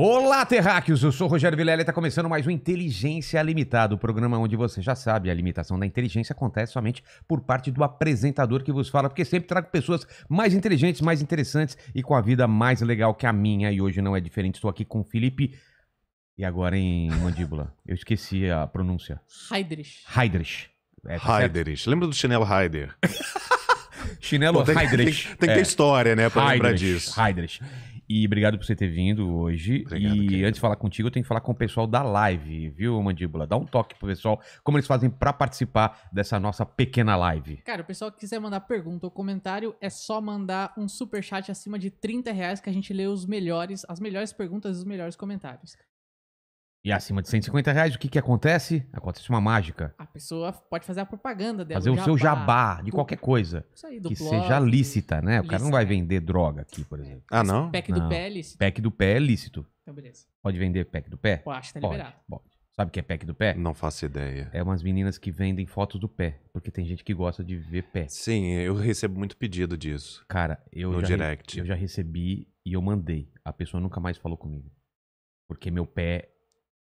Olá, terráqueos! Eu sou o Rogério Vilela e está começando mais um Inteligência Limitada, o programa onde você já sabe, a limitação da inteligência acontece somente por parte do apresentador que vos fala, porque sempre trago pessoas mais inteligentes, mais interessantes e com a vida mais legal que a minha. E hoje não é diferente, estou aqui com o Felipe... E agora em mandíbula? Eu esqueci a pronúncia. Heidrich. Heidrich. É, tá Heidrich. Lembra do chinelo Heider? Chinelo Pô, tem, Heidrich. Tem, tem que ter é. história, né, para lembrar disso. Heidrich. E obrigado por você ter vindo hoje. Obrigado, e querido. antes de falar contigo, eu tenho que falar com o pessoal da live, viu, Mandíbula? Dá um toque pro pessoal, como eles fazem para participar dessa nossa pequena live. Cara, o pessoal que quiser mandar pergunta ou comentário, é só mandar um super chat acima de 30 reais que a gente lê os melhores, as melhores perguntas e os melhores comentários. E acima de 150 reais, o que, que acontece? Acontece uma mágica. A pessoa pode fazer a propaganda dela. Fazer o, jabá, seu jabá de do, qualquer coisa. Isso aí, do Que seja lícita, né? O cara não vai vender droga aqui, por exemplo. Ah, não? PEC não. do pé é lícito. Pack do pé é lícito. Então, beleza. Pode vender pack do pé? Eu acho que tá liberado. Pode. Sabe o que é pack do pé? Não faço ideia. É umas meninas que vendem fotos do pé, porque tem gente que gosta de ver pé. Sim, eu recebo muito pedido disso. Cara, eu, no já, direct. eu já recebi e eu mandei. A pessoa nunca mais falou comigo. Porque meu pé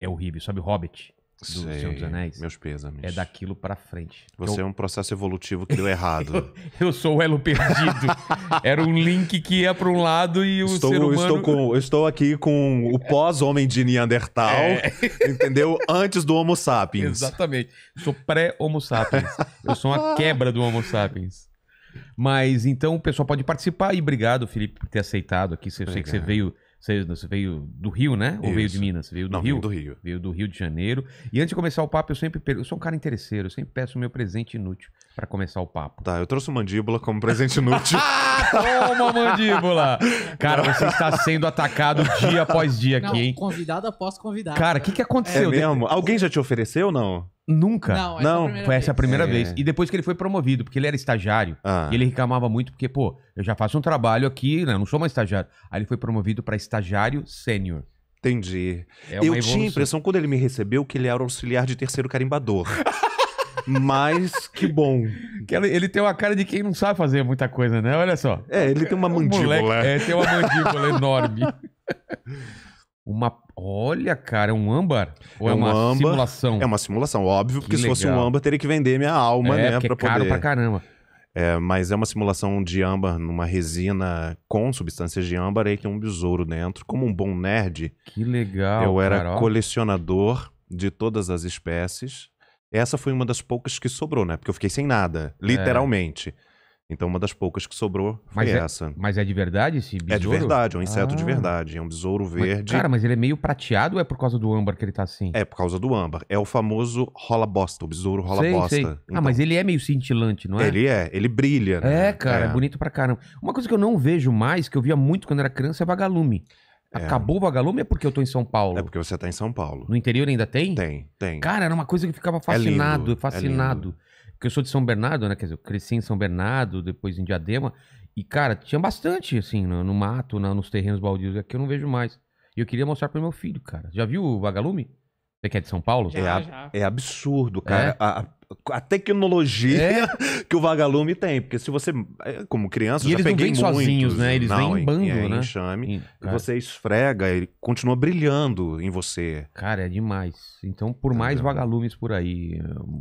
é horrível. Sabe o Hobbit? Do Sei, Senhor dos Anéis? Meus pêsames. É daquilo pra frente. Você é um processo evolutivo que deu errado. eu, eu, sou o elo perdido. Era um link que ia pra um lado e o estou, ser humano... Estou, com, estou aqui com o pós-homem de Neandertal, é. entendeu? Antes do Homo sapiens. Exatamente. Sou pré-Homo sapiens. Eu sou uma quebra do Homo sapiens. Mas então o pessoal pode participar e obrigado, Felipe, por ter aceitado aqui. Eu sei que você veio você, veio do Rio, né? Ou Isso. veio de Minas? veio do Não, Rio? do Rio. Veio do Rio de Janeiro. E antes de começar o papo, eu sempre pego. eu sou um cara interesseiro, eu sempre peço o meu presente inútil para começar o papo. Tá, eu trouxe mandíbula como presente inútil. Toma, mandíbula! Cara, você está sendo atacado dia após dia aqui, hein? Convidado após convidado. Cara, o que, que aconteceu? É mesmo? Alguém já te ofereceu ou não? Nunca. Não, essa, é não, é essa a primeira é. vez. E depois que ele foi promovido, porque ele era estagiário. Ah. E ele reclamava muito, porque, pô, eu já faço um trabalho aqui, né? Eu não sou mais estagiário. Aí ele foi promovido para estagiário sênior. Entendi. É eu evolução. tinha a impressão, quando ele me recebeu, que ele era auxiliar de terceiro carimbador. Mas que bom. Que ele tem uma cara de quem não sabe fazer muita coisa, né? Olha só. É, ele tem uma é mandíbula. moleque, é, tem uma mandíbula enorme. Uma. Olha, cara, é um âmbar? Ou é, é uma âmbar, simulação? É uma simulação, óbvio, porque se fosse um âmbar, teria que vender minha alma, é, né? É pra é caro poder... pra caramba. É, mas é uma simulação de âmbar numa resina com substâncias de âmbar e tem um besouro dentro. Como um bom nerd. Que legal. Eu era cara, colecionador de todas as espécies. Essa foi uma das poucas que sobrou, né? Porque eu fiquei sem nada, é. literalmente. É. Então, uma das poucas que sobrou foi mas é, essa. Mas é de verdade esse besouro? É de verdade, é um inseto ah. de verdade. É um besouro verde. Mas, cara, mas ele é meio prateado ou é por causa do âmbar que ele tá assim? É por causa do âmbar. É o famoso rola-bosta, o besouro rola-bosta. Ah, então, ah, mas ele é meio cintilante, não é? Ele é, ele brilha. Né? É, cara, é, é. bonito pra caramba. Uma coisa que eu não vejo mais, que eu via muito quando era criança, é vagalume. É. Acabou o vagalume é porque eu tô em São Paulo. É porque você tá em São Paulo. No interior ainda tem? Tem, tem. Cara, era uma coisa que ficava é fascinado, é lindo, fascinado. Porque eu sou de São Bernardo, né? Quer dizer, eu cresci em São Bernardo, depois em Diadema. E, cara, tinha bastante, assim, no, no mato, na, nos terrenos baldios. Aqui eu não vejo mais. E eu queria mostrar pro meu filho, cara. Já viu o Vagalume? Você que é de São Paulo? Já, é, já. é absurdo, é? cara. É? A, a, tecnologia é? que o Vagalume tem. Porque se você, é, como criança, e eles peguei não vêm muitos, sozinhos, né? Eles não, vêm em bando, é, né? Enxame, e, você esfrega, ele continua brilhando em você. Cara, é demais. Então, por mais Vagalumes por aí,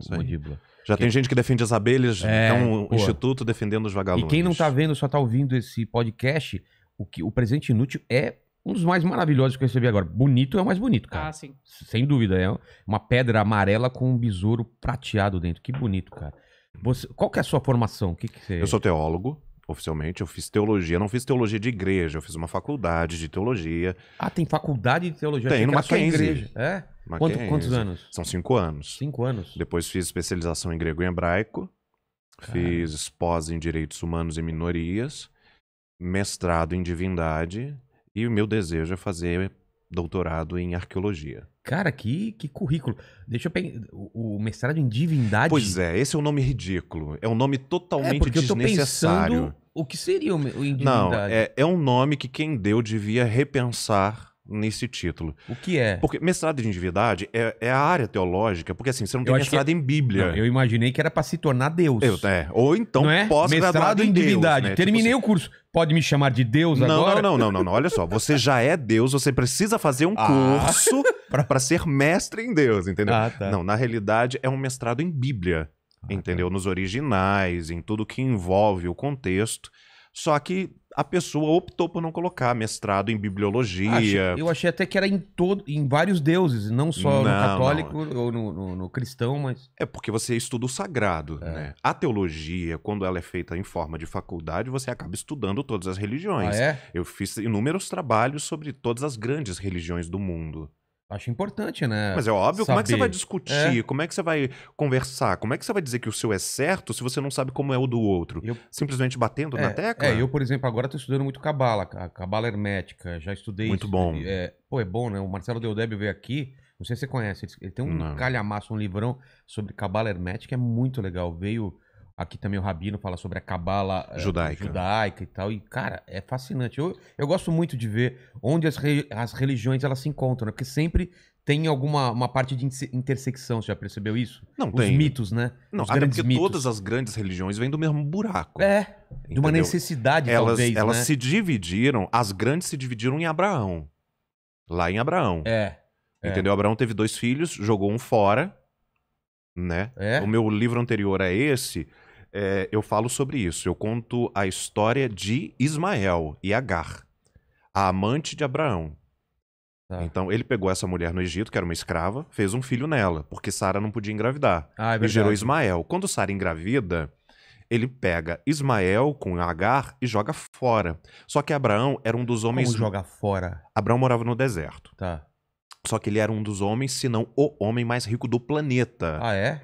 Mandíbula. Já que... tem gente que defende as abelhas, é, é, um pô. instituto defendendo os vagalumes. E quem não tá vendo, só tá ouvindo esse podcast, o que o presente inútil é um dos mais maravilhosos que eu recebi agora. Bonito é o mais bonito, cara. Ah, sim. Sem dúvida, é uma pedra amarela com um besouro prateado dentro. Que bonito, cara. Você, qual que é a sua formação? Que que você... Eu sou teólogo oficialmente. Eu fiz teologia, não fiz teologia de igreja, eu fiz uma faculdade de teologia. Ah, tem faculdade de teologia? Tem, numa igreja. É? Quanto, quantos anos? São cinco anos. Cinco anos. Depois fiz especialização em grego e hebraico, fiz pós em direitos humanos e minorias, mestrado em divindade, e o meu desejo é fazer doutorado em arqueologia. Cara, que, que currículo. Deixa eu pegar. O, o, mestrado em divindade. Pois é, esse é um nome ridículo. É um nome totalmente é, porque desnecessário. Eu tô pensando o que seria o, o em divindade? Não, é, é um nome que quem deu devia repensar nesse título. O que é? Porque mestrado em divindade é, é a área teológica, porque assim, você não tem mestrado em Bíblia. Não, eu imaginei que era para se tornar Deus. Eu, é. Ou então é? pós-graduado em, em divindade. né? Terminei tipo o curso. Pode me chamar de Deus não, agora? Não, não, não, não, Olha só, você já é Deus, você precisa fazer um ah. curso para ser mestre em Deus, entendeu? Ah, tá. Não, na realidade é um mestrado em Bíblia, ah, tá. entendeu? Tá. Nos originais, em tudo que envolve o contexto. Só que a pessoa optou por não colocar mestrado em bibliologia. Achei, eu achei até que era em todo, em vários deuses, não só não, no católico não. ou no, no, no, cristão, mas. É porque você estuda o sagrado, é. né? A teologia, quando ela é feita em forma de faculdade, você acaba estudando todas as religiões. Ah, é? Eu fiz inúmeros trabalhos sobre todas as grandes religiões do mundo. Acho importante, né? Mas é óbvio, saber. como é que você vai discutir? É. Como é que você vai conversar? Como é que você vai dizer que o seu é certo se você não sabe como é o do outro? Eu... Simplesmente batendo é, na tecla? É, eu, por exemplo, agora estou estudando muito cabala, cabala hermética, já estudei Muito isso, bom. Né, é, pô, é bom, né? O Marcelo Deodébio veio aqui, não sei se você conhece, ele, tem um não. calhamaço, um livrão sobre cabala hermética, é muito legal. Veio Aqui também o Rabino fala sobre a cabala eh, judaica. judaica. e tal. E, cara, é fascinante. Eu, eu gosto muito de ver onde as, re, as religiões elas se encontram, né? Porque sempre tem alguma uma parte de intersecção, você já percebeu isso? Não Os tem. Os mitos, né? Não, Os até porque mitos. todas as grandes religiões vêm do mesmo buraco. É, entendeu? de uma necessidade, elas, talvez, né? Elas né? se dividiram, as grandes se dividiram em Abraão. Lá em Abraão. É. é. Entendeu? É. Abraão teve dois filhos, jogou um fora, né? É. O meu livro anterior é esse é, eu falo sobre isso. Eu conto a história de Ismael e Agar, a amante de Abraão. Tá. Então, ele pegou essa mulher no Egito, que era uma escrava, fez um filho nela, porque Sara não podia engravidar. Ah, é e gerou Ismael. Quando Sara engravida, ele pega Ismael com Agar e joga fora. Só que Abraão era um dos homens. Como joga fora? Abraão morava no deserto. Tá. Só que ele era um dos homens, se não o homem mais rico do planeta. Ah, é?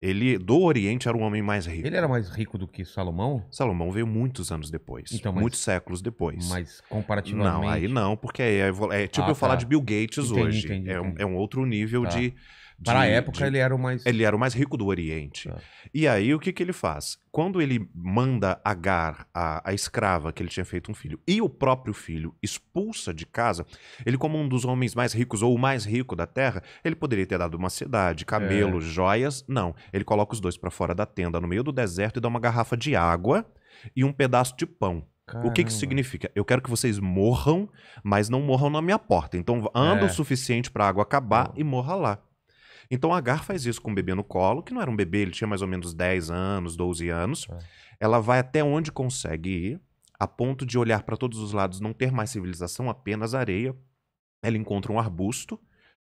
Ele, do Oriente, era um homem mais rico. Ele era mais rico do que Salomão? Salomão veio muitos anos depois. Então, mas, muitos séculos depois. Mas comparativamente. Não, aí não, porque é, é tipo ah, eu tá. falar de Bill Gates entendi, hoje. Entendi, É, um, é, um, outro nível tá. de para a época, de, ele era o mais. Ele era o mais rico do Oriente. É. E aí, o que, que ele faz? Quando ele manda Agar, a, a escrava que ele tinha feito um filho, e o próprio filho expulsa de casa, ele, como um dos homens mais ricos ou o mais rico da terra, ele poderia ter dado uma cidade, cabelo, é. joias. Não. Ele coloca os dois para fora da tenda, no meio do deserto, e dá uma garrafa de água e um pedaço de pão. Caramba. O que, que significa? Eu quero que vocês morram, mas não morram na minha porta. Então anda é. o suficiente para a água acabar é. e morra lá. Então a Agar faz isso com o bebê no colo, que não era um bebê, ele tinha mais ou menos 10 anos, 12 anos. É. Ela vai até onde consegue ir, a ponto de olhar para todos os lados, não ter mais civilização, apenas areia. Ela encontra um arbusto,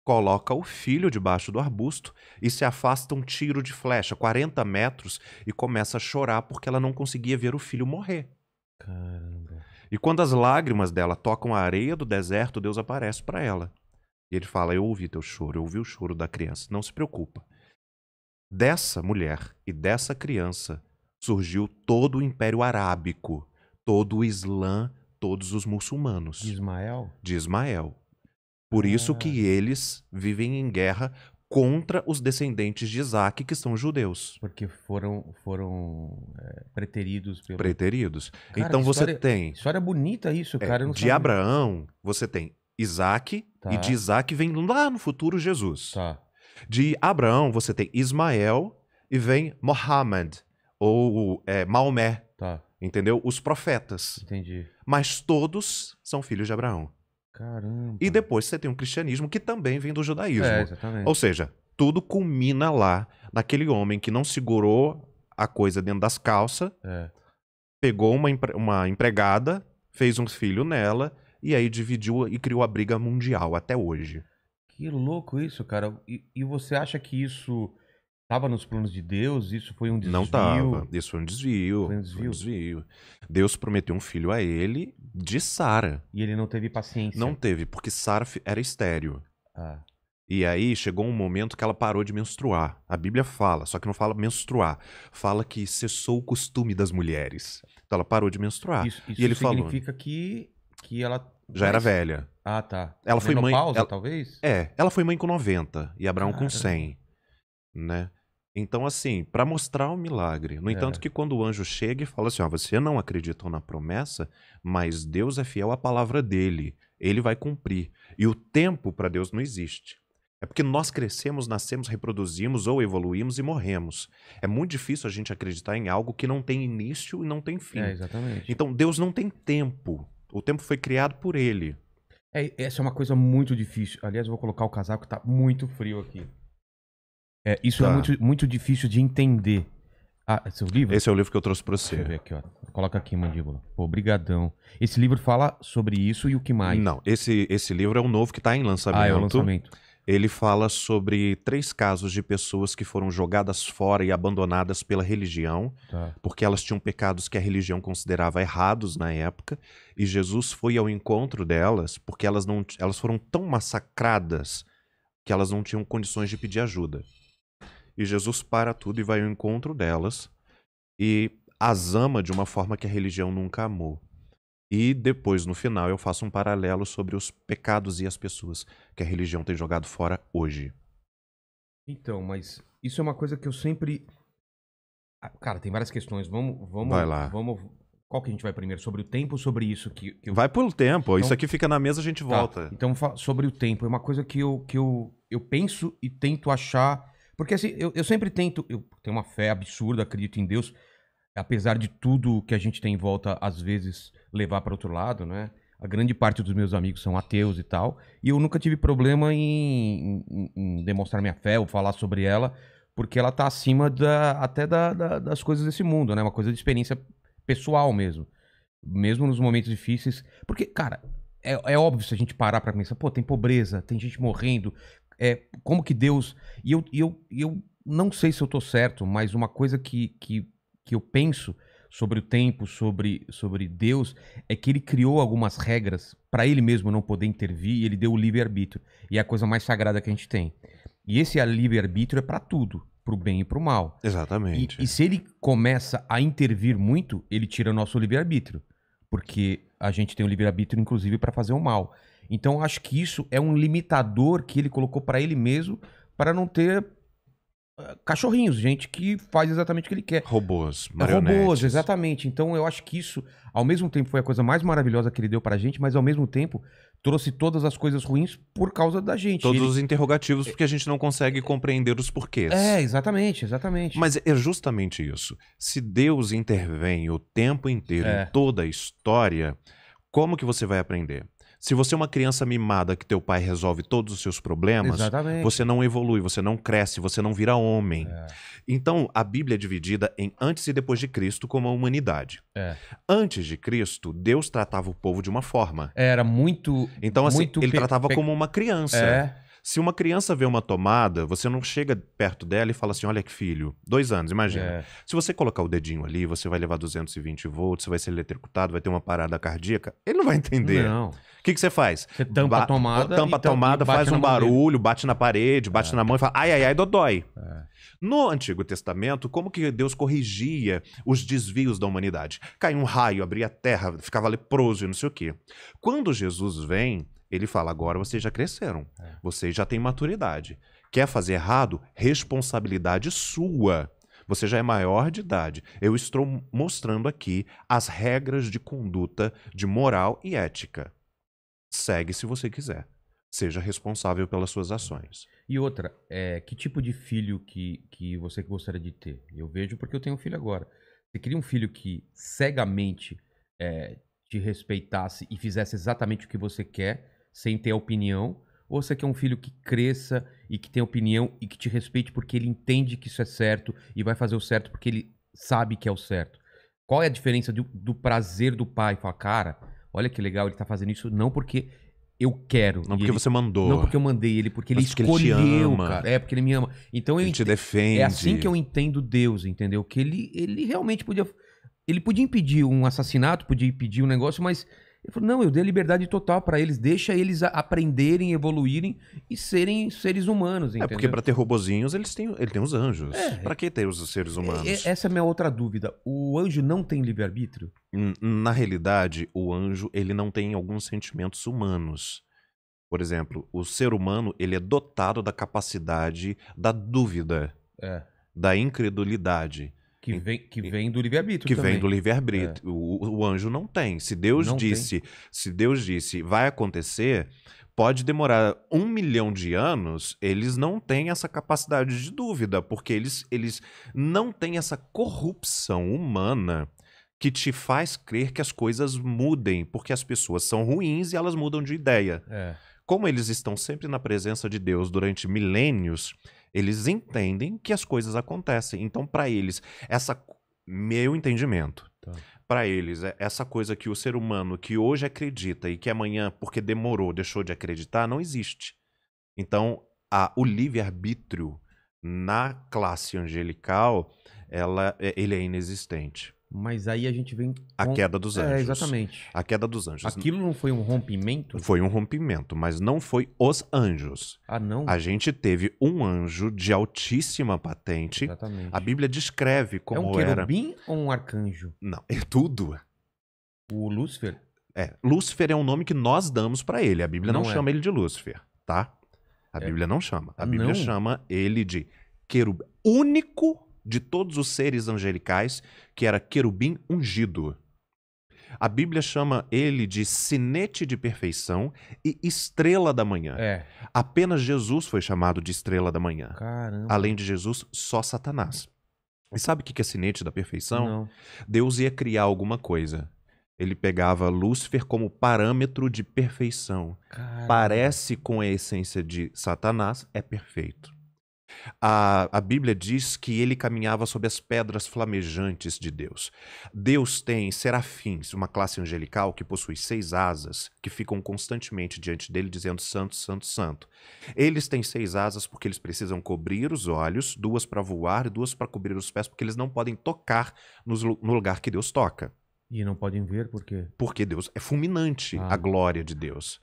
coloca o filho debaixo do arbusto e se afasta um tiro de flecha, 40 metros, e começa a chorar porque ela não conseguia ver o filho morrer. Caramba. E quando as lágrimas dela tocam a areia do deserto, Deus aparece para ela. E ele fala: Eu ouvi teu choro, eu ouvi o choro da criança. Não se preocupa. Dessa mulher e dessa criança surgiu todo o Império Arábico, todo o Islã, todos os muçulmanos. De Ismael? De Ismael. Por ah. isso que eles vivem em guerra contra os descendentes de Isaac, que são judeus. Porque foram, foram é, preteridos. Pelo... Preteridos. Cara, então você tem... História bonita isso, é, cara. É, de Abraão, você tem Isaac, tá. e de Isaac vem lá no futuro Jesus. Tá. De Abraão você tem Ismael e vem Mohammed, ou é, Maomé. Tá. Entendeu? Os profetas. Entendi. Mas todos são filhos de Abraão. Caramba. E depois você tem um cristianismo que também vem do judaísmo. É, exatamente. Ou seja, tudo culmina lá naquele homem que não segurou a coisa dentro das calças, é. pegou uma, empre uma empregada, fez um filho nela, e aí dividiu e criou a briga mundial até hoje. Que louco isso, cara. E, e você acha que isso estava nos planos de Deus? Isso foi um desvio? Não estava. Isso foi um desvio. Foi um desvio. Foi um desvio. Deus prometeu um filho a ele de Sara. E ele não teve paciência. Não teve, porque Sara era estéreo. Ah. E aí chegou um momento que ela parou de menstruar. A Bíblia fala, só que não fala menstruar, fala que cessou o costume das mulheres. Então ela parou de menstruar. Isso, isso e ele significa falou, que que ela. Já era velha. Ah, tá. Ela foi mãe. Ela, talvez? É. Ela foi mãe com 90 e Abraão Cara. com 100. Né? Então, assim, para mostrar o milagre. No é. entanto, que quando o anjo chega e fala assim: ó, você não acreditou na promessa, mas Deus é fiel à palavra dele. Ele vai cumprir. E o tempo para Deus não existe. É porque nós crescemos, nascemos, reproduzimos ou evoluímos e morremos. É muito difícil a gente acreditar em algo que não tem início e não tem fim. É, exatamente. Então, Deus não tem tempo o tempo foi criado por ele. É, essa é uma coisa muito difícil. Aliás, eu vou colocar o casaco que tá muito frio aqui. É, isso é tá. é muito, muito difícil de entender. Ah, é seu livro? Esse é o livro que eu trouxe para você. Deixa eu ver aqui, ó. Coloca aqui, mandíbula. Obrigadão. Esse livro fala sobre isso e o que mais? Não, esse, esse livro é o novo que tá em lançamento. Ah, é o lançamento ele fala sobre três casos de pessoas que foram jogadas fora e abandonadas pela religião, tá. porque elas tinham pecados que a religião considerava errados na época, e Jesus foi ao encontro delas, porque elas, não, elas foram tão massacradas que elas não tinham condições de pedir ajuda. E Jesus para tudo e vai ao encontro delas e as ama de uma forma que a religião nunca amou. E depois, no final, eu faço um paralelo sobre os pecados e as pessoas que a religião tem jogado fora hoje. Então, mas isso é uma coisa que eu sempre. Ah, cara, tem várias questões. Vamos. vamos vai lá. Vamos... Qual que a gente vai primeiro? Sobre o tempo ou sobre isso que. que eu... Vai pelo tempo. Então... Isso aqui fica na mesa, a gente tá, volta. Tá. Então, sobre o tempo. É uma coisa que eu, que eu, eu penso e tento achar. Porque assim, eu, eu sempre tento. Eu tenho uma fé absurda, acredito em Deus. Apesar de tudo que a gente tem em volta, às vezes levar para outro lado, né? A grande parte dos meus amigos são ateus e tal, e eu nunca tive problema em, em, em demonstrar minha fé ou falar sobre ela, porque ela está acima da, até da, da, das coisas desse mundo, né? Uma coisa de experiência pessoal mesmo. Mesmo nos momentos difíceis. Porque, cara, é, é óbvio se a gente parar para pensar, pô, tem pobreza, tem gente morrendo, é, como que Deus. E eu, eu, eu não sei se eu tô certo, mas uma coisa que, que, que eu penso sobre o tempo, sobre, sobre Deus, é que ele criou algumas regras para ele mesmo não poder intervir e ele deu o livre-arbítrio. E é a coisa mais sagrada que a gente tem. E esse livre-arbítrio é para tudo, para o bem e para o mal. Exatamente. E, e, se ele começa a intervir muito, ele tira o nosso livre-arbítrio. Porque a gente tem o livre-arbítrio, inclusive, para fazer o mal. Então, acho que isso é um limitador que ele colocou para ele mesmo para não ter cachorrinhos, gente que faz exatamente o que ele quer. Robôs, é, marionetes. Robôs, exatamente. Então eu acho que isso, ao mesmo tempo, foi a coisa mais maravilhosa que ele deu pra gente, mas ao mesmo tempo trouxe todas as coisas ruins por causa da gente. Todos ele... os interrogativos, porque a gente não consegue compreender os porquês. É, exatamente, exatamente. Mas é justamente isso. Se Deus intervém o tempo inteiro é. em toda a história, como que você vai aprender? Se você é uma criança mimada que teu pai resolve todos os seus problemas, Exatamente. você não evolui, você não cresce, você não vira homem. É. Então, a Bíblia é dividida em antes e depois de Cristo como a humanidade. É. Antes de Cristo, Deus tratava o povo de uma forma. Era muito Então, assim, muito ele tratava como uma criança. É. Se uma criança vê uma tomada, você não chega perto dela e fala assim: olha que filho, dois anos, imagina. É. Se você colocar o dedinho ali, você vai levar 220 volts, você vai ser eletrocutado, vai ter uma parada cardíaca. Ele não vai entender. Não. O que, que você faz? Você tampa ba a tomada. Tampa a tomada, faz um barulho, bate na parede, bate é. na mão e fala: ai, ai, ai, dodói. É. No Antigo Testamento, como que Deus corrigia os desvios da humanidade? Caía um raio, abria a terra, ficava leproso e não sei o quê. Quando Jesus vem, ele fala: agora vocês já cresceram, é. vocês já têm maturidade. Quer fazer errado? Responsabilidade sua. Você já é maior de idade. Eu estou mostrando aqui as regras de conduta, de moral e ética. Segue se você quiser. Seja responsável pelas suas ações. E outra, é, que tipo de filho que, que você gostaria de ter? Eu vejo porque eu tenho um filho agora. Você queria um filho que cegamente é, te respeitasse e fizesse exatamente o que você quer, sem ter opinião, ou você quer um filho que cresça e que tenha opinião e que te respeite porque ele entende que isso é certo e vai fazer o certo porque ele sabe que é o certo? Qual é a diferença do, do prazer do pai? Falar, cara, olha que legal, ele tá fazendo isso não porque eu quero. Não porque ele, você mandou. Não porque eu mandei ele, porque ele escolheu, ama. cara. É, porque ele me ama. Então ele te é defende. É assim que eu entendo Deus, entendeu? Que ele, ele realmente podia... Ele podia impedir um assassinato, podia impedir um negócio, mas ele falou: não, eu dei a liberdade total para eles, deixa eles aprenderem, evoluírem e serem seres humanos. Entendeu? É porque para ter robozinhos, eles têm, ele tem os anjos. É, para que ter os seres é, é, humanos? essa é a minha outra dúvida. O anjo não tem livre-arbítrio? Hum, na realidade, o anjo ele não tem alguns sentimentos humanos. Por exemplo, o ser humano ele é dotado da capacidade da dúvida, é. da incredulidade. Que vem, que vem do livre-arbítrio. Que também. vem do livre-arbítrio. É. O, o, anjo não tem. Se Deus não disse, tem. se Deus disse, vai acontecer, pode demorar um milhão de anos, eles não têm essa capacidade de dúvida, porque eles, eles não têm essa corrupção humana que te faz crer que as coisas mudem, porque as pessoas são ruins e elas mudam de ideia. É. Como eles estão sempre na presença de Deus durante milênios, eles entendem que as coisas acontecem. Então, para eles, essa. Meu entendimento. Tá. Para eles, é essa coisa que o ser humano que hoje acredita e que amanhã, porque demorou, deixou de acreditar, não existe. Então, a, o livre-arbítrio na classe angelical, ela, é, ele é inexistente. Mas aí a gente vem. Com... A queda dos é, anjos. É, exatamente. A queda dos anjos. Aquilo não foi um rompimento? Foi um rompimento, mas não foi os anjos. Ah, não? A gente teve um anjo de altíssima patente. Exatamente. A Bíblia descreve é como era. É um querubim era... ou um arcanjo? Não, é tudo. O Lúcifer? É, Lúcifer é um nome que nós damos para ele. A Bíblia não, não é. chama ele de Lúcifer, tá? A é. Bíblia não chama. A Bíblia não. chama ele de querubim. Único de todos os seres angelicais, que era querubim ungido. A Bíblia chama ele de sinete de perfeição e estrela da manhã. É. Apenas Jesus foi chamado de estrela da manhã. Caramba. Além de Jesus, só Satanás. E sabe o que é sinete da perfeição? Não. Deus ia criar alguma coisa. Ele pegava Lúcifer como parâmetro de perfeição. Caramba. Parece com a essência de Satanás, é perfeito. A, a Bíblia diz que ele caminhava sobre as pedras flamejantes de Deus. Deus tem serafins, uma classe angelical que possui seis asas, que ficam constantemente diante dele dizendo: Santo, Santo, Santo. Eles têm seis asas porque eles precisam cobrir os olhos, duas para voar e duas para cobrir os pés, porque eles não podem tocar nos, no lugar que Deus toca. E não podem ver por quê? Porque Deus é fulminante ah. a glória de Deus.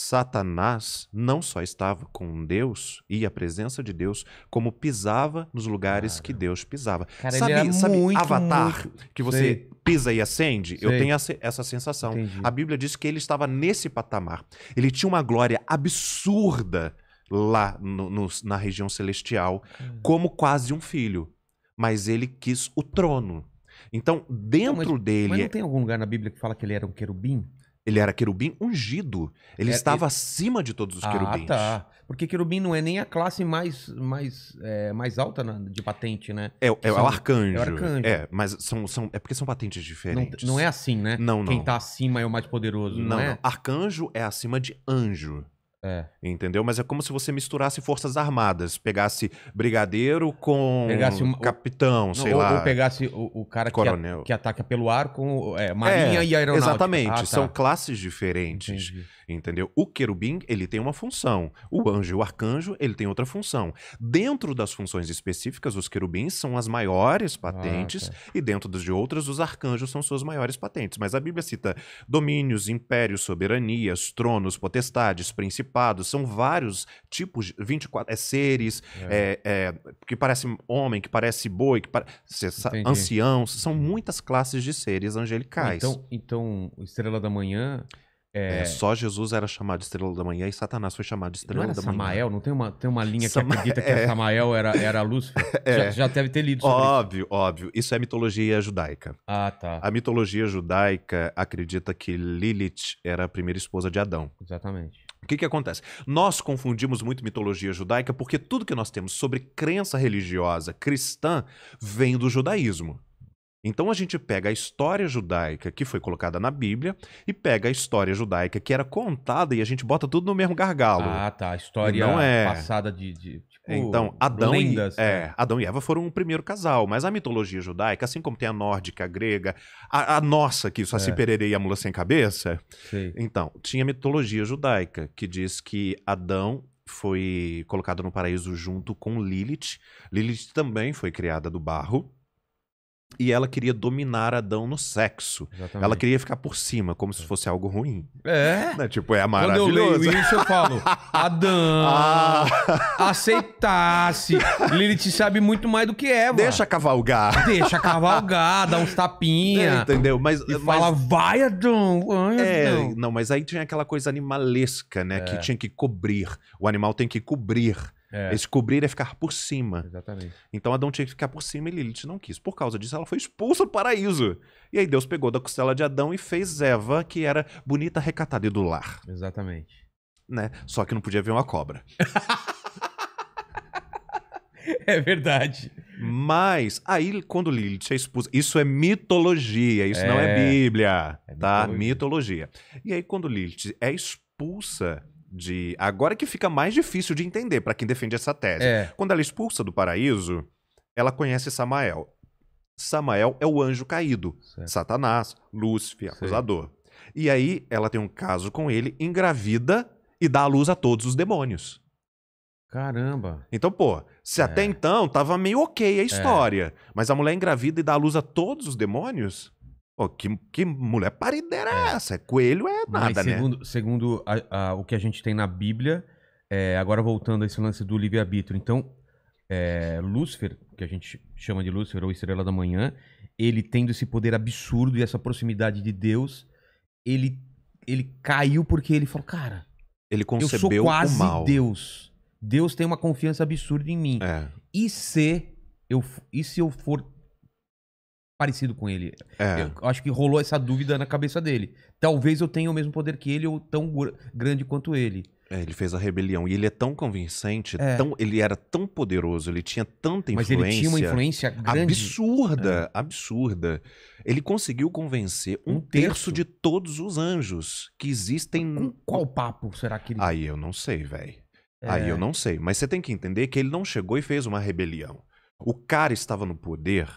Satanás não só estava com Deus e a presença de Deus, como pisava nos lugares Cara. que Deus pisava. Cara, sabe, sabe muito, Avatar, muito... que você Sei. pisa e acende? Sei. Eu tenho essa, essa sensação. Entendi. A Bíblia diz que ele estava nesse patamar. Ele tinha uma glória absurda lá no, no, na região celestial, hum. como quase um filho. Mas ele quis o trono. Então, então dentro mas, dele. Mas não tem algum lugar na Bíblia que fala que ele era um querubim? Ele era querubim ungido. Ele é, estava ele... acima de todos os ah, querubins. Ah, tá. Porque querubim não é nem a classe mais, mais, é, mais alta na, de patente, né? É, é são, o arcanjo. É o arcanjo. É, mas são, são, é porque são patentes diferentes. Não, não é assim, né? Não, não. Quem está acima é o mais poderoso, não, não é? Não. Arcanjo é acima de anjo. É. Entendeu? Mas é como se você misturasse forças armadas, pegasse brigadeiro com pegasse um, capitão, sei ou, lá. Ou pegasse o, o cara coronel. Que, a, que ataca pelo ar com é, marinha é, e aeronáutica. Exatamente, ah, tá. são classes diferentes, Entendi. entendeu? O querubim, ele tem uma função. O anjo e o arcanjo, ele tem outra função. Dentro das funções específicas, os querubins são as maiores ah, patentes ah, e dentro das de outras, os arcanjos são suas maiores patentes. Mas a Bíblia cita domínios, impérios, soberanias, tronos, potestades, principais estereotipados, são vários tipos, 24, é seres, é. É, é, que parece homem, que parece boi, que parece ancião, são muitas classes de seres angelicais. Então, então Estrela da Manhã... É, é... só Jesus era chamado de Estrela da Manhã e Satanás foi chamado de Estrela não era da Samael? Manhã. Não tem uma, tem uma linha Sama... que acredita que é. Samael era, era Lúcifer? É. Já, já, deve ter lido sobre Óbvio, isso. óbvio. Isso é mitologia judaica. Ah, tá. A mitologia judaica acredita que Lilith era a primeira esposa de Adão. Exatamente. O que, que acontece? Nós confundimos muito mitologia judaica porque tudo que nós temos sobre crença religiosa cristã vem do judaísmo. Então a gente pega a história judaica que foi colocada na Bíblia e pega a história judaica que era contada e a gente bota tudo no mesmo gargalo. Ah, tá. A história não é... passada de, de é, então, Adão e, é, né? Adão e Eva foram o primeiro casal, mas a mitologia judaica, assim como tem a nórdica, a grega, a, a nossa, que só se é. e a mula sem cabeça, Sim. então, tinha a mitologia judaica, que diz que Adão foi colocado no paraíso junto com Lilith. Lilith também foi criada do barro, e ela queria dominar Adão no sexo. Exatamente. Ela queria ficar por cima, como se é. fosse algo ruim. É. Né? Tipo, é maravilhoso. Quando eu leio isso, eu falo, Adão, ah. aceitasse. Lilith sabe muito mais do que Eva. Deixa cavalgar. Deixa cavalgar, dá uns tapinha. É, entendeu? Mas, e mas... fala, vai, Adão. Vai, é, não, mas aí tinha aquela coisa animalesca, né? É. Que tinha que cobrir. O animal tem que cobrir é. Esse cobrir é ficar por cima. Exatamente. Então Adão tinha que ficar por cima e Lilith não quis. Por causa disso, ela foi expulsa do paraíso. E aí Deus pegou da costela de Adão e fez Eva, que era bonita, recatada e do lar. Exatamente. Né? Só que não podia ver uma cobra. é verdade. Mas aí quando Lilith é expulsa, isso é mitologia, isso é... não é Bíblia, é tá? Mitologia. mitologia. E aí quando Lilith é expulsa, de. Agora que fica mais difícil de entender para quem defende essa tese. É. Quando ela é expulsa do paraíso, ela conhece Samael. Samael é o anjo caído, certo. Satanás, Lúcifer, acusador. E aí ela tem um caso com ele, engravida e dá à luz a todos os demônios. Caramba. Então, pô, se é. até então tava meio ok a é. história, é. mas a mulher engravida e dá à luz a todos os demônios? Pô, que, que mulher parideira é, é essa? É coelho é nada, Mas né? segundo, né? Segundo a, a, o que a gente tem na Bíblia, é, agora voltando a esse lance do livre-arbítrio. Então, é, Lúcifer, que a gente chama de Lúcifer ou Estrela da Manhã, ele tendo esse poder absurdo e essa proximidade de Deus, ele, ele caiu porque ele falou, cara, ele concebeu eu sou quase mal. Deus. Deus tem uma confiança absurda em mim. É. E se eu, e se eu for parecido com ele. É. Eu acho que rolou essa dúvida na cabeça dele. Talvez eu tenha o mesmo poder que ele ou tão grande quanto ele. É, ele fez a rebelião e ele é tão convincente, é. tão, ele era tão poderoso, ele tinha tanta influência. Mas ele tinha uma influência grande. Absurda, é. absurda. Ele conseguiu convencer um, um terço. terço. de todos os anjos que existem. Com qual papo será que ele. Aí eu não sei, velho. É. Aí eu não sei. Mas você tem que entender que ele não chegou e fez uma rebelião. O cara estava no poder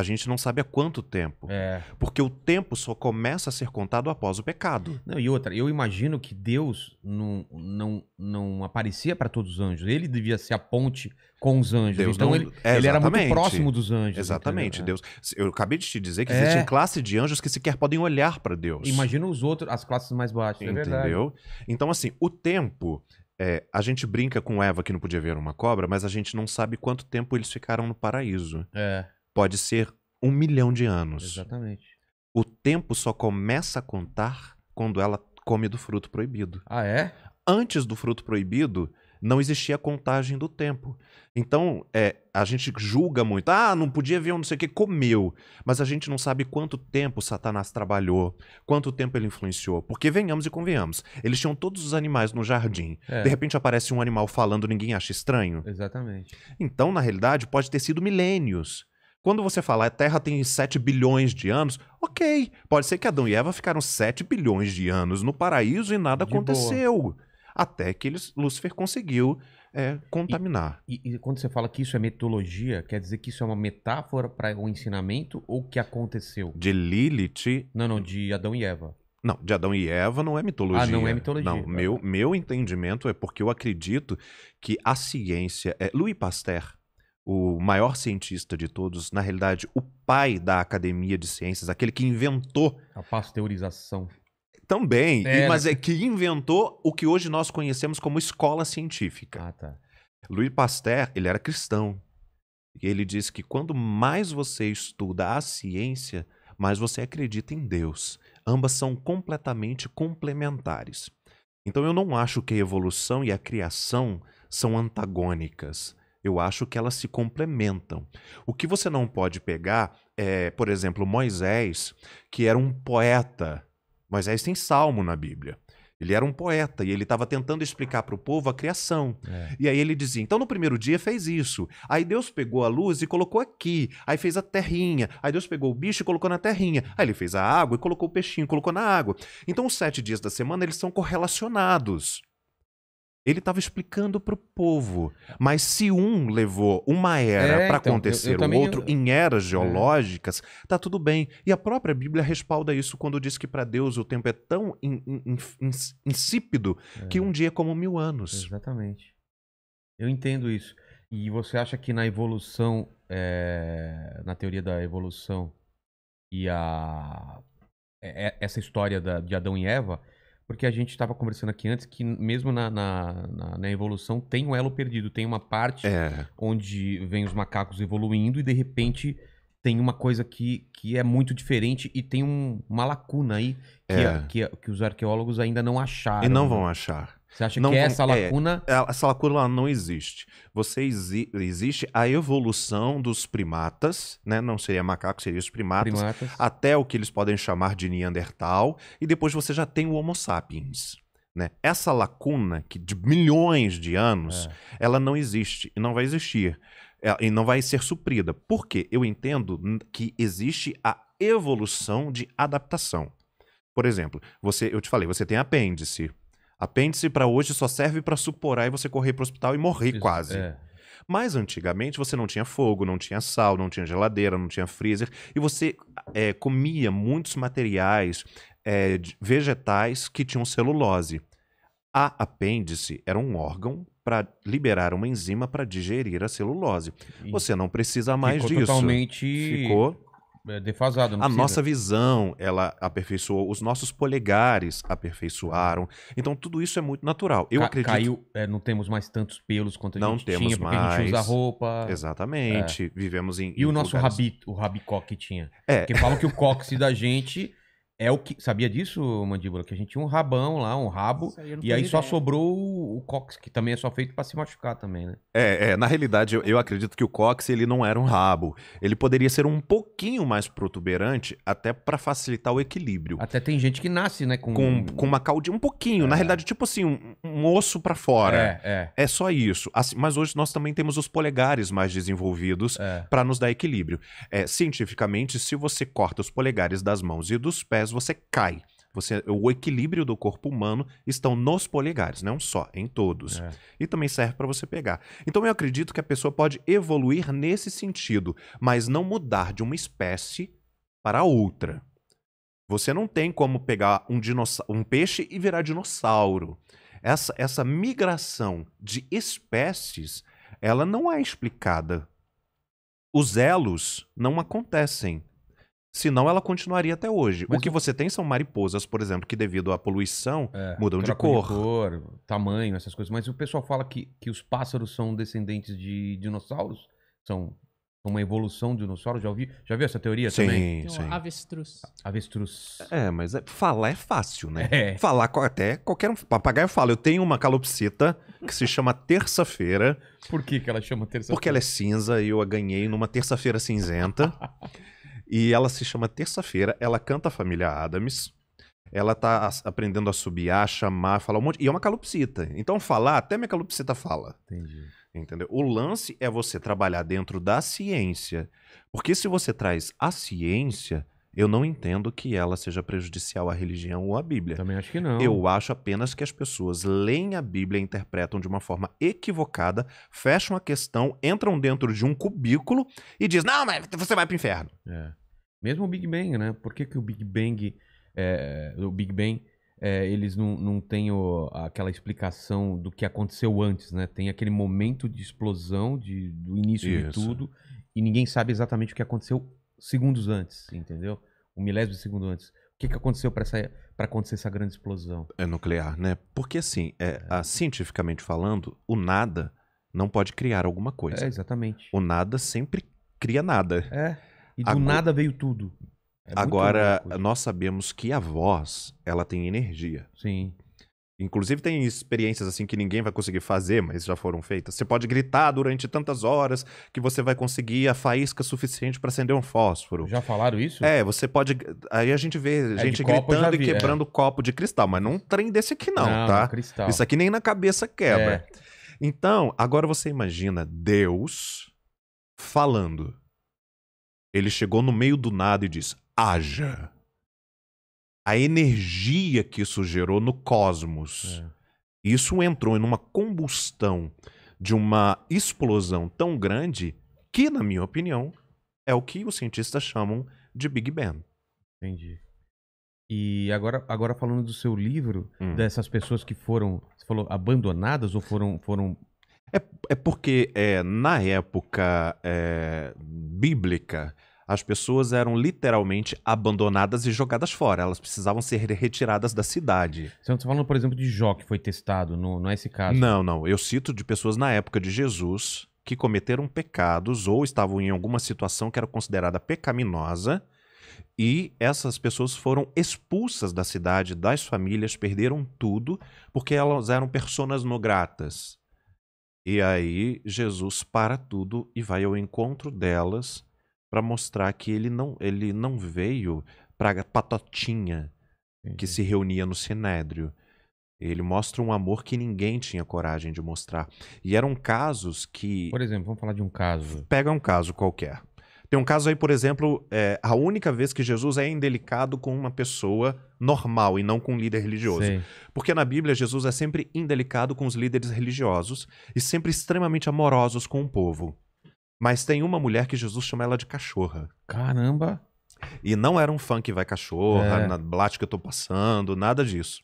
a gente não sabe há quanto tempo. É. Porque o tempo só começa a ser contado após o pecado. Não, e outra, eu imagino que Deus não, não, não aparecia para todos os anjos. Ele devia ser a ponte com os anjos. Deus então não... ele, ele era muito próximo dos anjos. Exatamente, é. Deus. Eu acabei de te dizer que é. existe classe de anjos que sequer podem olhar para Deus. Imagina os outros, as classes mais baixas. É entendeu? É então, assim, o tempo. É, a gente brinca com Eva que não podia ver uma cobra, mas a gente não sabe quanto tempo eles ficaram no paraíso. É. Pode ser um milhão de anos. Exatamente. O tempo só começa a contar quando ela come do fruto proibido. Ah, é? Antes do fruto proibido, não existia contagem do tempo. Então, é, a gente julga muito. Ah, não podia ver um não sei o que, comeu. Mas a gente não sabe quanto tempo Satanás trabalhou, quanto tempo ele influenciou. Porque venhamos e convenhamos, eles tinham todos os animais no jardim. É. De repente aparece um animal falando, ninguém acha estranho. Exatamente. Então, na realidade, pode ter sido milênios. Quando você fala a Terra tem 7 bilhões de anos, ok, pode ser que Adão e Eva ficaram 7 bilhões de anos no paraíso e nada de aconteceu. Boa. Até que eles, Lúcifer conseguiu é, contaminar. E, e, e, quando você fala que isso é mitologia, quer dizer que isso é uma metáfora para o um ensinamento ou que aconteceu? De Lilith. Não, não, de Adão e Eva. Não, de Adão e Eva não é mitologia. Ah, não é mitologia. Não, tá. meu, meu entendimento é porque eu acredito que a ciência. É... Louis Pasteur, o maior cientista de todos, na realidade, o pai da academia de ciências, aquele que inventou. A pasteurização. Também, é, né? mas é que inventou o que hoje nós conhecemos como escola científica. Ah, tá. Louis Pasteur, ele era cristão. E ele diz que quando mais você estuda a ciência, mais você acredita em Deus. Ambas são completamente complementares. Então eu não acho que a evolução e a criação são antagônicas. Eu acho que elas se complementam. O que você não pode pegar é, por exemplo, Moisés, que era um poeta. Moisés tem salmo na Bíblia. Ele era um poeta e ele estava tentando explicar para o povo a criação. É. E aí ele dizia: então no primeiro dia fez isso. Aí Deus pegou a luz e colocou aqui. Aí fez a terrinha. Aí Deus pegou o bicho e colocou na terrinha. Aí ele fez a água e colocou o peixinho, colocou na água. Então os sete dias da semana eles são correlacionados. Ele estava explicando para o povo. Mas se um levou uma era é, para então, acontecer, eu, eu o outro em eras é. geológicas, é. tá tudo bem. E a própria Bíblia respalda isso quando diz que para Deus o tempo é tão in, in, in, insípido é. que um dia é como mil anos. Exatamente. Eu entendo isso. E você acha que na evolução, é... na teoria da evolução e a é, é, essa história da, de Adão e Eva porque a gente estava conversando aqui antes que mesmo na, na, na, na evolução tem o um elo perdido, tem uma parte é. onde vem os macacos evoluindo e de repente tem uma coisa que, que é muito diferente e tem um, uma lacuna aí que, é. que, que, os arqueólogos ainda não acharam. E não né? vão achar. Você acha não, que essa é, lacuna. É, essa lacuna não existe. Você exi existe a evolução dos primatas, né? Não seria macaco, seria os primatas, primatas, Até o que eles podem chamar de Neandertal. E depois você já tem o Homo sapiens. Né? Essa lacuna que de milhões de anos, é. ela não existe e não vai existir. É, e não vai ser suprida. Porque eu entendo que existe a evolução de adaptação. Por exemplo, você, eu te falei, você tem apêndice. Apêndice para hoje só serve para suporar e você correr para o hospital e morrer Isso, quase. É. Mas antigamente você não tinha fogo, não tinha sal, não tinha geladeira, não tinha freezer e você é, comia muitos materiais é, vegetais que tinham celulose. A apêndice era um órgão para liberar uma enzima para digerir a celulose. Você não precisa mais Ficou disso. Totalmente... Ficou é, defasado. a nossa visão, ela aperfeiçoou, os nossos polegares aperfeiçoaram. Então tudo isso é muito natural. Eu Ca acredito. Caiu, é, não temos mais tantos pelos quanto a não gente temos tinha, mais. a gente usa roupa. Exatamente. É. Vivemos em. E em o nosso lugares... rabito, o rabicó que tinha. É. Porque falam que o cóccix da gente é o que. Sabia disso, mandíbula? Que a gente tinha um rabão lá, um rabo. aí e aí só sobrou o, o cox, que também é só feito para se machucar também, né? É, é na realidade, eu, eu, acredito que o cox ele não era um rabo. Ele poderia ser um pouquinho mais protuberante, até para facilitar o equilíbrio. Até tem gente que nasce, né? Com, com, com uma caudinha, um pouquinho. É. Na realidade, tipo assim, um, um osso para fora. É, é. É só isso. Assim, mas hoje nós também temos os polegares mais desenvolvidos é. para nos dar equilíbrio. É, cientificamente, se você corta os polegares das mãos e dos pés, mas você cai. Você, o equilíbrio do corpo humano estão nos polegares, não só, em todos. É. E também serve para você pegar. Então eu acredito que a pessoa pode evoluir nesse sentido, mas não mudar de uma espécie para outra. Você não tem como pegar um, um peixe e virar dinossauro. Essa, essa migração de espécies, ela não é explicada. Os elos não acontecem. Senão ela continuaria até hoje. Mas o que você tem são mariposas, por exemplo, que devido à poluição é, mudam de cor. de cor. Tamanho, essas coisas. Mas o pessoal fala que, que os pássaros são descendentes de dinossauros. São uma evolução de dinossauro. Já ouvi, já vi essa teoria sim, também? Sim, então, Avestruz. Avestruz. É, mas é, falar é fácil, né? É. Falar até qualquer um. Papagaio fala, eu tenho uma calopsita que se chama terça-feira. Por que, que ela chama terça-feira? Porque ela é cinza e eu a ganhei numa terça-feira cinzenta. E ela se chama Terça-feira, ela canta a família Adams. Ela tá aprendendo a subir a chamar, falar um monte. E é uma calopsita. Então, falar, até minha calopsita fala. Entendi. Entendeu? O lance é você trabalhar dentro da ciência. Porque se você traz a ciência, eu não entendo que ela seja prejudicial à religião ou à Bíblia. Também acho que não. Eu acho apenas que as pessoas leem a Bíblia e interpretam de uma forma equivocada, fecham a questão, entram dentro de um cubículo e dizem: Não, mas você vai pro inferno. É. Mesmo o Big Bang, né? Por que, que o Big Bang. É, o Big Bang. É, eles não, não têm o, aquela explicação do que aconteceu antes, né? Tem aquele momento de explosão, de, do início Isso. de tudo, e ninguém sabe exatamente o que aconteceu segundos antes, entendeu? Um milésimo de segundo antes. O que, que aconteceu para acontecer essa grande explosão? É nuclear, né? Porque assim, é, é, a, cientificamente falando, o nada não pode criar alguma coisa. É, exatamente. O nada sempre cria nada. É. E do nada veio tudo. É Agora, nós sabemos que a voz, ela tem energia. Sim. Inclusive tem experiências assim que ninguém vai conseguir fazer, mas já foram feitas. Você pode gritar durante tantas horas que você vai conseguir a faísca suficiente para acender um fósforo. Já falaram isso? É, você pode. Aí a gente vê é, gente gritando vi, e é. quebrando é. copo de cristal, mas não um trem desse aqui não, não tá? Cristal. Isso aqui nem na cabeça quebra. É. Então, agora você imagina Deus falando. Ele chegou no meio do nada e disse: haja. A energia que isso gerou no cosmos. É. Isso entrou em uma combustão de uma explosão tão grande que, na minha opinião, é o que os cientistas chamam de Big Bang. Entendi. E agora, agora falando do seu livro, hum. dessas pessoas que foram, você falou, abandonadas ou foram, foram é, é porque é, na época é, bíblica, as pessoas eram literalmente abandonadas e jogadas fora. Elas precisavam ser retiradas da cidade. Você não está falando, por exemplo, de Jó, que foi testado, não, não é esse caso. Não, não. Eu cito de pessoas na época de Jesus que cometeram pecados ou estavam em alguma situação que era considerada pecaminosa. E essas pessoas foram expulsas da cidade, das famílias, perderam tudo, porque elas eram personas no gratas. E aí Jesus para tudo e vai ao encontro delas para mostrar que ele não, ele não veio para a patotinha que uhum. se reunia no sinédrio. Ele mostra um amor que ninguém tinha coragem de mostrar. E eram casos que. Por exemplo, vamos falar de um caso. Pega um caso qualquer. Tem um caso aí, por exemplo, é, a única vez que Jesus é indelicado com uma pessoa normal e não com um líder religioso. Sim. Porque na Bíblia, Jesus é sempre indelicado com os líderes religiosos e sempre extremamente amorosos com o povo. Mas tem uma mulher que Jesus chama ela de cachorra. Caramba! E não era um fã que vai cachorra, é. na blate que eu tô passando, nada disso.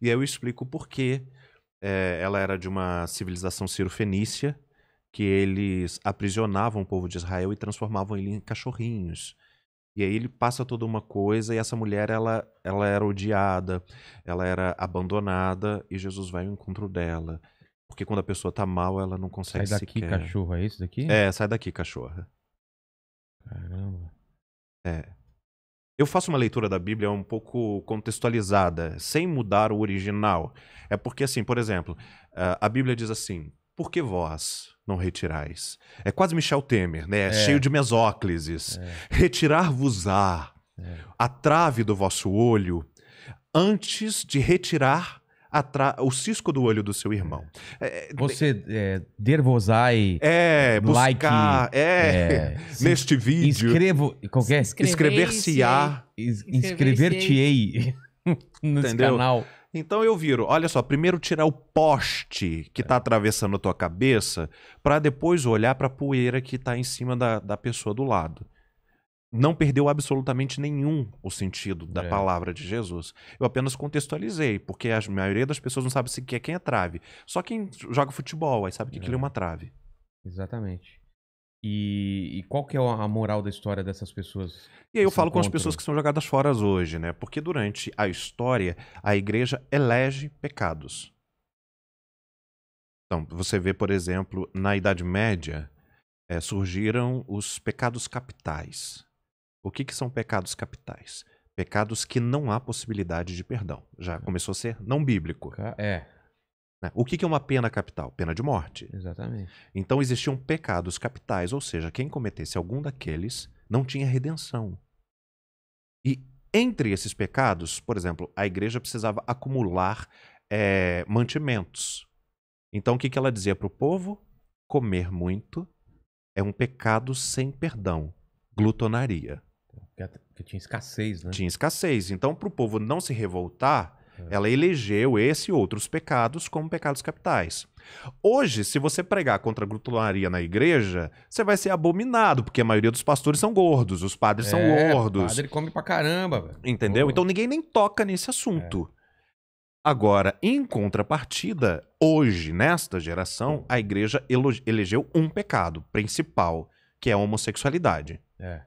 E aí eu explico por quê. É, ela era de uma civilização ciro-fenícia que eles aprisionavam o povo de Israel e transformavam ele em cachorrinhos. E aí ele passa toda uma coisa e essa mulher ela, ela era odiada, ela era abandonada e Jesus vai ao encontro dela. Porque quando a pessoa tá mal, ela não consegue sai daqui, sequer. cachorro, é isso daqui? É, sai daqui, cachorra. Caramba. É. Eu faço uma leitura da Bíblia um pouco contextualizada, sem mudar o original. É porque, assim, por exemplo, a Bíblia diz assim: Por que vós, não retirais. É quase Michel Temer, né? É, é. Cheio de mesóclises. É. Retirar-vos-á é. a trave do vosso olho antes de retirar o cisco do olho do seu irmão. É, é Você é, dervosai, é, like, é, é, neste vídeo. Inscrevo, qualquer. É? Inscrever-se-á. Inscrever-te-ei inscrever no canal. Então eu viro, olha só, primeiro tirar o poste que está é. atravessando a tua cabeça, para depois olhar para a poeira que está em cima da, da pessoa do lado. Não perdeu absolutamente nenhum o sentido da é. palavra de Jesus. Eu apenas contextualizei, porque a maioria das pessoas não sabe sequer quem é trave. Só quem joga futebol aí sabe que é. aquilo é uma trave. Exatamente. E, e, qual que é a moral da história dessas pessoas? E aí eu falo com as pessoas que são jogadas fora hoje, né? Porque durante a história, a igreja elege pecados. Então, você vê, por exemplo, na Idade Média, é, surgiram os pecados capitais. O que, que são pecados capitais? Pecados que não há possibilidade de perdão. Já é. começou a ser não bíblico. É. Né? O que, é uma pena capital? Pena de morte. Exatamente. Então existiam pecados capitais, ou seja, quem cometesse algum daqueles não tinha redenção. E entre esses pecados, por exemplo, a igreja precisava acumular é, mantimentos. Então o que, que ela dizia para o povo? Comer muito é um pecado sem perdão glutonaria. Porque tinha escassez, né? Tinha escassez. Então, para o povo não se revoltar, é. Ela elegeu esse e outros pecados como pecados capitais. Hoje, se você pregar contra a glutonaria na igreja, você vai ser abominado, porque a maioria dos pastores são gordos, os padres é, são gordos. O padre come pra caramba, velho. Entendeu? Então ninguém nem toca nesse assunto. É. Agora, em contrapartida, hoje, nesta geração, a igreja elegeu um pecado principal, que é a homossexualidade. É.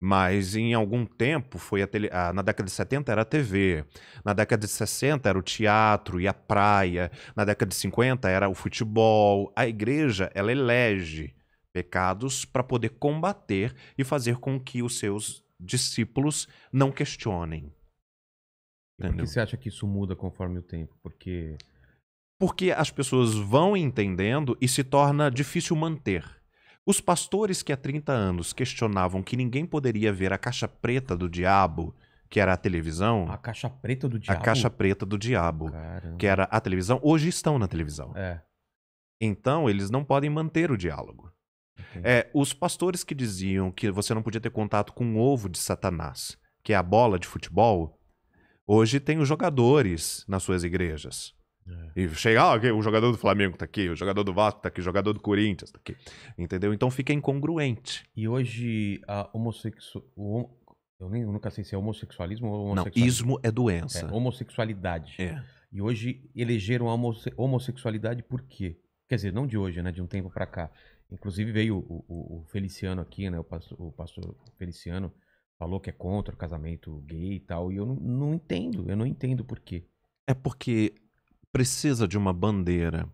Mas em algum tempo foi a tele... Ah, na década de 70 era a TV, na década de 60 era o teatro e a praia, na década de 50 era o futebol. A igreja, ela elege pecados para poder combater e fazer com que os seus discípulos não questionem. Entendeu? por que você acha que isso muda conforme o tempo? Porque porque as pessoas vão entendendo e se torna difícil manter. Os pastores que há 30 anos questionavam que ninguém poderia ver a caixa preta do diabo, que era a televisão. A caixa preta do diabo. A caixa preta do diabo, Caramba. que era a televisão, hoje estão na televisão. É. Então, eles não podem manter o diálogo. É, os pastores que diziam que você não podia ter contato com o ovo de Satanás, que é a bola de futebol, hoje tem os jogadores nas suas igrejas. É. E chega, ah, o jogador do Flamengo tá aqui, o jogador do Vasco tá aqui, o jogador do Corinthians tá aqui. Entendeu? Então fica incongruente. E hoje a homossexual. Eu, eu nunca sei se é homossexualismo ou homossexualismo. Não, ismo é doença. É, homossexualidade. É. E hoje elegeram a homosse... homossexualidade por quê? Quer dizer, não de hoje, né? De um tempo para cá. Inclusive veio o, o, o, Feliciano aqui, né? O pastor, o pastor Feliciano falou que é contra o casamento gay e tal. E eu não, não entendo, eu não entendo por quê. É porque precisa de uma bandeira.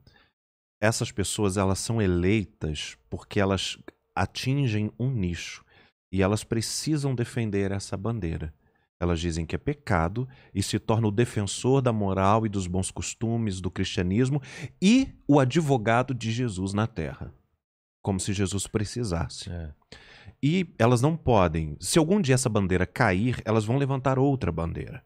Essas pessoas elas são eleitas porque elas atingem um nicho e elas precisam defender essa bandeira. Elas dizem que é pecado e se torna o defensor da moral e dos bons costumes do cristianismo e o advogado de Jesus na terra, como se Jesus precisasse. É. E elas não podem. Se algum dia essa bandeira cair, elas vão levantar outra bandeira.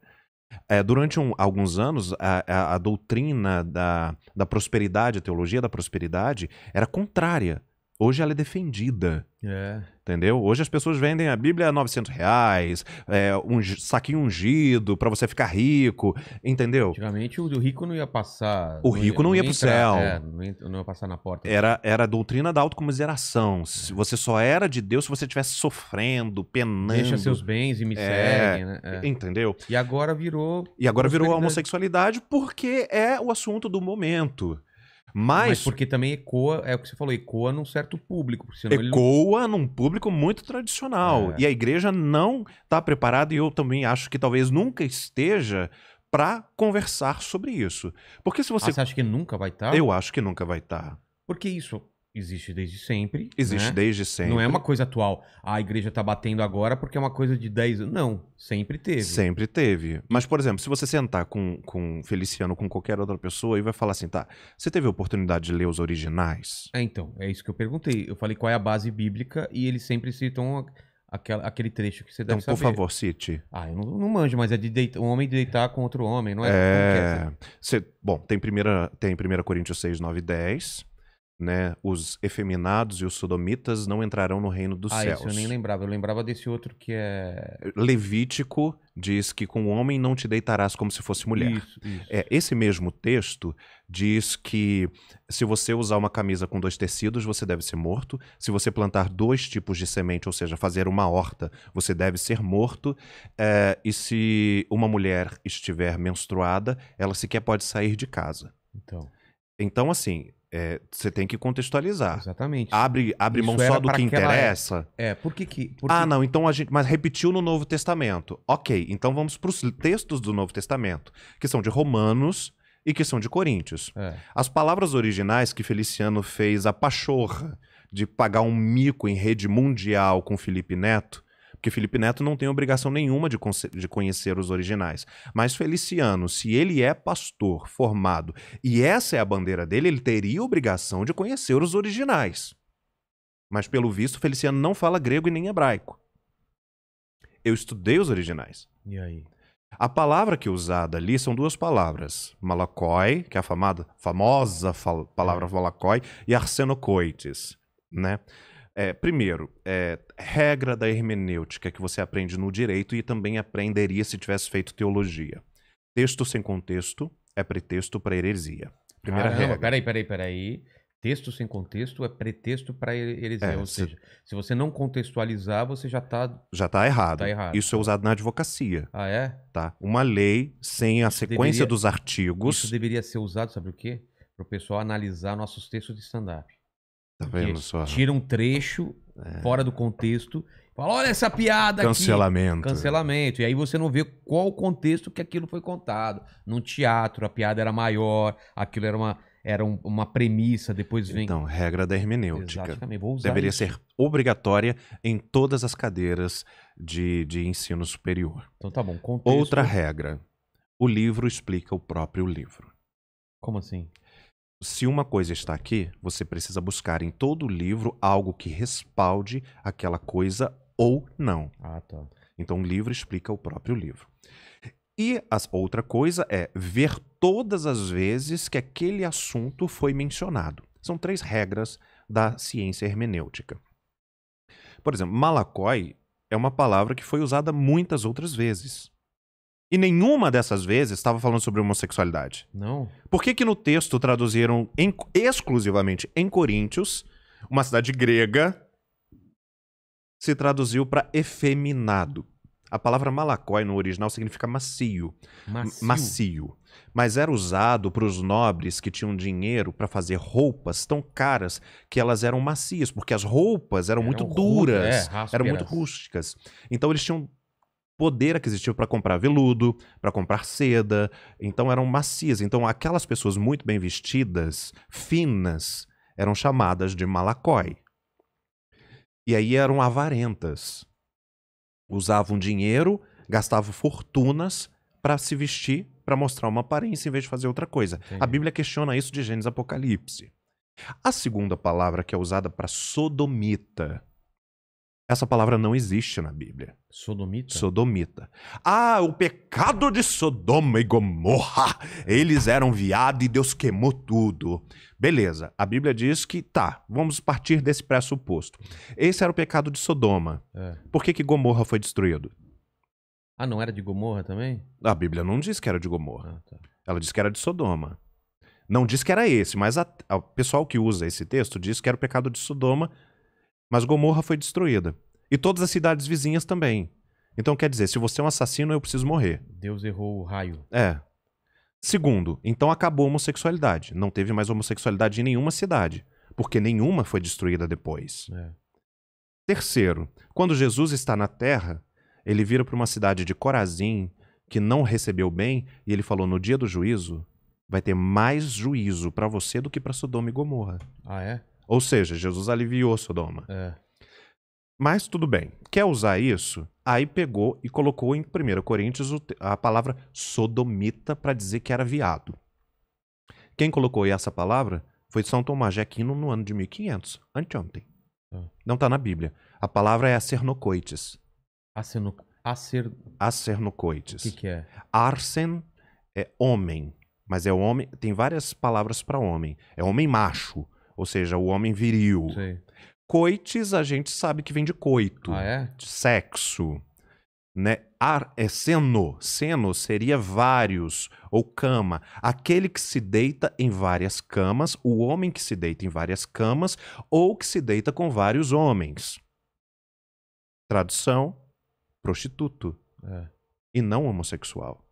É, durante um, alguns anos, a, a, a, doutrina da, da prosperidade, a teologia da prosperidade, era contrária. Hoje ela é defendida. É entendeu? Hoje as pessoas vendem a Bíblia a 900 reais, é, um saquinho ungido para você ficar rico, entendeu? Antigamente o rico não ia passar... O rico não, ia, não ia pro entrar, céu. É, não, ia, passar na porta. Era, era a doutrina da autocomiseração. É. Você só era de Deus se você estivesse sofrendo, penando. Deixa seus bens e me é, segue, né? É. Entendeu? E agora virou... E agora virou a homossexualidade porque é o assunto do momento. Mas, Mas, porque também ecoa, é o que você falou, ecoa num certo público. ecoa não... num público muito tradicional. É. E a igreja não está preparada, e eu também acho que talvez nunca esteja, para conversar sobre isso. Porque se você. Ah, você acha que nunca vai estar? Tá? Eu acho que nunca vai estar. Tá. Porque isso, Existe desde sempre. Existe né? desde sempre. Não é uma coisa atual. Ah, a igreja está batendo agora porque é uma coisa de 10 anos. Não, sempre teve. Sempre teve. Mas, por exemplo, se você sentar com, com Feliciano com qualquer outra pessoa e vai falar assim, tá, você teve a oportunidade de ler os originais? É, então, é isso que eu perguntei. Eu falei qual é a base bíblica e eles sempre citam aquela, aquele trecho que você deve então, Então, por favor, cite. Ah, eu não, não manjo, mas é de deitar, um homem de deitar com outro homem, não é? É. Não é, você... Bom, tem 1 primeira, tem primeira Coríntios 6, 9 e 10 né, os efeminados e os sodomitas não entrarão no reino dos ah, céus. Isso eu nem lembrava, eu lembrava desse outro que é. Levítico diz que com o homem não te deitarás como se fosse mulher. Isso, isso. É, esse mesmo texto diz que se você usar uma camisa com dois tecidos, você deve ser morto. Se você plantar dois tipos de semente, ou seja, fazer uma horta, você deve ser morto. É, e se uma mulher estiver menstruada, ela sequer pode sair de casa. Então. Então, assim, é, você tem que contextualizar. Exatamente. Abre, abre mão só do que interessa. É, é, por que que... Por ah, que... não, então a gente... Mas repetiu no Novo Testamento. Ok, então vamos para os textos do Novo Testamento, que são de Romanos e que são de Coríntios. É. As palavras originais que Feliciano fez a pachorra de pagar um mico em rede mundial com Felipe Neto porque Felipe Neto não tem obrigação nenhuma de, de conhecer os originais. Mas Feliciano, se ele é pastor formado e essa é a bandeira dele, ele teria obrigação de conhecer os originais. Mas pelo visto, Feliciano não fala grego e nem hebraico. Eu estudei os originais. E aí? A palavra que é usada ali são duas palavras: malakoi, que é a famada, famosa fal palavra é. malakoi, e arsenocoites, né? É, primeiro, é, regra da hermenêutica é que você aprende no direito e também aprenderia se tivesse feito teologia. Texto sem contexto é pretexto para heresia. Primeira Caramba, regra. Peraí, peraí, peraí. Texto sem contexto é pretexto para heresia. É, ou se... seja, se você não contextualizar, você já está. Já está errado. Tá errado. Isso é tá. usado na advocacia. Ah, é? Tá. Uma lei sem a isso sequência deveria... dos artigos. Isso deveria ser usado, sabe o quê? Para o pessoal analisar nossos textos de stand-up. Tá vendo só? Tira um trecho é. fora do contexto. Fala, olha essa piada Cancelamento. aqui. Cancelamento. E aí você não vê qual o contexto que aquilo foi contado. Num teatro, a piada era maior, aquilo era uma, era um, uma premissa, depois vem... Então, regra da hermenêutica. Exatamente, vou usar Deveria isso. ser obrigatória em todas as cadeiras de, de ensino superior. Então tá bom, contexto... Outra regra. O livro explica o próprio livro. Como assim? se uma coisa está aqui, você precisa buscar em todo livro algo que respalde aquela coisa ou não. Ah, tá. Então, o livro explica o próprio livro. E a outra coisa é ver todas as vezes que aquele assunto foi mencionado. São três regras da ciência hermenêutica. Por exemplo, malacói é uma palavra que foi usada muitas outras vezes. E nenhuma dessas vezes estava falando sobre homossexualidade. Não. Por que, que no texto traduziram em, exclusivamente em Coríntios, uma cidade grega, se traduziu para efeminado? A palavra malacói no original significa macio. Macio. macio. Mas era usado para os nobres que tinham dinheiro para fazer roupas tão caras que elas eram macias, porque as roupas eram, eram muito duras, é, eram muito rústicas. Então eles tinham poder aquisitivo para comprar veludo, para comprar seda, então eram macias. Então aquelas pessoas muito bem vestidas, finas, eram chamadas de malacói. E aí eram avarentas. Usavam dinheiro, gastavam fortunas para se vestir, para mostrar uma aparência em vez de fazer outra coisa. A Bíblia questiona isso de Gênesis Apocalipse. A segunda palavra que é usada para sodomita essa palavra não existe na Bíblia. Sodomita? Sodomita. Ah, o pecado de Sodoma e Gomorra. Eles eram viados e Deus queimou tudo. Beleza, a Bíblia diz que tá, vamos partir desse pressuposto. Esse era o pecado de Sodoma. É. Por que, que Gomorra foi destruído? Ah, não era de Gomorra também? A Bíblia não diz que era de Gomorra. Ah, tá. Ela diz que era de Sodoma. Não diz que era esse, mas o pessoal que usa esse texto diz que era o pecado de Sodoma, mas Gomorra foi destruída. E todas as cidades vizinhas também. Então quer dizer, se você é um assassino, eu preciso morrer. Deus errou o raio. É. Segundo, então acabou a homossexualidade. Não teve mais homossexualidade em nenhuma cidade, porque nenhuma foi destruída depois. É. Terceiro, quando Jesus está na terra, ele vira para uma cidade de Corazim, que não recebeu bem, e ele falou: no dia do juízo, vai ter mais juízo para você do que para Sodoma e Gomorra. Ah, é? Ou seja, Jesus aliviou Sodoma. É. Mas tudo bem. Quer usar isso? Aí pegou e colocou em 1 Coríntios a palavra sodomita para dizer que era viado. Quem colocou essa palavra foi São Tomás de Aquino no ano de 1500, anteontem. É. Não está na Bíblia. A palavra é acernocoites. Acerno... Acer... Acernocoites. O que, que é? Arsen é homem, mas é homem. Tem várias palavras para homem. É homem macho. Ou seja, o homem viril. Sim. Coites, a gente sabe que vem de coito. Ah, é? De sexo. Né? Ar é seno. Seno seria vários, ou cama. Aquele que se deita em várias camas, o homem que se deita em várias camas, ou que se deita com vários homens. Tradução: prostituto. É. E não homossexual.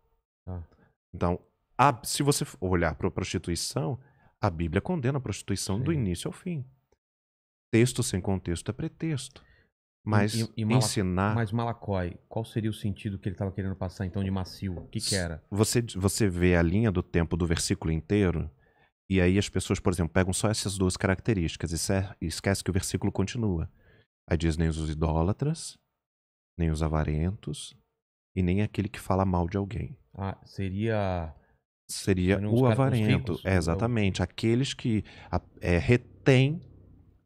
Ah. Então, a, se você olhar para a prostituição, a Bíblia condena a prostituição Sim. do início ao fim. Texto sem contexto é pretexto. Mas e, e ensinar. Mas Malacói, qual seria o sentido que ele estava querendo passar então de macio? O que, que era? Você, você vê a linha do tempo do versículo inteiro, e aí as pessoas, por exemplo, pegam só essas duas características e esquece que o versículo continua. Aí diz: nem os idólatras, nem os avarentos, e nem aquele que fala mal de alguém. Ah, seria Seria o avarento. É, exatamente. Aqueles que é, retêm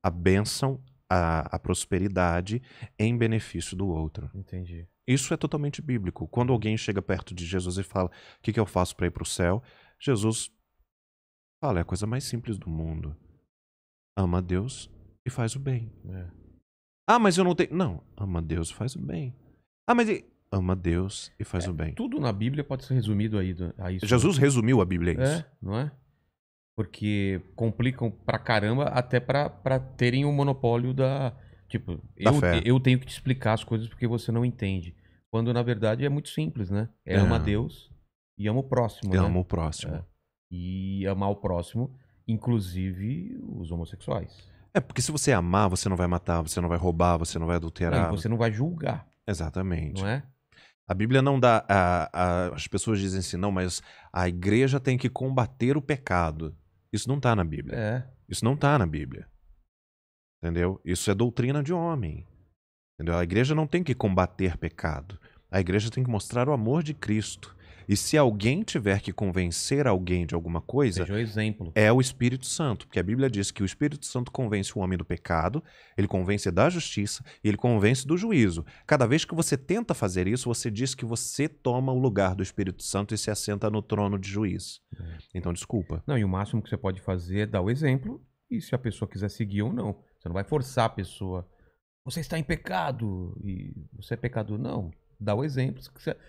a bênção, a, a prosperidade em benefício do outro. Entendi. Isso é totalmente bíblico. Quando alguém chega perto de Jesus e fala: O que, que eu faço para ir para o céu? Jesus fala: É a coisa mais simples do mundo. Ama a Deus e faz o bem. É. Ah, mas eu não tenho. Não, ama a Deus e faz o bem. Ah, mas ama Deus e faz é, o bem. Tudo na Bíblia pode ser resumido aí a isso. Jesus resumiu a Bíblia a é é, isso. É, não é? Porque complicam pra caramba até pra, pra terem o um monopólio da. Tipo, da eu, fé. eu tenho que te explicar as coisas porque você não entende. Quando na verdade é muito simples, né? É, é. ama Deus e ama o próximo. E né? Ama o próximo. É. E amar o próximo, inclusive os homossexuais. É, porque se você amar, você não vai matar, você não vai roubar, você não vai adulterar. Não, você não vai julgar. Exatamente. Não é? A Bíblia não dá. A, a, as pessoas dizem assim, não, mas a igreja tem que combater o pecado. Isso não está na Bíblia. É. Isso não está na Bíblia. Entendeu? Isso é doutrina de homem. Entendeu? A igreja não tem que combater pecado. A igreja tem que mostrar o amor de Cristo. E se alguém tiver que convencer alguém de alguma coisa, o exemplo. é o Espírito Santo, porque a Bíblia diz que o Espírito Santo convence o homem do pecado, ele convence da justiça e ele convence do juízo. Cada vez que você tenta fazer isso, você diz que você toma o lugar do Espírito Santo e se assenta no trono de juiz. É. Então, desculpa. Não, e o máximo que você pode fazer é dar o exemplo e se a pessoa quiser seguir ou não. Você não vai forçar a pessoa. Você está em pecado e você é pecador. Não dá o exemplo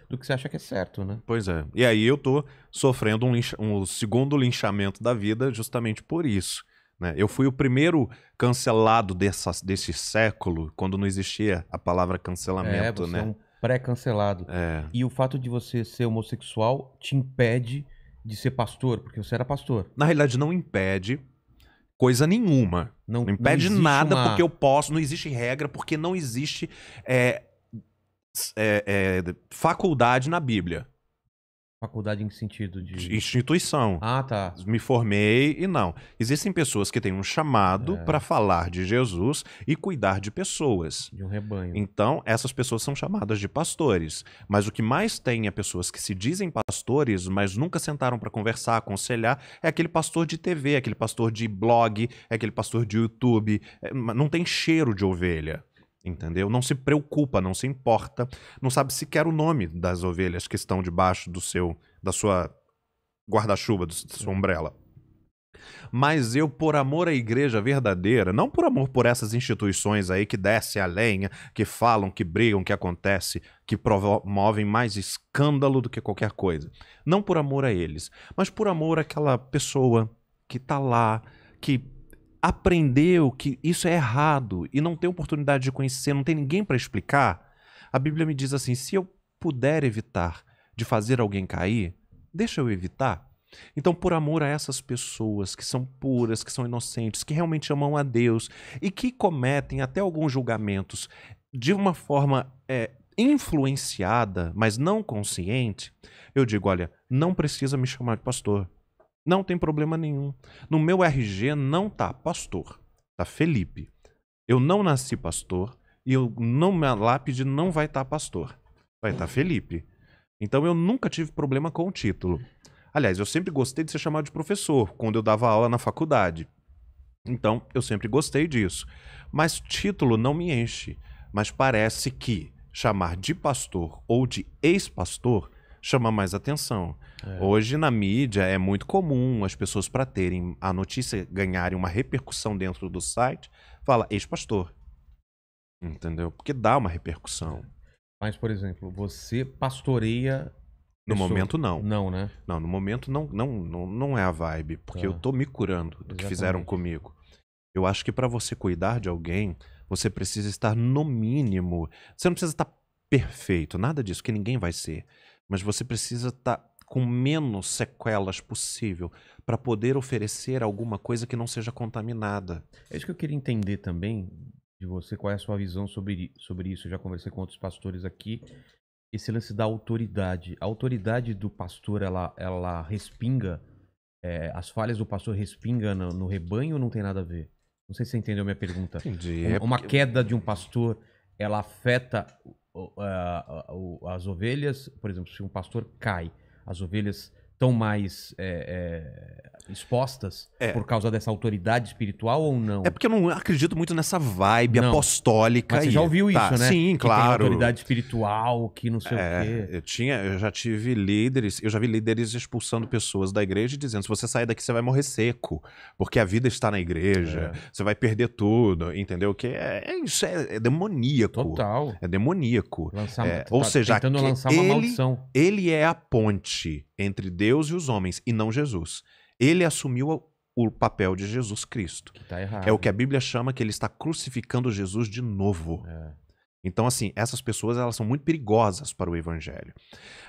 do que você acha que é certo, né? Pois é. E aí eu tô sofrendo um, lincha... um segundo linchamento da vida justamente por isso. Né? Eu fui o primeiro cancelado dessa... desse século, quando não existia a palavra cancelamento, é, você né? É um pré-cancelado. É. E o fato de você ser homossexual te impede de ser pastor, porque você era pastor. Na realidade, não impede, coisa nenhuma. Não, não impede não nada uma... porque eu posso, não existe regra, porque não existe é, é, é, faculdade na Bíblia. Faculdade em que sentido de. Instituição. Ah, tá. Me formei e não. Existem pessoas que têm um chamado é. para falar de Jesus e cuidar de pessoas. De um rebanho. Então, essas pessoas são chamadas de pastores. Mas o que mais tem é pessoas que se dizem pastores, mas nunca sentaram para conversar, aconselhar. É aquele pastor de TV, é aquele pastor de blog, é aquele pastor de YouTube. É, não tem cheiro de ovelha entendeu? Não se preocupa, não se importa, não sabe sequer o nome das ovelhas que estão debaixo do seu da sua guarda-chuva, da sua umbrella. Mas eu, por amor à igreja verdadeira, não por amor por essas instituições aí que descem a lenha, que falam, que brigam, que acontece, que promovem mais escândalo do que qualquer coisa. Não por amor a eles, mas por amor àquela pessoa que tá lá, que aprendeu que isso é errado e não tem oportunidade de conhecer, não tem ninguém para explicar, a Bíblia me diz assim: se eu puder evitar de fazer alguém cair, deixa eu evitar. Então, por amor a essas pessoas que são puras, que são inocentes, que realmente amam a Deus e que cometem até alguns julgamentos de uma forma é, influenciada, mas não consciente, eu digo: olha, não precisa me chamar de pastor. Não tem problema nenhum. No meu RG não tá pastor, tá Felipe. Eu não nasci pastor e eu não minha lápide não vai estar tá pastor. Vai estar tá Felipe. Então eu nunca tive problema com o título. Aliás, eu sempre gostei de ser chamado de professor quando eu dava aula na faculdade. Então eu sempre gostei disso. Mas título não me enche. Mas parece que chamar de pastor ou de ex-pastor chama mais atenção. É. Hoje, na mídia, é muito comum as pessoas, para terem a notícia, ganharem uma repercussão dentro do site, fala ex-pastor. Entendeu? Porque dá uma repercussão. É. Mas, por exemplo, você pastoreia. No pessoa... momento, não. Não, né? Não, no momento não, não, não, não é a vibe. Porque ah. eu tô me curando do Exatamente. que fizeram comigo. Eu acho que para você cuidar de alguém, você precisa estar no mínimo. Você não precisa estar perfeito, nada disso, que ninguém vai ser. Mas você precisa estar tá com menos sequelas possível, para poder oferecer alguma coisa que não seja contaminada. É isso que eu queria entender também de você, qual é a sua visão sobre, sobre isso. Eu já conversei com outros pastores aqui. Esse lance da autoridade. A autoridade do pastor, ela, ela respinga, é, as falhas do pastor respinga no, no rebanho ou não tem nada a ver? Não sei se você entendeu minha pergunta. Entendi. É uma, uma queda de um pastor, ela afeta uh, uh, uh, as ovelhas? Por exemplo, se um pastor cai, as ovelhas estão mais é, é, expostas é. por causa dessa autoridade espiritual ou não? É porque eu não acredito muito nessa vibe não. apostólica. Mas você já ouviu tá. isso, tá. né? Sim, que claro. autoridade espiritual, que não sei o é, quê. Eu, tinha, eu já tive líderes, eu já vi líderes expulsando pessoas da igreja e dizendo: se você sair daqui, você vai morrer seco, porque a vida está na igreja, é. você vai perder tudo, entendeu? Que é, é isso, é, demoníaco. Total. É demoníaco. Lançar, tá ou seja, tentando lançar uma ele, maldição. Ele é a ponte entre Deus Deus e os homens, e não Jesus. Ele assumiu o papel de Jesus Cristo. Tá é o que a Bíblia chama que ele está crucificando Jesus de novo. É. Então, assim, essas pessoas elas são muito perigosas para o evangelho.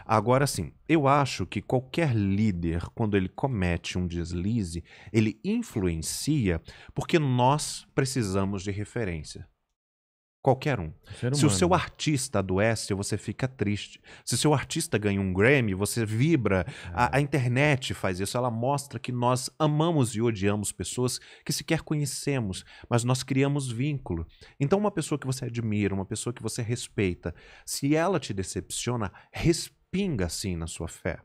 Agora, assim, eu acho que qualquer líder, quando ele comete um deslize, ele influencia porque nós precisamos de referência. Qualquer um. Se o seu artista adoece, você fica triste. Se o seu artista ganha um Grammy, você vibra. É. A, a, internet faz isso. Ela mostra que nós amamos e odiamos pessoas que sequer conhecemos, mas nós criamos vínculo. Então, uma pessoa que você admira, uma pessoa que você respeita, se ela te decepciona, respinga assim na sua fé.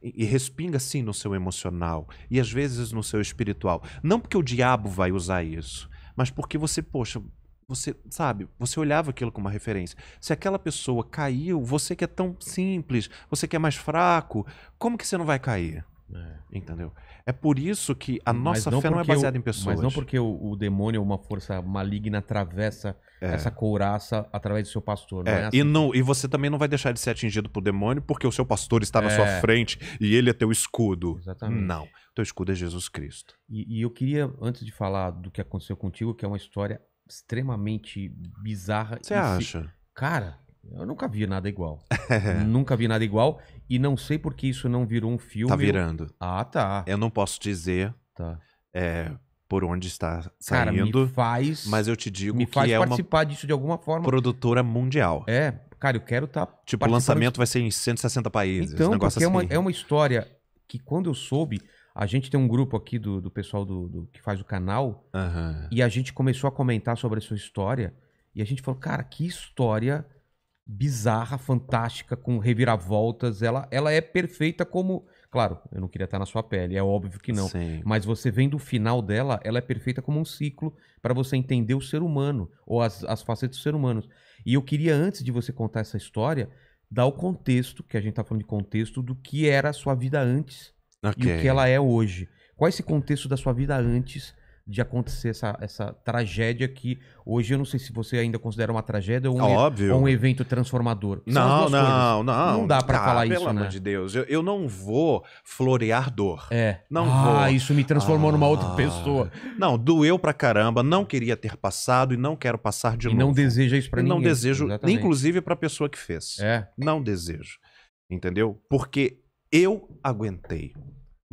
E, e respinga assim no seu emocional e às vezes no seu espiritual. Não porque o diabo vai usar isso, mas porque você, poxa, você, sabe, você olhava aquilo como uma referência. Se aquela pessoa caiu, você que é tão simples, você que é mais fraco, como que você não vai cair? É. Entendeu? É por isso que a nossa fé não é baseada o, em pessoas. Mas não porque o, o demônio ou uma força maligna atravessa é. essa couraça através do seu pastor. Não é. é assim. e, não, e você também não vai deixar de ser atingido por demônio porque o seu pastor está na sua é. frente e ele é teu escudo. Exatamente. Não. Teu escudo é Jesus Cristo. E, e eu queria, antes de falar do que aconteceu contigo, que é uma história extremamente bizarra. Você acha? Se... Cara, eu nunca vi nada igual. É. nunca vi nada igual e não sei por que isso não virou um filme. Tá virando. Eu... Ah, tá. Eu não posso dizer tá. É, por onde está saindo. Cara, me faz. Mas eu te digo me que faz é participar uma disso de alguma forma. Produtora mundial. É, cara, eu quero estar. Tá tipo, o lançamento de... vai ser em 160 países. Então, porque assim. é, uma, assim. é uma história que quando eu soube a gente tem um grupo aqui do, do pessoal do, do que faz o canal uhum. e a gente começou a comentar sobre a sua história e a gente falou, cara, que história bizarra, fantástica, com reviravoltas. Ela, ela é perfeita como. Claro, eu não queria estar na sua pele, é óbvio que não. Sim. Mas você vendo o final dela, ela é perfeita como um ciclo para você entender o ser humano, ou as, as facetas do ser humano. E eu queria, antes de você contar essa história, dar o contexto, que a gente está falando de contexto, do que era a sua vida antes okay. e o que ela é hoje. Qual é esse contexto da sua vida antes de acontecer essa, essa tragédia que hoje eu não sei se você ainda considera uma tragédia ou um, Óbvio. Ou um evento transformador. Não, não, não, não. Não dá para ah, falar pelo isso, Pelo amor né? de Deus, eu, eu não vou florear dor. É. Não ah, vou. Ah, isso me transformou ah. numa outra ah. pessoa. Não, doeu pra caramba, não queria ter passado e não quero passar de e novo. E não deseja isso pra e ninguém. Não desejo, Exatamente. inclusive pra pessoa que fez. É. Não desejo. Entendeu? Porque eu aguentei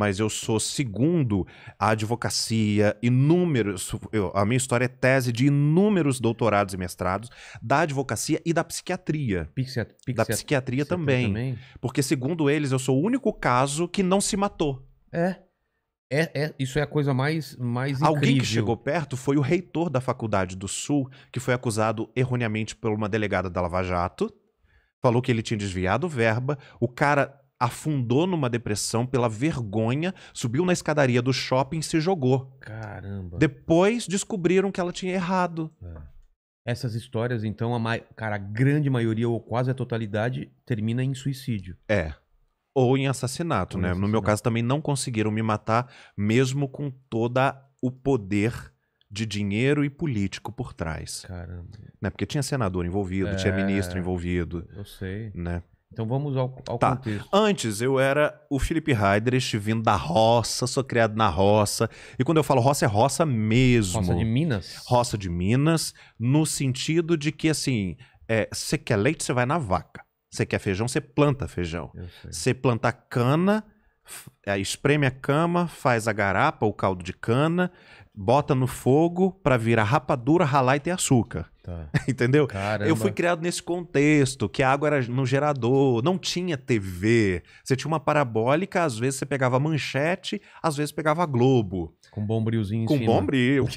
mas eu sou segundo a advocacia, inúmeros. Eu, a minha história é tese de inúmeros doutorados e mestrados da advocacia e da psiquiatria. Pixia, pixia, da psiquiatria também, também. Porque, segundo eles, eu sou o único caso que não se matou. É. É, é, isso é a coisa mais, mais incrível. Alguém que chegou perto foi o reitor da Faculdade do Sul, que foi acusado erroneamente por uma delegada da Lava Jato. Falou que ele tinha desviado verba. O cara afundou numa depressão pela vergonha, subiu na escadaria do shopping e se jogou. Caramba. Depois descobriram que ela tinha errado. É. Essas histórias, então, a ma... cara, a grande maioria ou quase a totalidade termina em suicídio. É. Ou em assassinato, ou né? Assassinato. No meu caso também não conseguiram me matar, mesmo com toda o poder de dinheiro e político por trás. Caramba. Né? Porque tinha senador envolvido, é... tinha ministro envolvido. Eu sei. Né? Então vamos ao, ao tá. contexto. Antes eu era o Felipe Heidrich, vindo da roça, sou criado na roça. E quando eu falo roça, é roça mesmo. Roça de Minas? Roça de Minas, no sentido de que assim, você é, quer leite, você vai na vaca. Você quer feijão, você planta feijão. Você planta cana, é, espreme a cama, faz a garapa, o caldo de cana, bota no fogo para virar rapadura, ralar e ter açúcar. Tá. Entendeu? Caramba. Eu fui criado nesse contexto, que a água era no gerador, não tinha TV. Você tinha uma parabólica, às vezes você pegava manchete, às vezes pegava globo. Com bombrilzinho em Com cima. bombril.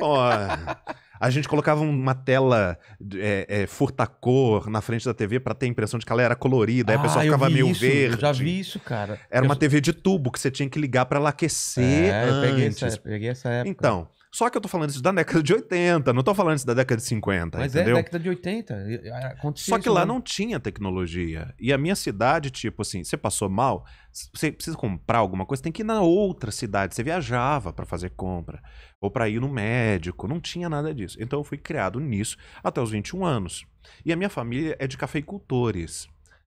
oh. A gente colocava uma tela é, é, furtacor na frente da TV para ter a impressão de que ela era colorida. Ah, aí a pessoa ah, ficava meio isso, verde. Eu já vi isso, cara. Era eu... uma TV de tubo que você tinha que ligar para ela aquecer é, antes. Eu peguei, essa, eu peguei essa época. Então. Só que eu tô falando isso da década de 80, não tô falando isso da década de 50. Mas é entendeu? é década de 80. Acontecia Só que lá mesmo. não tinha tecnologia. E a minha cidade, tipo assim, você passou mal, você precisa comprar alguma coisa, tem que ir na outra cidade. Você viajava para fazer compra. Ou para ir no médico. Não tinha nada disso. Então eu fui criado nisso até os 21 anos. E a minha família é de cafeicultores.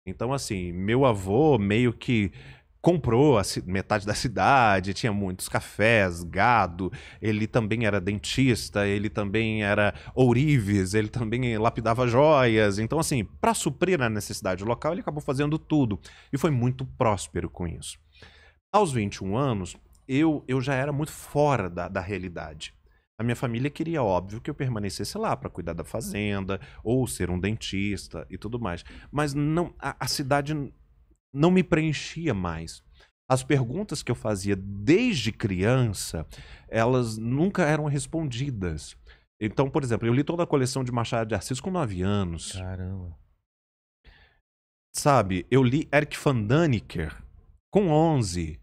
Então, assim, meu avô meio que comprou metade da cidade, tinha muitos cafés, gado, ele também era dentista, ele também era ourives, ele também lapidava joias. Então, assim, para suprir a necessidade local, ele acabou fazendo tudo e foi muito próspero com isso. Aos 21 anos, eu, eu já era muito fora da, da realidade. A minha família queria, óbvio, que eu permanecesse lá para cuidar da fazenda ou ser um dentista e tudo mais. Mas não, a, a cidade não me preenchia mais. As perguntas que eu fazia desde criança, elas nunca eram respondidas. Então, por exemplo, eu li toda a coleção de Machado de Assis com 9 anos. Caramba. Sabe, eu li Eric van Daniker com 11.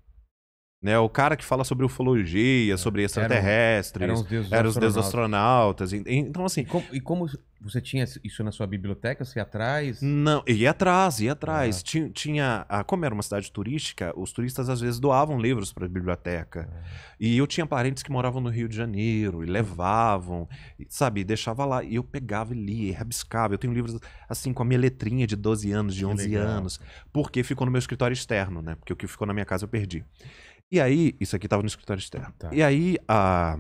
Né, o cara que fala sobre ufologia, é, sobre extraterrestres, eram, eram os deuses, eram os deuses astronautas. Então, assim. E como, e como, você tinha isso na sua biblioteca? Você ia atrás? Não, ia atrás, ia atrás. Ah. Tinha, tinha a, como era uma cidade turística, os turistas às vezes doavam livros para a biblioteca. Ah. E eu tinha parentes que moravam no Rio de Janeiro e levavam, sabe, e deixava lá. E eu pegava e lia, e rabiscava. Eu tenho livros assim com a minha letrinha de 12 anos, de 11 anos, porque ficou no meu escritório externo, né? Porque o que ficou na minha casa eu perdi. E aí, isso aqui estava no escritório externo. Tá. E aí, a...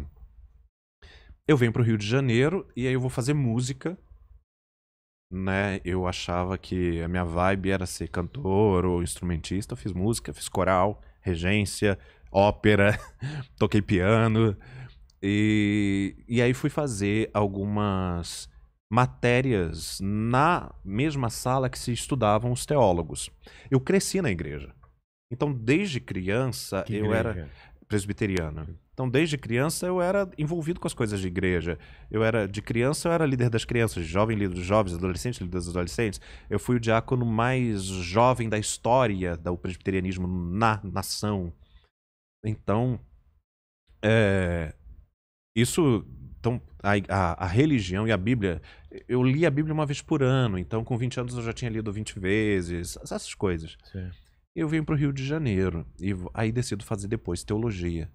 eu venho para o Rio de Janeiro e aí eu vou fazer música. Né? Eu achava que a minha vibe era ser cantor ou instrumentista. Eu fiz música, fiz coral, regência, ópera, toquei piano. E, e aí fui fazer algumas matérias na mesma sala que se estudavam os teólogos. Eu cresci na igreja. Então, desde criança, que eu igreja? era presbiteriana. Hum. Então, desde criança, eu era envolvido com as coisas de igreja. Eu era, de criança, eu era líder das crianças, jovem líder dos jovens, adolescente líder dos adolescentes. Eu fui o diácono mais jovem da história do presbiterianismo na nação. Então, é, isso então, a, a, a, religião e a Bíblia, eu li a Bíblia uma vez por ano, então com 20 anos eu já tinha lido 20 vezes, essas coisas. Sim eu venho para o Rio de Janeiro. E aí decido fazer depois teologia.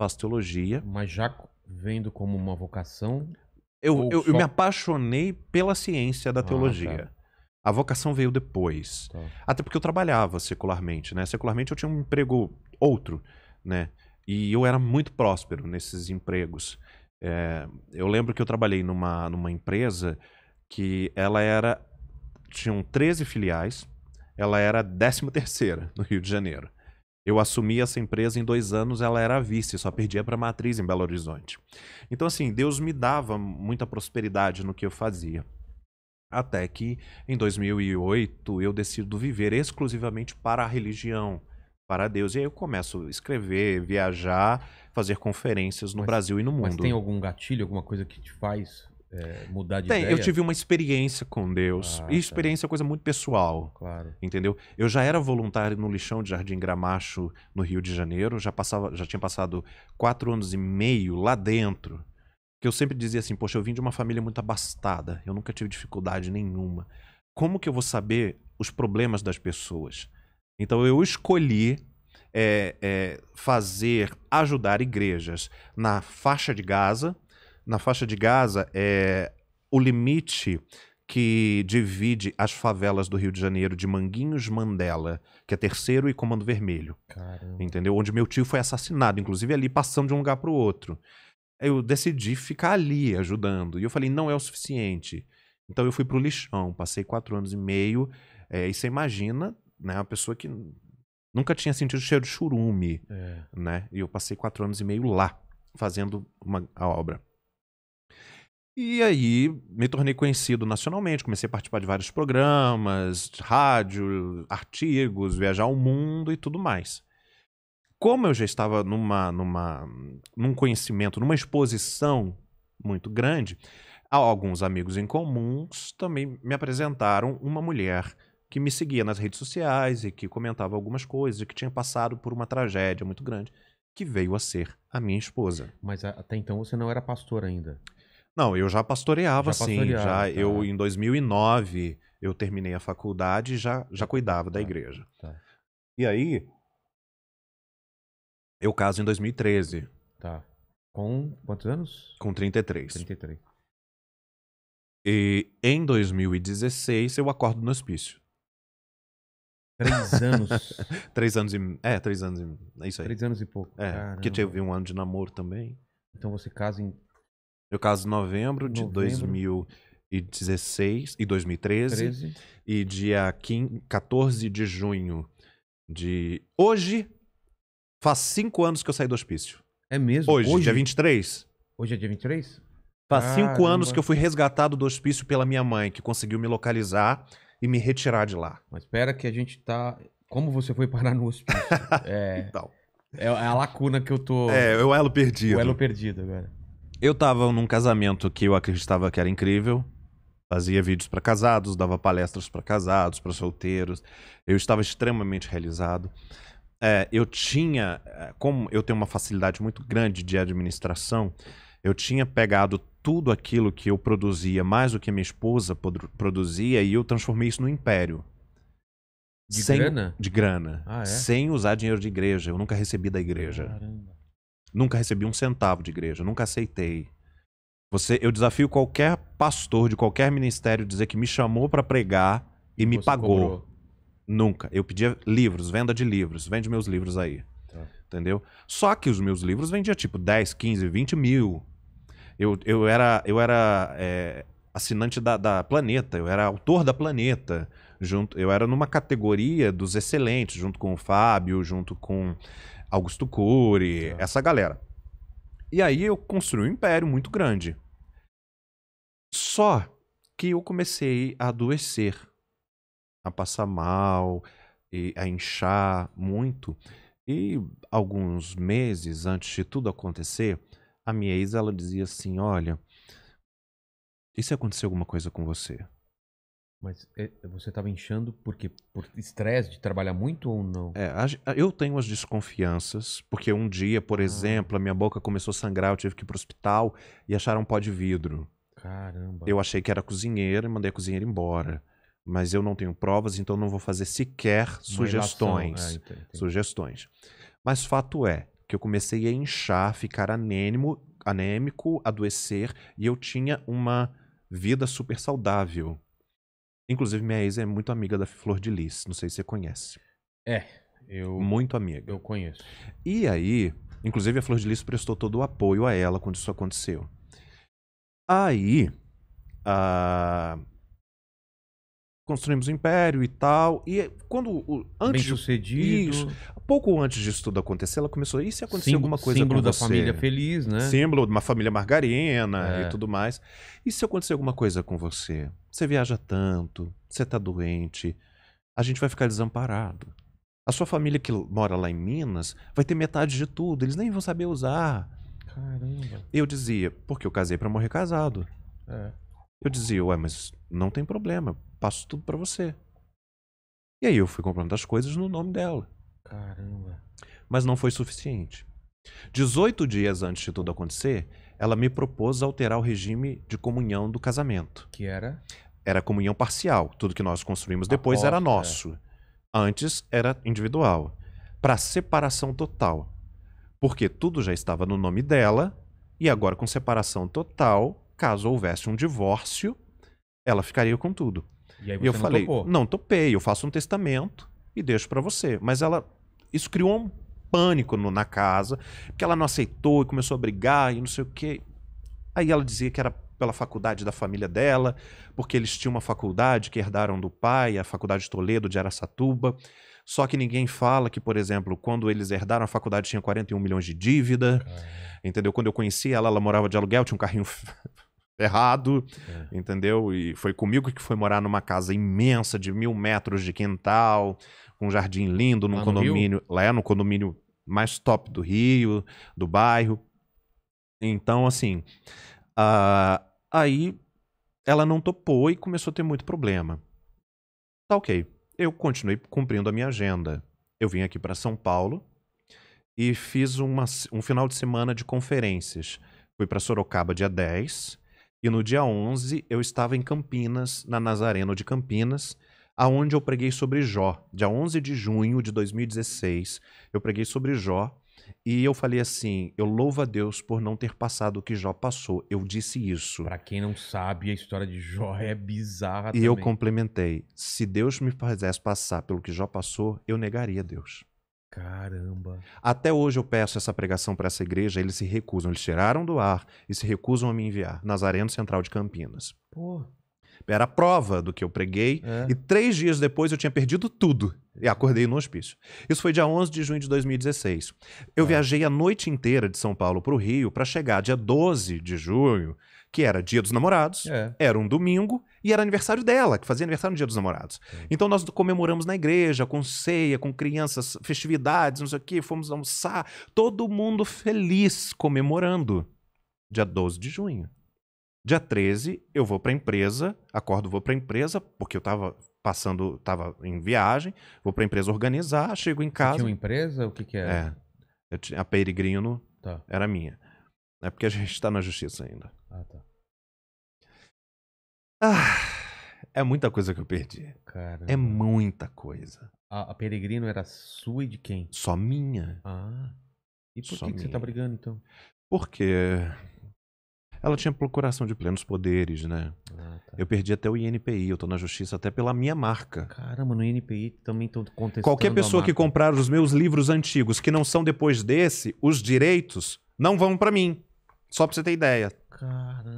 Faço teologia. Mas já vendo como uma vocação? Eu, eu, só... eu me apaixonei pela ciência da ah, teologia. Tá. A vocação veio depois. Tá. Até porque eu trabalhava secularmente, né? Secularmente eu tinha um emprego outro, né? E eu era muito próspero nesses empregos. É, eu lembro que eu trabalhei numa, numa empresa que ela era... Tinham 13 filiais, ela era 13 terceira no Rio de Janeiro. Eu assumi essa empresa em dois anos, ela era vice, só perdia para a matriz em Belo Horizonte. Então, assim, Deus me dava muita prosperidade no que eu fazia. Até que, em 2008, eu decido viver exclusivamente para a religião, para Deus. E aí eu começo a escrever, viajar, fazer conferências no mas, Brasil e no mundo. Mas tem algum gatilho, alguma coisa que te faz é, mudar de Tem, ideia? Eu tive uma experiência com Deus. Ah, e tá. experiência tá. é coisa muito pessoal. Claro. Entendeu? Eu já era voluntário no lixão de Jardim Gramacho, no Rio de Janeiro. Já, passava, já tinha passado quatro anos e meio lá dentro. Que eu sempre dizia assim, poxa, eu vim de uma família muito abastada. Eu nunca tive dificuldade nenhuma. Como que eu vou saber os problemas das pessoas? Então eu escolhi é, é, fazer, ajudar igrejas na faixa de Gaza, na faixa de Gaza, é, o limite que divide as favelas do Rio de Janeiro de Manguinhos Mandela, que é terceiro e Comando Vermelho. Caramba. Entendeu? Onde meu tio foi assassinado, inclusive ali passando de um lugar para o outro. Eu decidi ficar ali ajudando. E eu falei, não é o suficiente. Então eu fui pro lixão, passei quatro anos e meio. É, e você imagina, né, uma pessoa que nunca tinha sentido cheiro de churume, é. né? E eu passei quatro anos e meio lá, fazendo uma, a obra. E aí me tornei conhecido nacionalmente, comecei a participar de vários programas, rádio, artigos, viajar o mundo e tudo mais. Como eu já estava numa, numa, num conhecimento, numa exposição muito grande, alguns amigos em comuns também me apresentaram uma mulher que me seguia nas redes sociais e que comentava algumas coisas e que tinha passado por uma tragédia muito grande, que veio a ser a minha esposa. Mas até então você não era pastor ainda? Não, eu já pastoreava, já sim. Pastoreava, já tá. Eu, em 2009, eu terminei a faculdade e já, já tá. cuidava tá, da igreja. Tá. E aí, eu caso em 2013. Tá. Com quantos anos? Com 33. 33. E em 2016, eu acordo no hospício. Três anos. três anos e. É, três anos e. É isso aí. Três anos e pouco. É, Caramba. porque teve um ano de namoro também. Então você casa em no caso em novembro, de novembro. 2016 e 2013. 13. E dia 15, 14 de junho de. Hoje, faz cinco anos que eu saí do hospício. É mesmo? Hoje, Hoje? dia 23. Hoje é dia 23? Faz ah, cinco anos que eu fui resgatado do hospício pela minha mãe, que conseguiu me localizar e me retirar de lá. Mas espera que a gente tá. Como você foi parar no hospício? é... então. É, é a lacuna que eu tô. É, é o elo perdido. O elo perdido agora. Eu tava num casamento que eu acreditava que era incrível. Fazia vídeos para casados, dava palestras para casados, para solteiros. Eu estava extremamente realizado. É, eu tinha, é, como eu tenho uma facilidade muito grande de administração, eu tinha pegado tudo aquilo que eu produzia, mais do que minha esposa produzia, e eu transformei isso no império. De sem, grana? De grana. Ah, é? Sem usar dinheiro de igreja. Eu nunca recebi da igreja. Caramba. Nunca recebi um centavo de igreja, nunca aceitei. Você, eu desafio qualquer pastor de qualquer ministério dizer que me chamou para pregar e me pagou. Cobrou. Nunca. Eu pedia livros, venda de livros, vende meus livros aí. Tá. Entendeu? Só que os meus livros vendia tipo 10, 15, 20 mil. Eu, eu era, eu era é, assinante da, da Planeta, eu era autor da Planeta. Junto, eu era numa categoria dos excelentes, junto com o Fábio, junto com Augusto Cury, tá. essa galera. E aí eu construí um império muito grande. Só que eu comecei a adoecer, a passar mal, e a inchar muito. E alguns meses antes de tudo acontecer, a minha ex ela dizia assim: "Olha, e se acontecer alguma coisa com você?" Mas é, você estava inchando porque por estresse de trabalhar muito ou não? É, eu tenho as desconfianças, porque um dia, por ah. exemplo, a minha boca começou a sangrar, eu tive que ir para o hospital e acharam um pó de vidro. Caramba. Eu achei que era cozinheira e mandei a cozinheira embora. Mas eu não tenho provas, então não vou fazer sequer Uma sugestões. Ah, entendi. Sugestões. Mas fato é que eu comecei a inchar, ficar anêmico, anêmico, adoecer, e eu tinha uma vida super saudável. Inclusive, minha ex é muito amiga da Flor de Lis. Não sei se você conhece. É, eu. Muito amiga. Eu conheço. E aí, inclusive, a Flor de Lis prestou todo o apoio a ela quando isso aconteceu. Aí, a construímos o um império e tal. E quando antes Bem sucedido. Isso, pouco antes disso tudo acontecer, ela começou. E se acontecer Sim, alguma coisa símbolo com você? Símbolo da família feliz, né? Símbolo de uma família margarina é. e tudo mais. E se acontecer alguma coisa com você? Você viaja tanto, você tá doente, a gente vai ficar desamparado. A sua família que mora lá em Minas vai ter metade de tudo, eles nem vão saber usar. Caramba. Eu dizia, porque eu casei para morrer casado. É. Eu dizia, ué, mas não tem problema faço tudo para você. E aí eu fui comprando as coisas no nome dela. Caramba. Mas não foi suficiente. 18 dias antes de tudo acontecer, ela me propôs alterar o regime de comunhão do casamento. Que era? Era comunhão parcial. Tudo que nós construímos depois era nosso. Antes era individual. Para separação total. Porque tudo já estava no nome dela e agora com separação total, caso houvesse um divórcio, ela ficaria com tudo. E aí você eu não falei, topou. não topei, eu faço um testamento e deixo para você. Mas ela, isso criou um pânico no, na casa, porque ela não aceitou e começou a brigar e não sei o quê. Aí ela dizia que era pela faculdade da família dela, porque eles tinham uma faculdade que herdaram do pai, a faculdade de Toledo de Araçatuba. Só que ninguém fala que, por exemplo, quando eles herdaram a faculdade tinha 41 milhões de dívida. Caramba. Entendeu? Quando eu conheci ela, ela morava de aluguel, tinha um carrinho errado, é. entendeu? E foi comigo que foi morar numa casa imensa de mil metros de quintal, um jardim lindo, num lá condomínio, no lá no condomínio mais top do Rio, do bairro. Então, assim, uh, aí ela não topou e começou a ter muito problema. Tá ok. Eu continuei cumprindo a minha agenda. Eu vim aqui para São Paulo e fiz uma, um final de semana de conferências. Fui para Sorocaba dia 10, e no dia 11 eu estava em Campinas, na Nazareno de Campinas, aonde eu preguei sobre Jó. Dia 11 de junho de 2016, eu preguei sobre Jó e eu falei assim: eu louvo a Deus por não ter passado o que Jó passou. Eu disse isso. Para quem não sabe, a história de Jó é bizarra. E também. eu complementei: se Deus me fizesse passar pelo que Jó passou, eu negaria a Deus. Caramba. Até hoje eu peço essa pregação para essa igreja, eles se recusam. Eles tiraram do ar e se recusam a me enviar. Nazareno Central de Campinas. Pô. Era a prova do que eu preguei. É. E três dias depois eu tinha perdido tudo. E acordei no hospício. Isso foi dia 11 de junho de 2016. Eu é. viajei a noite inteira de São Paulo para o Rio para chegar dia 12 de junho que era Dia dos Namorados, é. era um domingo e era aniversário dela, que fazia aniversário no Dia dos Namorados. É. Então nós comemoramos na igreja, com ceia, com crianças, festividades, não sei o quê, fomos almoçar, todo mundo feliz comemorando. Dia 12 de junho. Dia 13, eu vou para a empresa, acordo, vou para a empresa, porque eu estava passando, estava em viagem, vou para a empresa organizar, chego em casa. Você tinha uma empresa? O que que era? É. Tinha, a Peregrino tá. era minha. É porque a gente está na justiça ainda. Ah, tá. Ah, é muita coisa que eu perdi. Cara, É muita coisa. A, a, Peregrino era sua e de quem? Só minha. Ah. E por Só que, que você tá brigando então? Porque ela tinha procuração de plenos poderes, né? Ah, tá. Eu perdi até o INPI, eu tô na justiça até pela minha marca. Caramba, no INPI também estão contestando. Qualquer pessoa que comprar os meus livros antigos, que não são depois desse, os direitos não vão para mim. Só pra você ter ideia. Caramba.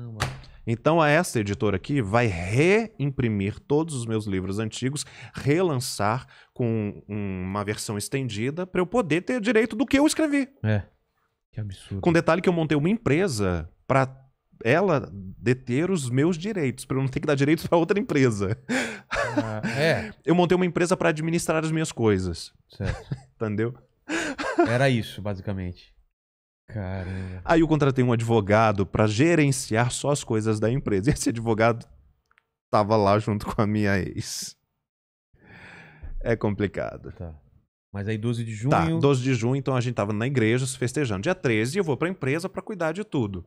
Então, essa editora aqui vai reimprimir todos os meus livros antigos, relançar com uma versão estendida para eu poder ter direito do que eu escrevi. É. Que absurdo. Com detalhe que eu montei uma empresa para ela deter os meus direitos, para eu não ter que dar direitos para outra empresa. Ah, é. Eu montei uma empresa para administrar as minhas coisas. Certo. Entendeu? Era isso, basicamente. Caramba. Aí eu contratei um advogado para gerenciar só as coisas da empresa. E esse advogado tava lá junto com a minha ex. É complicado. Tá. Mas aí 12 de tá, junho. Tá, 12 de junho, então a gente tava na igreja se festejando. Dia 13 eu vou pra empresa para cuidar de tudo.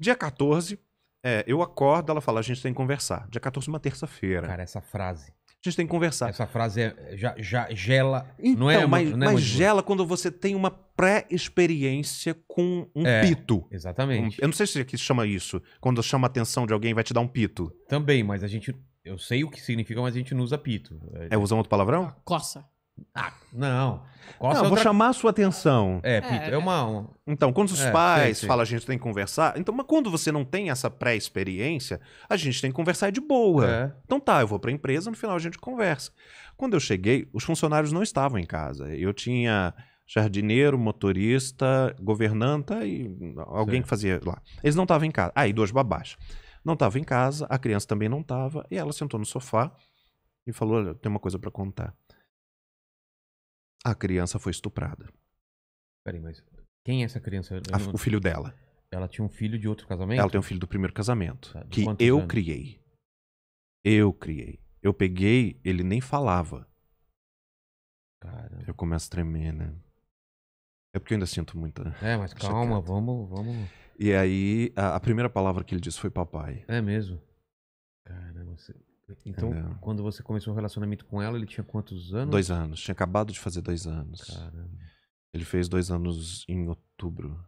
Dia 14, é, eu acordo, ela fala, a gente tem que conversar. Dia 14, uma terça-feira. Cara, essa frase a gente tem que conversar. Essa frase é, já, já gela, então, não é? Então, mas, não é mas gela quando você tem uma pré-experiência com um é, pito. Exatamente. Um, eu não sei se aqui chama isso. Quando chama a atenção de alguém, vai te dar um pito. Também, mas a gente. Eu sei o que significa, mas a gente não usa pito. É, usa um outro palavrão? Coça. Ah, não. não, vou chamar a sua atenção. É, Pita, é, é, uma... Então, quando os é, pais sim, sim. falam a gente tem que conversar, então, mas quando você não tem essa pré-experiência, a gente tem que conversar de boa. É. Então tá, eu vou pra empresa, no final a gente conversa. Quando eu cheguei, os funcionários não estavam em casa. Eu tinha jardineiro, motorista, governanta e alguém sim. que fazia lá. Eles não estavam em casa. Ah, e duas babás. Não estavam em casa, a criança também não estava, e ela sentou no sofá e falou, olha, tem uma coisa para contar. A criança foi estuprada. Peraí, mas quem é essa criança? A, não... O filho dela. Ela tinha um filho de outro casamento? Ela tem um filho do primeiro casamento. Tá, que eu anos? criei. Eu criei. Eu peguei, ele nem falava. Cara. Eu começo a tremer, né? É porque eu ainda sinto muita. Né? É, mas calma, vamos, vamos. E aí, a, a, primeira palavra que ele disse foi papai. É mesmo? Caramba, você... Então, Entendeu? quando você começou o um relacionamento com ela, ele tinha quantos anos? Dois anos. Tinha acabado de fazer dois anos. Caramba. Ele fez dois anos em outubro.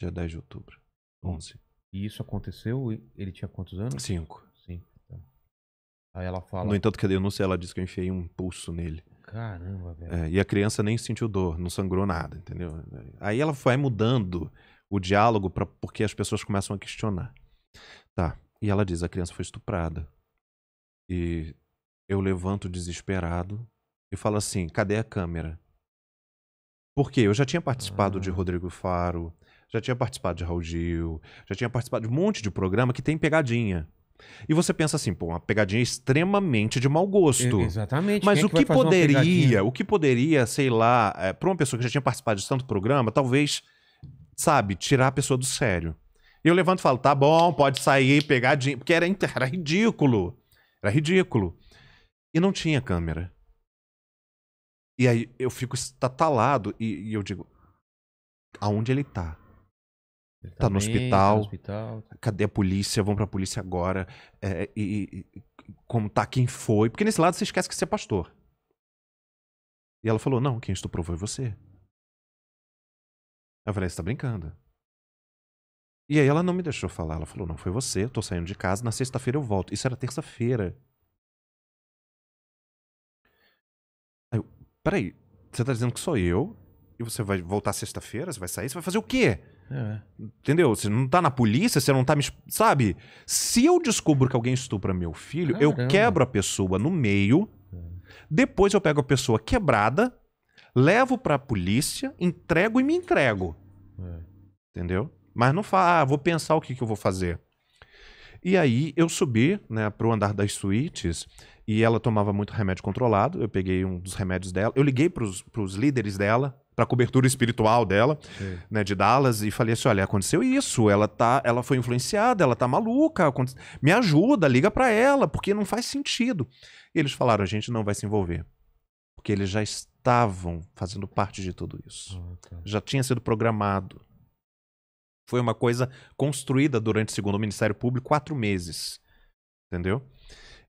Dia 10 de outubro. 11. E isso aconteceu? Ele tinha quantos anos? Cinco. Cinco. Tá. Aí ela fala... No entanto que a denúncia, ela disse que eu enfiei um pulso nele. Caramba, velho. É, e a criança nem sentiu dor, não sangrou nada, entendeu? Aí ela vai mudando o diálogo pra, porque as pessoas começam a questionar. Tá. E ela diz: a criança foi estuprada. E eu levanto desesperado e falo assim: cadê a câmera? Porque eu já tinha participado ah. de Rodrigo Faro, já tinha participado de Raul Gil, já tinha participado de um monte de programa que tem pegadinha. E você pensa assim, pô, uma pegadinha extremamente de mau gosto. exatamente. Mas Quem é o é que, que poderia, o que poderia, sei lá, é, eh, para uma pessoa que já tinha participado de tanto programa, talvez, sabe, tirar a pessoa do sério. E eu levanto e falo, tá bom, pode sair, pegadinha, porque era, era ridículo. Era ridículo. E não tinha câmera. E aí eu fico estatalado e, e eu digo: aonde ele tá? Ele tá, tá, no hospital, no hospital, tá. Cadê a polícia? Vamos pra polícia agora. É, e, e como tá quem foi? Porque nesse lado você esquece que você é pastor. E ela falou: Não, quem estuprou foi você. Eu falei: Você tá brincando. E aí ela não me deixou falar. Ela falou: não, foi você, eu tô saindo de casa, na sexta-feira eu volto. Isso era terça-feira. Aí eu, peraí, você tá dizendo que sou eu? E você vai voltar sexta-feira? Você vai sair? Você vai fazer o quê? É. Entendeu? Você não tá na polícia, você não tá me. Sabe? Se eu descubro que alguém estupra meu filho, Caramba. eu quebro a pessoa no meio. É. Depois eu pego a pessoa quebrada, levo pra polícia, entrego e me entrego. É. Entendeu? Mas não fala, ah, vou pensar o que, que eu vou fazer. E aí eu subi né, pro andar das suítes e ela tomava muito remédio controlado. Eu peguei um dos remédios dela. Eu liguei pros, os líderes dela, pra cobertura espiritual dela, né, de Dallas, e falei assim: olha, aconteceu isso, ela tá, ela foi influenciada, ela tá maluca, aconte... me ajuda, liga para ela, porque não faz sentido. E eles falaram: a gente não vai se envolver. Porque eles já estavam fazendo parte de tudo isso. Ah, tá. Já tinha sido programado. Foi uma coisa construída durante, segundo o Ministério Público, quatro meses. Entendeu?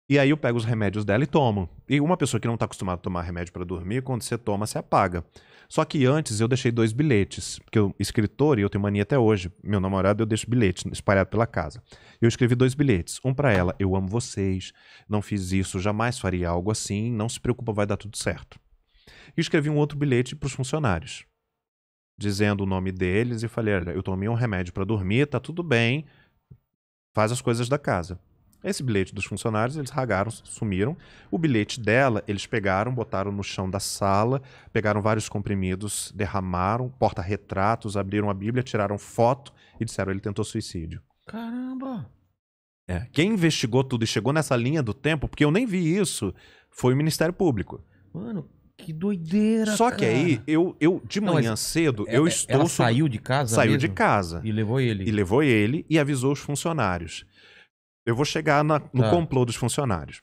E aí eu pego os remédios dela e tomo. E uma pessoa que não está acostumada a tomar remédio para dormir, quando você toma, você apaga. Só que antes eu deixei dois bilhetes, porque eu escritor e eu tenho mania até hoje. Meu namorado eu deixo bilhetes espalhado pela casa. Eu escrevi dois bilhetes, um para ela, eu amo vocês, não fiz isso, jamais faria algo assim, não se preocupa, vai dar tudo certo. E escrevi um outro bilhete para os funcionários dizendo o nome deles e falei: olha, eu tomei um remédio para dormir, tá tudo bem, faz as coisas da casa. Esse bilhete dos funcionários, eles ragaram, sumiram. O bilhete dela, eles pegaram, botaram no chão da sala, pegaram vários comprimidos, derramaram, porta-retratos, abriram a Bíblia, tiraram foto e disseram: ele tentou suicídio. Caramba! É. Quem investigou tudo e chegou nessa linha do tempo, porque eu nem vi isso, foi o Ministério Público. Mano, que doideira. Só que aí, eu, eu de Não, manhã cedo, é, eu é, estou. Ela saiu de casa? Saiu mesmo? de casa. E levou ele. E levou ele e avisou os funcionários. Eu vou chegar na, no tá. complô dos funcionários.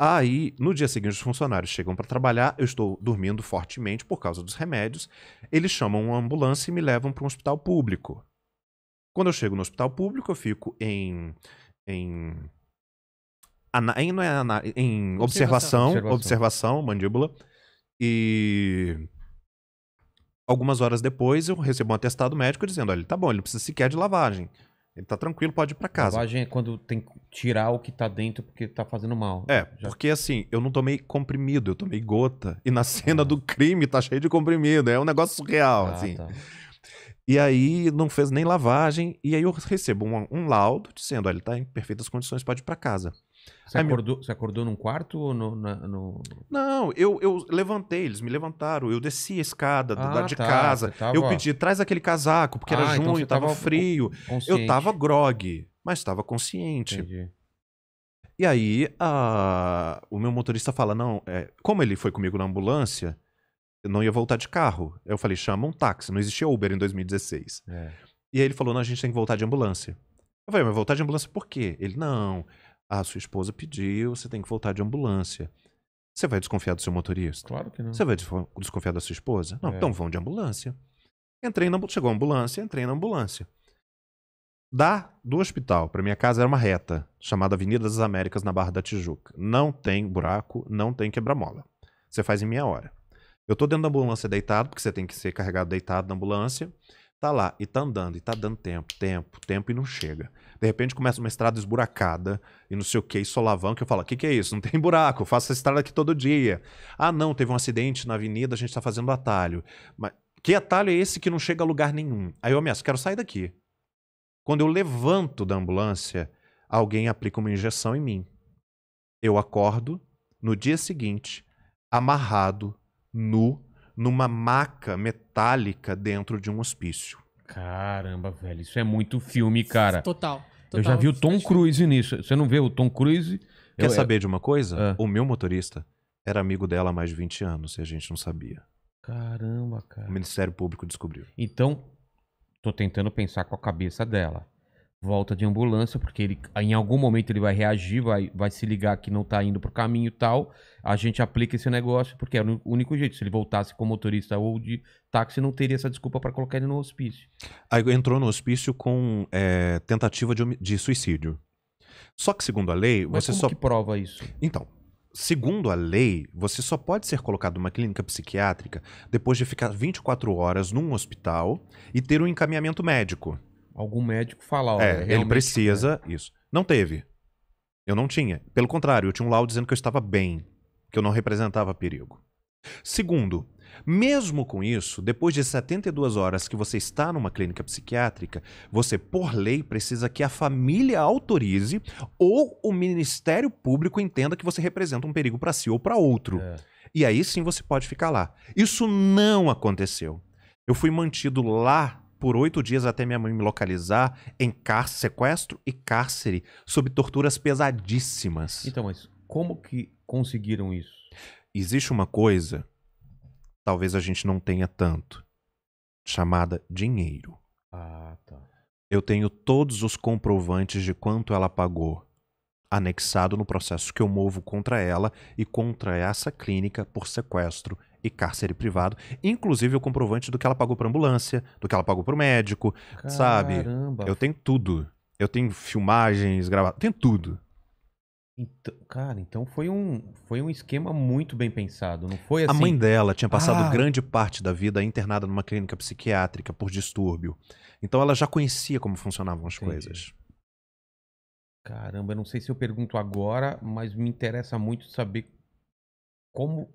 Aí, no dia seguinte, os funcionários chegam para trabalhar, eu estou dormindo fortemente por causa dos remédios. Eles chamam uma ambulância e me levam para um hospital público. Quando eu chego no hospital público, eu fico em. em. Ana, em, é ana, em observação, observação, observação, mandíbula. E algumas horas depois eu recebo um atestado médico dizendo: olha, ele tá bom, ele não precisa sequer de lavagem. Ele tá tranquilo, pode ir para casa. Lavagem é quando tem que tirar o que tá dentro porque tá fazendo mal. É, Já... porque assim, eu não tomei comprimido, eu tomei gota. E na cena ah. do crime tá cheio de comprimido. É um negócio surreal, ah, assim. Tá. E aí não fez nem lavagem. E aí eu recebo um, um laudo dizendo: olha, ele tá em perfeitas condições, pode ir para casa. Você, Aí acordou, meu... você acordou num quarto ou no. Na, no... Não, eu, eu levantei, eles me levantaram. Eu desci a escada ah, da, de tá, casa. Tava... Eu pedi, traz aquele casaco, porque ah, era então junho, então tava, tava frio. Eu tava grog, mas estava consciente. Entendi. E aí, a... o meu motorista fala: não, é... como ele foi comigo na ambulância, eu não ia voltar de carro. Eu falei: chama um táxi. Não existia Uber em 2016. É. E aí ele falou: não, a gente tem que voltar de ambulância. Eu falei: mas voltar de ambulância por quê? Ele: não, ah, sua esposa pediu, você tem que voltar de ambulância. Você vai desconfiar do seu motorista? Claro que não. Você vai desconfiar da sua esposa? Não, é. então vão de ambulância. Entrei na chegou a ambulância, entrei na ambulância. Da do hospital para minha casa era uma reta, chamada Avenida das Américas na Barra da Tijuca. Não tem buraco, não tem quebra-mola. Você faz em meia hora. Eu tô dentro da ambulância deitado, porque você tem que ser carregado deitado na ambulância tá lá e tá andando, e tá dando tempo, tempo, tempo e não chega. De repente começa uma estrada esburacada e não sei o que, e solavanco, eu falo, o que, que é isso? Não tem buraco, faço essa estrada aqui todo dia. Ah não, teve um acidente na avenida, a gente tá fazendo atalho. Mas que atalho é esse que não chega a lugar nenhum? Aí eu ameaço, quero sair daqui. Quando eu levanto da ambulância, alguém aplica uma injeção em mim. Eu acordo no dia seguinte, amarrado, nu, numa maca metálica dentro de um hospício. Caramba, velho, isso é muito filme, cara. Total. total eu já vi o Tom Cruise nisso. Você não vê o Tom Cruise? Quer eu, é, saber eu... de uma coisa? Ah. O meu motorista era amigo dela há mais de 20 anos e a gente não sabia. Caramba, cara. O Ministério Público descobriu. Então, tô tentando pensar com a cabeça dela volta de ambulância, porque ele, em algum momento ele vai reagir, vai, vai se ligar que não está indo para o caminho e tal. A gente aplica esse negócio, porque era o único jeito. Se ele voltasse com motorista ou de táxi, não teria essa desculpa para colocar ele no hospício. Aí entrou no hospício com é, tentativa de, de, suicídio. Só que, segundo a lei, Mas você como só. que prova isso? Então. Segundo a lei, você só pode ser colocado numa clínica psiquiátrica depois de ficar 24 horas num hospital e ter um encaminhamento médico algum médico falar. Olha, é, ele precisa né? isso. Não teve. Eu não tinha. Pelo contrário, eu tinha um laudo dizendo que eu estava bem, que eu não representava perigo. Segundo, mesmo com isso, depois de 72 horas que você está numa clínica psiquiátrica, você, por lei, precisa que a família autorize ou o Ministério Público entenda que você representa um perigo para si ou para outro. É. E aí sim você pode ficar lá. Isso não aconteceu. Eu fui mantido lá por oito dias até minha mãe me localizar em cárcere, sequestro e cárcere, sob torturas pesadíssimas. Então, mas como que conseguiram isso? Existe uma coisa, talvez a gente não tenha tanto, chamada dinheiro. Ah, tá. Eu tenho todos os comprovantes de quanto ela pagou, anexado no processo que eu movo contra ela e contra essa clínica por sequestro e cárcere privado, inclusive o comprovante do que ela pagou para ambulância, do que ela pagou para o médico, Caramba. sabe? Eu tenho tudo. Eu tenho filmagens gravadas, tenho tudo. Então, cara, então foi um, foi um esquema muito bem pensado, não foi assim? A mãe dela tinha passado ah. grande parte da vida internada numa clínica psiquiátrica por distúrbio. Então ela já conhecia como funcionavam as Entendi. coisas. Caramba, eu não sei se eu pergunto agora, mas me interessa muito saber como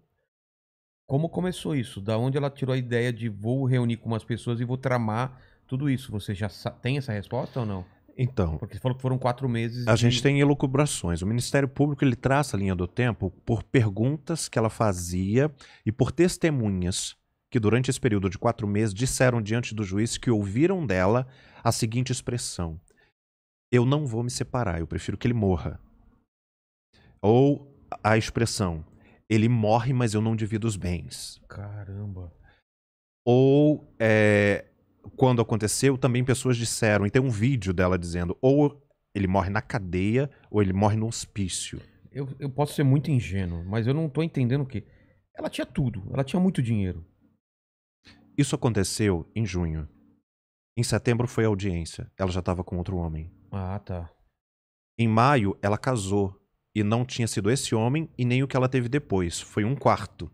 como começou isso? Da onde ela tirou a ideia de vou reunir com umas pessoas e vou tramar tudo isso? Você já tem essa resposta ou não? Então, porque você falou que foram quatro meses. A de... gente tem elucubrações. O Ministério Público ele traça a linha do tempo por perguntas que ela fazia e por testemunhas que durante esse período de quatro meses disseram diante do juiz que ouviram dela a seguinte expressão: Eu não vou me separar, eu prefiro que ele morra. Ou a expressão: ele morre, mas eu não divido os bens. Caramba. Ou é, quando aconteceu, também pessoas disseram, e tem um vídeo dela dizendo, ou ele morre na cadeia, ou ele morre no hospício. Eu, eu posso ser muito ingênuo, mas eu não tô entendendo o que. Ela tinha tudo, ela tinha muito dinheiro. Isso aconteceu em junho. Em setembro foi a audiência. Ela já estava com outro homem. Ah, tá. Em maio, ela casou. E não tinha sido esse homem e nem o que ela teve depois. Foi um quarto.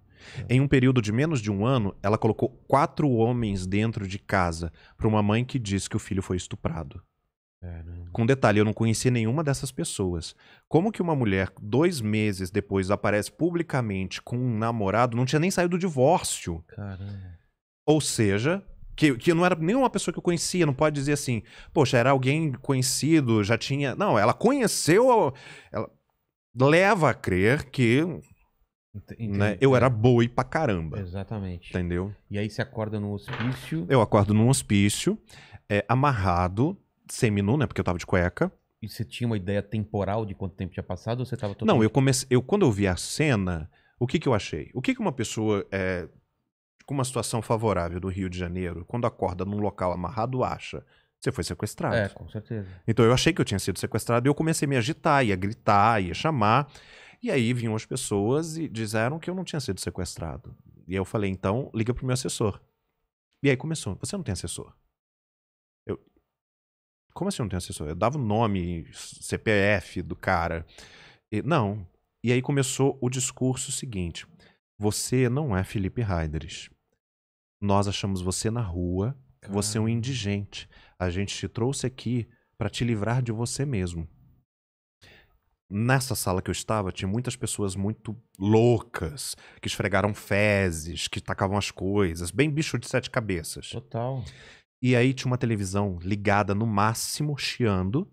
É. Em um período de menos de um ano, ela colocou quatro homens dentro de casa para uma mãe que diz que o filho foi estuprado. Caramba. Com detalhe, eu não conhecia nenhuma dessas pessoas. Como que uma mulher, dois meses depois, aparece publicamente com um namorado, não tinha nem saído do divórcio? Caramba. Ou seja, que, que não era nenhuma pessoa que eu conhecia, não pode dizer assim, poxa, era alguém conhecido, já tinha. Não, ela conheceu. Ela leva a crer que né? Eu é. era boi pra caramba. Exatamente. Entendeu? E aí você acorda num hospício. Eu acordo num hospício, é, amarrado, seminu, né? Porque eu tava de cueca. E você tinha uma ideia temporal de quanto tempo tinha passado ou você tava totalmente... Não, eu comecei. Eu, quando eu vi a cena, o que, que eu achei? O que, que uma pessoa é, com uma situação favorável do Rio de Janeiro, quando acorda num local amarrado, acha? Você foi sequestrado. É, com certeza. Então eu achei que eu tinha sido sequestrado e eu comecei a me agitar, ia gritar, ia chamar. E aí vinham as pessoas e disseram que eu não tinha sido sequestrado. E eu falei, então, liga pro meu assessor. E aí começou, você não tem assessor? Eu, como assim não tem assessor? Eu dava o nome, CPF do cara. E, não. E aí começou o discurso seguinte: você não é Felipe Heideres. Nós achamos você na rua, Caramba. você é um indigente. A gente te trouxe aqui para te livrar de você mesmo. Nessa sala que eu estava, tinha muitas pessoas muito loucas, que esfregaram fezes, que tacavam as coisas, bem bicho de sete cabeças. Total. E aí tinha uma televisão ligada no máximo, chiando.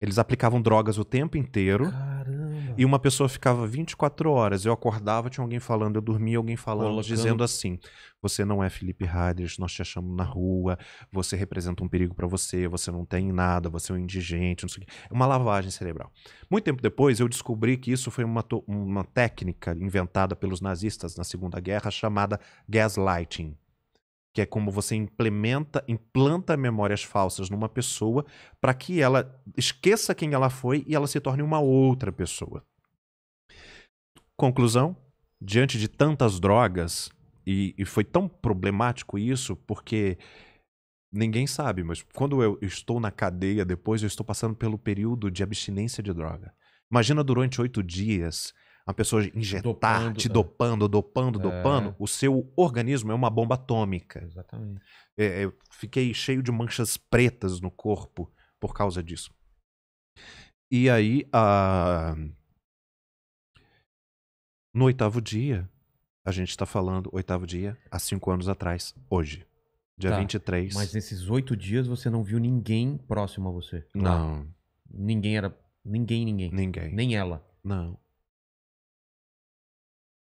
Eles aplicavam drogas o tempo inteiro. Caramba. E uma pessoa ficava 24 horas. Eu acordava, tinha alguém falando, eu dormia, alguém falando, Colocando. dizendo assim: você não é Felipe Harris, nós te achamos na rua, você representa um perigo para você, você não tem nada, você é um indigente, não sei o quê. É uma lavagem cerebral. Muito tempo depois, eu descobri que isso foi uma, uma técnica inventada pelos nazistas na Segunda Guerra chamada gaslighting que é como você implementa, implanta memórias falsas numa pessoa para que ela esqueça quem ela foi e ela se torne uma outra pessoa. Conclusão: diante de tantas drogas, e, e foi tão problemático isso, porque ninguém sabe, mas quando eu estou na cadeia depois, eu estou passando pelo período de abstinência de droga. Imagina durante oito dias uma pessoa injetar, dopando, te dopando, tá. dopando, dopando, é. o seu organismo é uma bomba atômica. Exatamente. É, é, eu fiquei cheio de manchas pretas no corpo por causa disso. E aí, a... no oitavo dia, a gente está falando, oitavo dia, há cinco anos atrás, hoje. Dia tá. 23. Mas nesses oito dias você não viu ninguém próximo a você? Não. não. Ninguém era. Ninguém, ninguém. Ninguém. Nem ela. Não.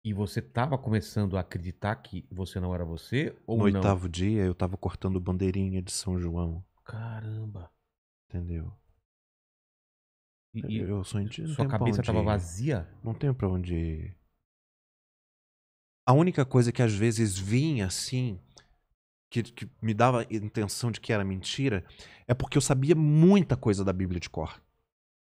E você estava começando a acreditar que você não era você? Ou no não? oitavo dia eu estava cortando bandeirinha de São João. Caramba. Entendeu? E, eu sou Sua cabeça estava vazia? Não tem para onde ir. A única coisa que às vezes vinha assim, que, que me dava a intenção de que era mentira, é porque eu sabia muita coisa da Bíblia de cor.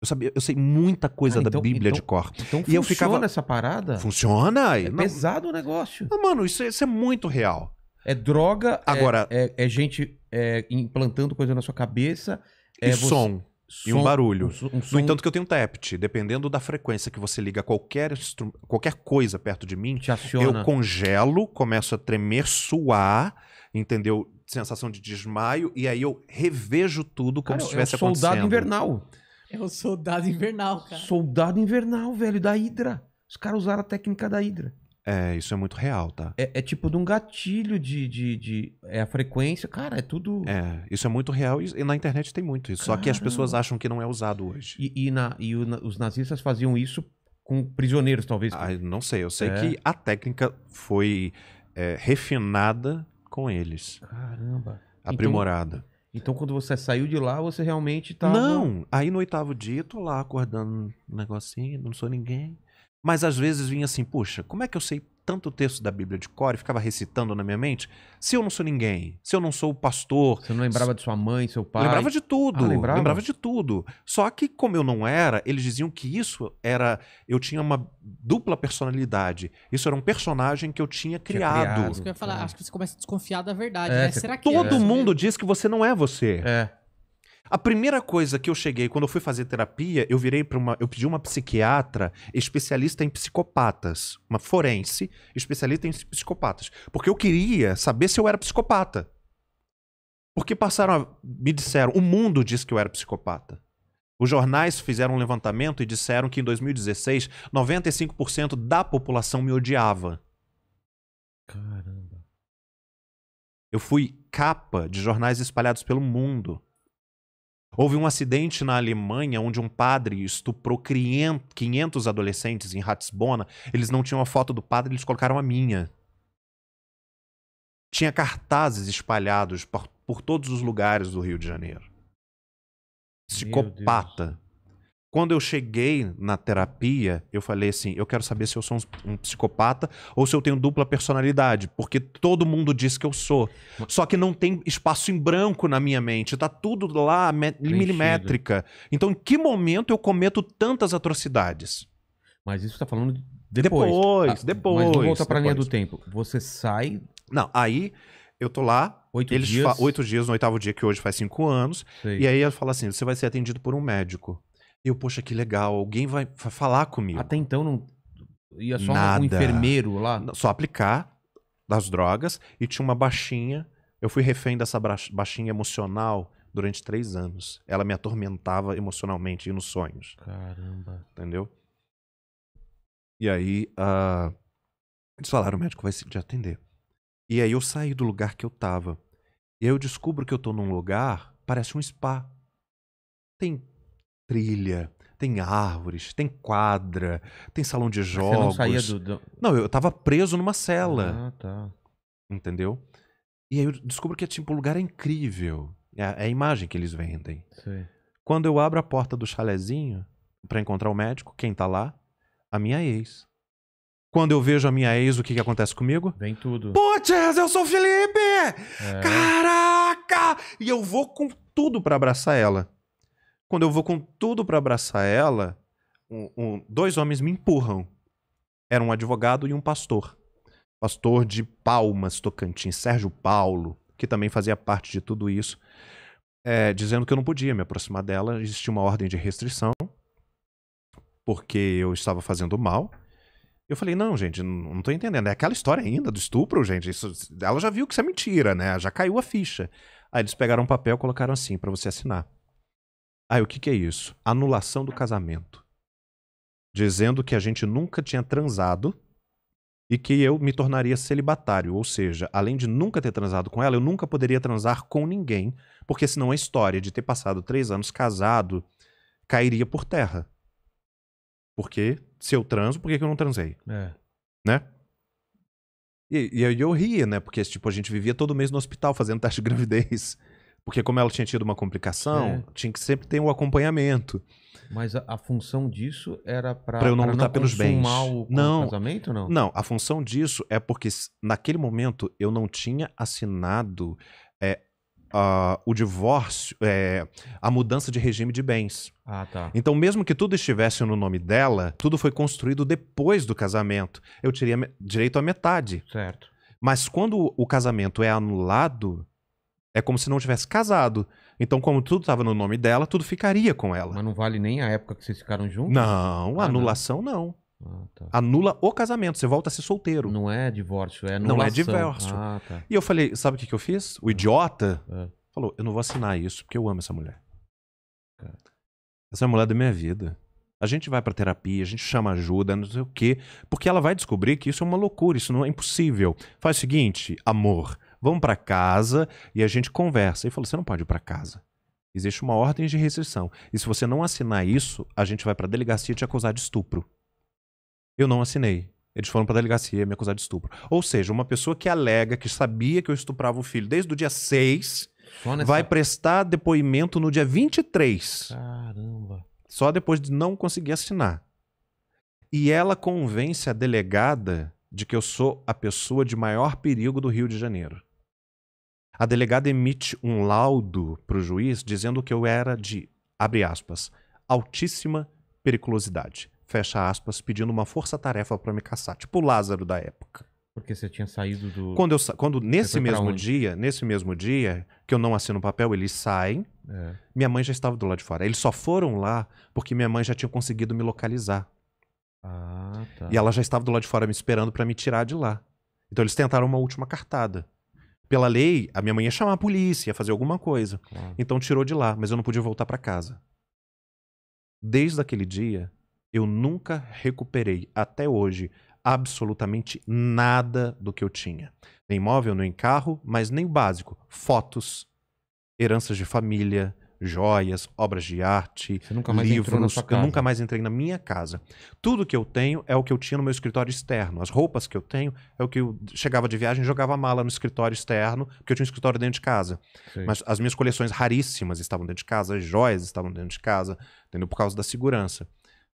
Eu, sabia, eu sei muita coisa ah, então, da Bíblia então, de cor. Então e funciona eu ficava... essa parada? Funciona. É não... pesado o negócio. Não, mano, isso, é, isso, é muito real. É droga, é, Agora, é, é, é gente implantando coisa na sua cabeça. É e você... som. Som, e um barulho. Um, um som... No entanto, que eu tenho um TEPT. Dependendo da frequência que você liga qualquer, instru... qualquer coisa perto de mim, eu congelo, começo a tremer, suar, entendeu? Sensação de desmaio, e aí eu revejo tudo como Cara, se estivesse é um acontecendo. Soldado invernal. É o soldado invernal, cara. Soldado invernal, velho, da Hidra. Os caras usaram a técnica da Hidra. É, isso é muito real, tá? É, é tipo de um gatilho de, de, de, É a frequência, cara, é tudo. É, isso é muito real e na internet tem muito isso. Caramba. Só que as pessoas acham que não é usado hoje. E, e, na, e o, os nazistas faziam isso com prisioneiros, talvez. Ah, não sei, eu sei é. que a técnica foi é, refinada com eles. Caramba. Então, Aprimorada. Então, então, quando você saiu de lá, você realmente tava. Não! Aí no oitavo dia, tô lá acordando um negocinho, não sou ninguém. Mas às vezes vinha assim, poxa, como é que eu sei tanto texto da Bíblia de cor e ficava recitando na minha mente. Se eu não sou ninguém, se eu não sou o pastor. Você não lembrava se... de sua mãe, seu pai? Lembrava de tudo. Ah, lembrava? lembrava? de tudo. Só que, como eu não era, eles diziam que isso era. Eu tinha uma dupla personalidade. Isso era um personagem que eu tinha criado. Tinha criado. que eu ia falar. É. Acho que você começa a desconfiar da verdade. É, né? Será que Todo é? mundo diz que você não é você. É. A primeira coisa que eu cheguei, quando eu fui fazer terapia, eu virei para uma. Eu pedi uma psiquiatra especialista em psicopatas. Uma forense especialista em psicopatas. Porque eu queria saber se eu era psicopata. Porque passaram a, Me disseram, o mundo disse que eu era psicopata. Os jornais fizeram um levantamento e disseram que em 2016, 95% da população me odiava. Caramba. Eu fui capa de jornais espalhados pelo mundo. Houve um acidente na Alemanha onde um padre estuprou 500 adolescentes em Ratisbona. Eles não tinham a foto do padre, eles colocaram a minha. Tinha cartazes espalhados por, por todos os lugares do Rio de Janeiro. Psicopata. Quando eu cheguei na terapia, eu falei assim: eu quero saber se eu sou um, um, psicopata ou se eu tenho dupla personalidade, porque todo mundo diz que eu sou. Só que não tem espaço em branco na minha mente, tá tudo lá Preenchido. milimétrica. Então, em que momento eu cometo tantas atrocidades? Mas isso tá falando depois. Depois, ah, depois. Mas volta pra depois. linha do tempo. Você sai. Não, aí eu tô lá. Oito eles dias. Oito dias, no oitavo dia, que hoje faz cinco anos. Sei. E aí ela fala assim: você vai ser atendido por um médico. Eu, poxa, que legal, alguém vai falar comigo. Até então não ia só Nada. um enfermeiro lá. Só aplicar das drogas e tinha uma baixinha. Eu fui refém dessa baixinha emocional durante três anos. Ela me atormentava emocionalmente e nos sonhos. Caramba. Entendeu? E aí, uh, eles falaram, o médico vai te atender. E aí eu saí do lugar que eu tava. E aí eu descubro que eu tô num lugar, parece um spa. Tem trilha, tem árvores, tem quadra, tem salão de jogos. Você não saía do, do... Não, eu tava preso numa cela. Ah, tá. Entendeu? E aí eu descubro que tipo, o lugar é incrível. É a é imagem que eles vendem. Sim. Quando eu abro a porta do chalezinho para encontrar o médico, quem tá lá? A minha ex. Quando eu vejo a minha ex, o que que acontece comigo? Vem tudo. Putz, eu sou o Felipe! É. Caraca! E eu vou com tudo para abraçar ela. Quando eu vou com tudo para abraçar ela, um, um, dois homens me empurram. Era um advogado e um pastor. Pastor de Palmas, Tocantins, Sérgio Paulo, que também fazia parte de tudo isso, é, dizendo que eu não podia me aproximar dela. Existia uma ordem de restrição, porque eu estava fazendo mal. Eu falei, não, gente, não tô entendendo. É aquela história ainda do estupro, gente. Isso, ela já viu que isso é mentira, né? Já caiu a ficha. Aí eles pegaram um papel e colocaram assim para você assinar. Ah, o que, que é isso? Anulação do casamento. Dizendo que a gente nunca tinha transado e que eu me tornaria celibatário, ou seja, além de nunca ter transado com ela, eu nunca poderia transar com ninguém, porque senão a história de ter passado três anos casado cairia por terra. Porque se eu transo, por que, que eu não transei? É. Né? E, e eu, eu ria, né? Porque tipo, a gente vivia todo mês no hospital fazendo teste de gravidez. Porque como ela tinha tido uma complicação, é. tinha que sempre ter um acompanhamento. Mas a, a função disso era para eu não lutar não pelos bens. O, não, o casamento não? Não, a função disso é porque naquele momento eu não tinha assinado é, uh, o divórcio, é, a mudança de regime de bens. Ah, tá. Então, mesmo que tudo estivesse no nome dela, tudo foi construído depois do casamento. Eu teria direito à metade. Certo. Mas quando o casamento é anulado, é como se não tivesse casado. Então, como tudo estava no nome dela, tudo ficaria com ela. Mas não vale nem a época que vocês ficaram juntos? Não, ah, anulação não. não. Ah, tá. Anula o casamento, você volta a ser solteiro. Não é divórcio, é anulação. Não é divórcio. Ah, tá. E eu falei, sabe o que, que eu fiz? O idiota é. falou, eu não vou assinar isso porque eu amo essa mulher. Essa é a mulher da minha vida. A gente vai para terapia, a gente chama ajuda, não sei o quê, porque ela vai descobrir que isso é uma loucura, isso não é impossível. Faz o seguinte, amor, vamos para casa e a gente conversa. Ele falou: você não pode ir para casa. Existe uma ordem de restrição. E se você não assinar isso, a gente vai para a delegacia te acusar de estupro. Eu não assinei. Eles foram para a delegacia me acusar de estupro. Ou seja, uma pessoa que alega que sabia que eu estuprava o filho desde o dia 6 nessa... vai prestar depoimento no dia 23. Caramba. Só depois de não conseguir assinar. E ela convence a delegada de que eu sou a pessoa de maior perigo do Rio de Janeiro. A delegada emite um laudo para o juiz dizendo que eu era de, abre aspas, altíssima periculosidade, fecha aspas, pedindo uma força-tarefa para me caçar, tipo o Lázaro da época. Porque você tinha saído do. Quando, eu, quando nesse mesmo dia, nesse mesmo dia, que eu não assino o papel, eles saem. É. Minha mãe já estava do lado de fora. Eles só foram lá porque minha mãe já tinha conseguido me localizar. Ah, tá. E ela já estava do lado de fora me esperando para me tirar de lá. Então eles tentaram uma última cartada pela lei, a minha mãe ia chamar a polícia, ia fazer alguma coisa. Claro. Então tirou de lá, mas eu não podia voltar para casa. Desde aquele dia, eu nunca recuperei, até hoje, absolutamente nada do que eu tinha. Nem imóvel, nem carro, mas nem o básico. Fotos, heranças de família, joias, obras de arte, livros. Eu nunca mais entrei na minha casa. Tudo que eu tenho é o que eu tinha no meu escritório externo. As roupas que eu tenho é o que eu chegava de viagem e jogava a mala no escritório externo, porque eu tinha um escritório dentro de casa. Mas as minhas coleções raríssimas estavam dentro de casa, as joias estavam dentro de casa, entendeu? Por causa da segurança.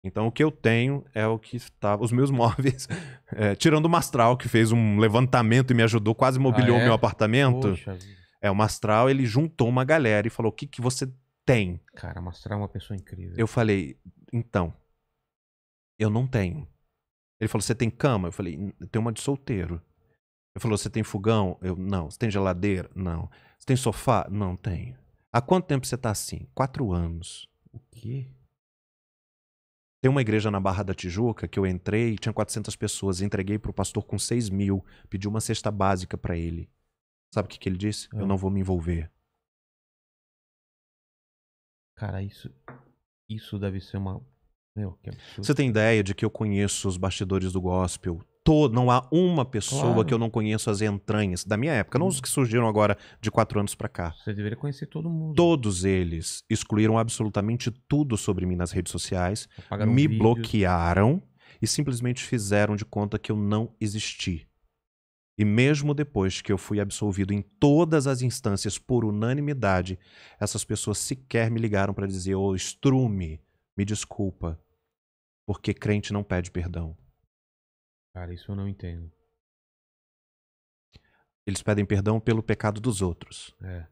Então o que eu tenho é o que estava. Os meus móveis, é, tirando o Mastral, que fez um levantamento e me ajudou, quase mobiliou ah, é? meu apartamento. Poxa, é, o Mastral, ele juntou uma galera e falou: o que, que você tem? Cara, o Mastral é uma pessoa incrível. Eu falei: então, eu não tenho. Ele falou: você tem cama? Eu falei: eu tenho uma de solteiro. Ele falou: você tem fogão? Eu: não. Você tem geladeira? Não. Você tem sofá? Não tenho. Há quanto tempo você tá assim? Quatro anos. O quê? Tem uma igreja na Barra da Tijuca que eu entrei, tinha 400 pessoas, entreguei para o pastor com 6 mil, pedi uma cesta básica para ele. Sabe o que, que ele disse? Eu ah. não vou me envolver. Cara, isso. Isso deve ser uma. Meu, que absurdo. Você tem ideia de que eu conheço os bastidores do gospel? não há uma pessoa claro. que eu não conheço as entranhas da minha época, não os hum. que surgiram agora de quatro anos para cá. Você deveria conhecer todo mundo. Todos eles excluíram absolutamente tudo sobre mim nas redes sociais, Apagaram me vídeos. bloquearam e simplesmente fizeram de conta que eu não existi. E mesmo depois que eu fui absolvido em todas as instâncias por unanimidade, essas pessoas sequer me ligaram para dizer: Ô, oh, estrume, me desculpa. Porque crente não pede perdão. Cara, isso eu não entendo. Eles pedem perdão pelo pecado dos outros. É,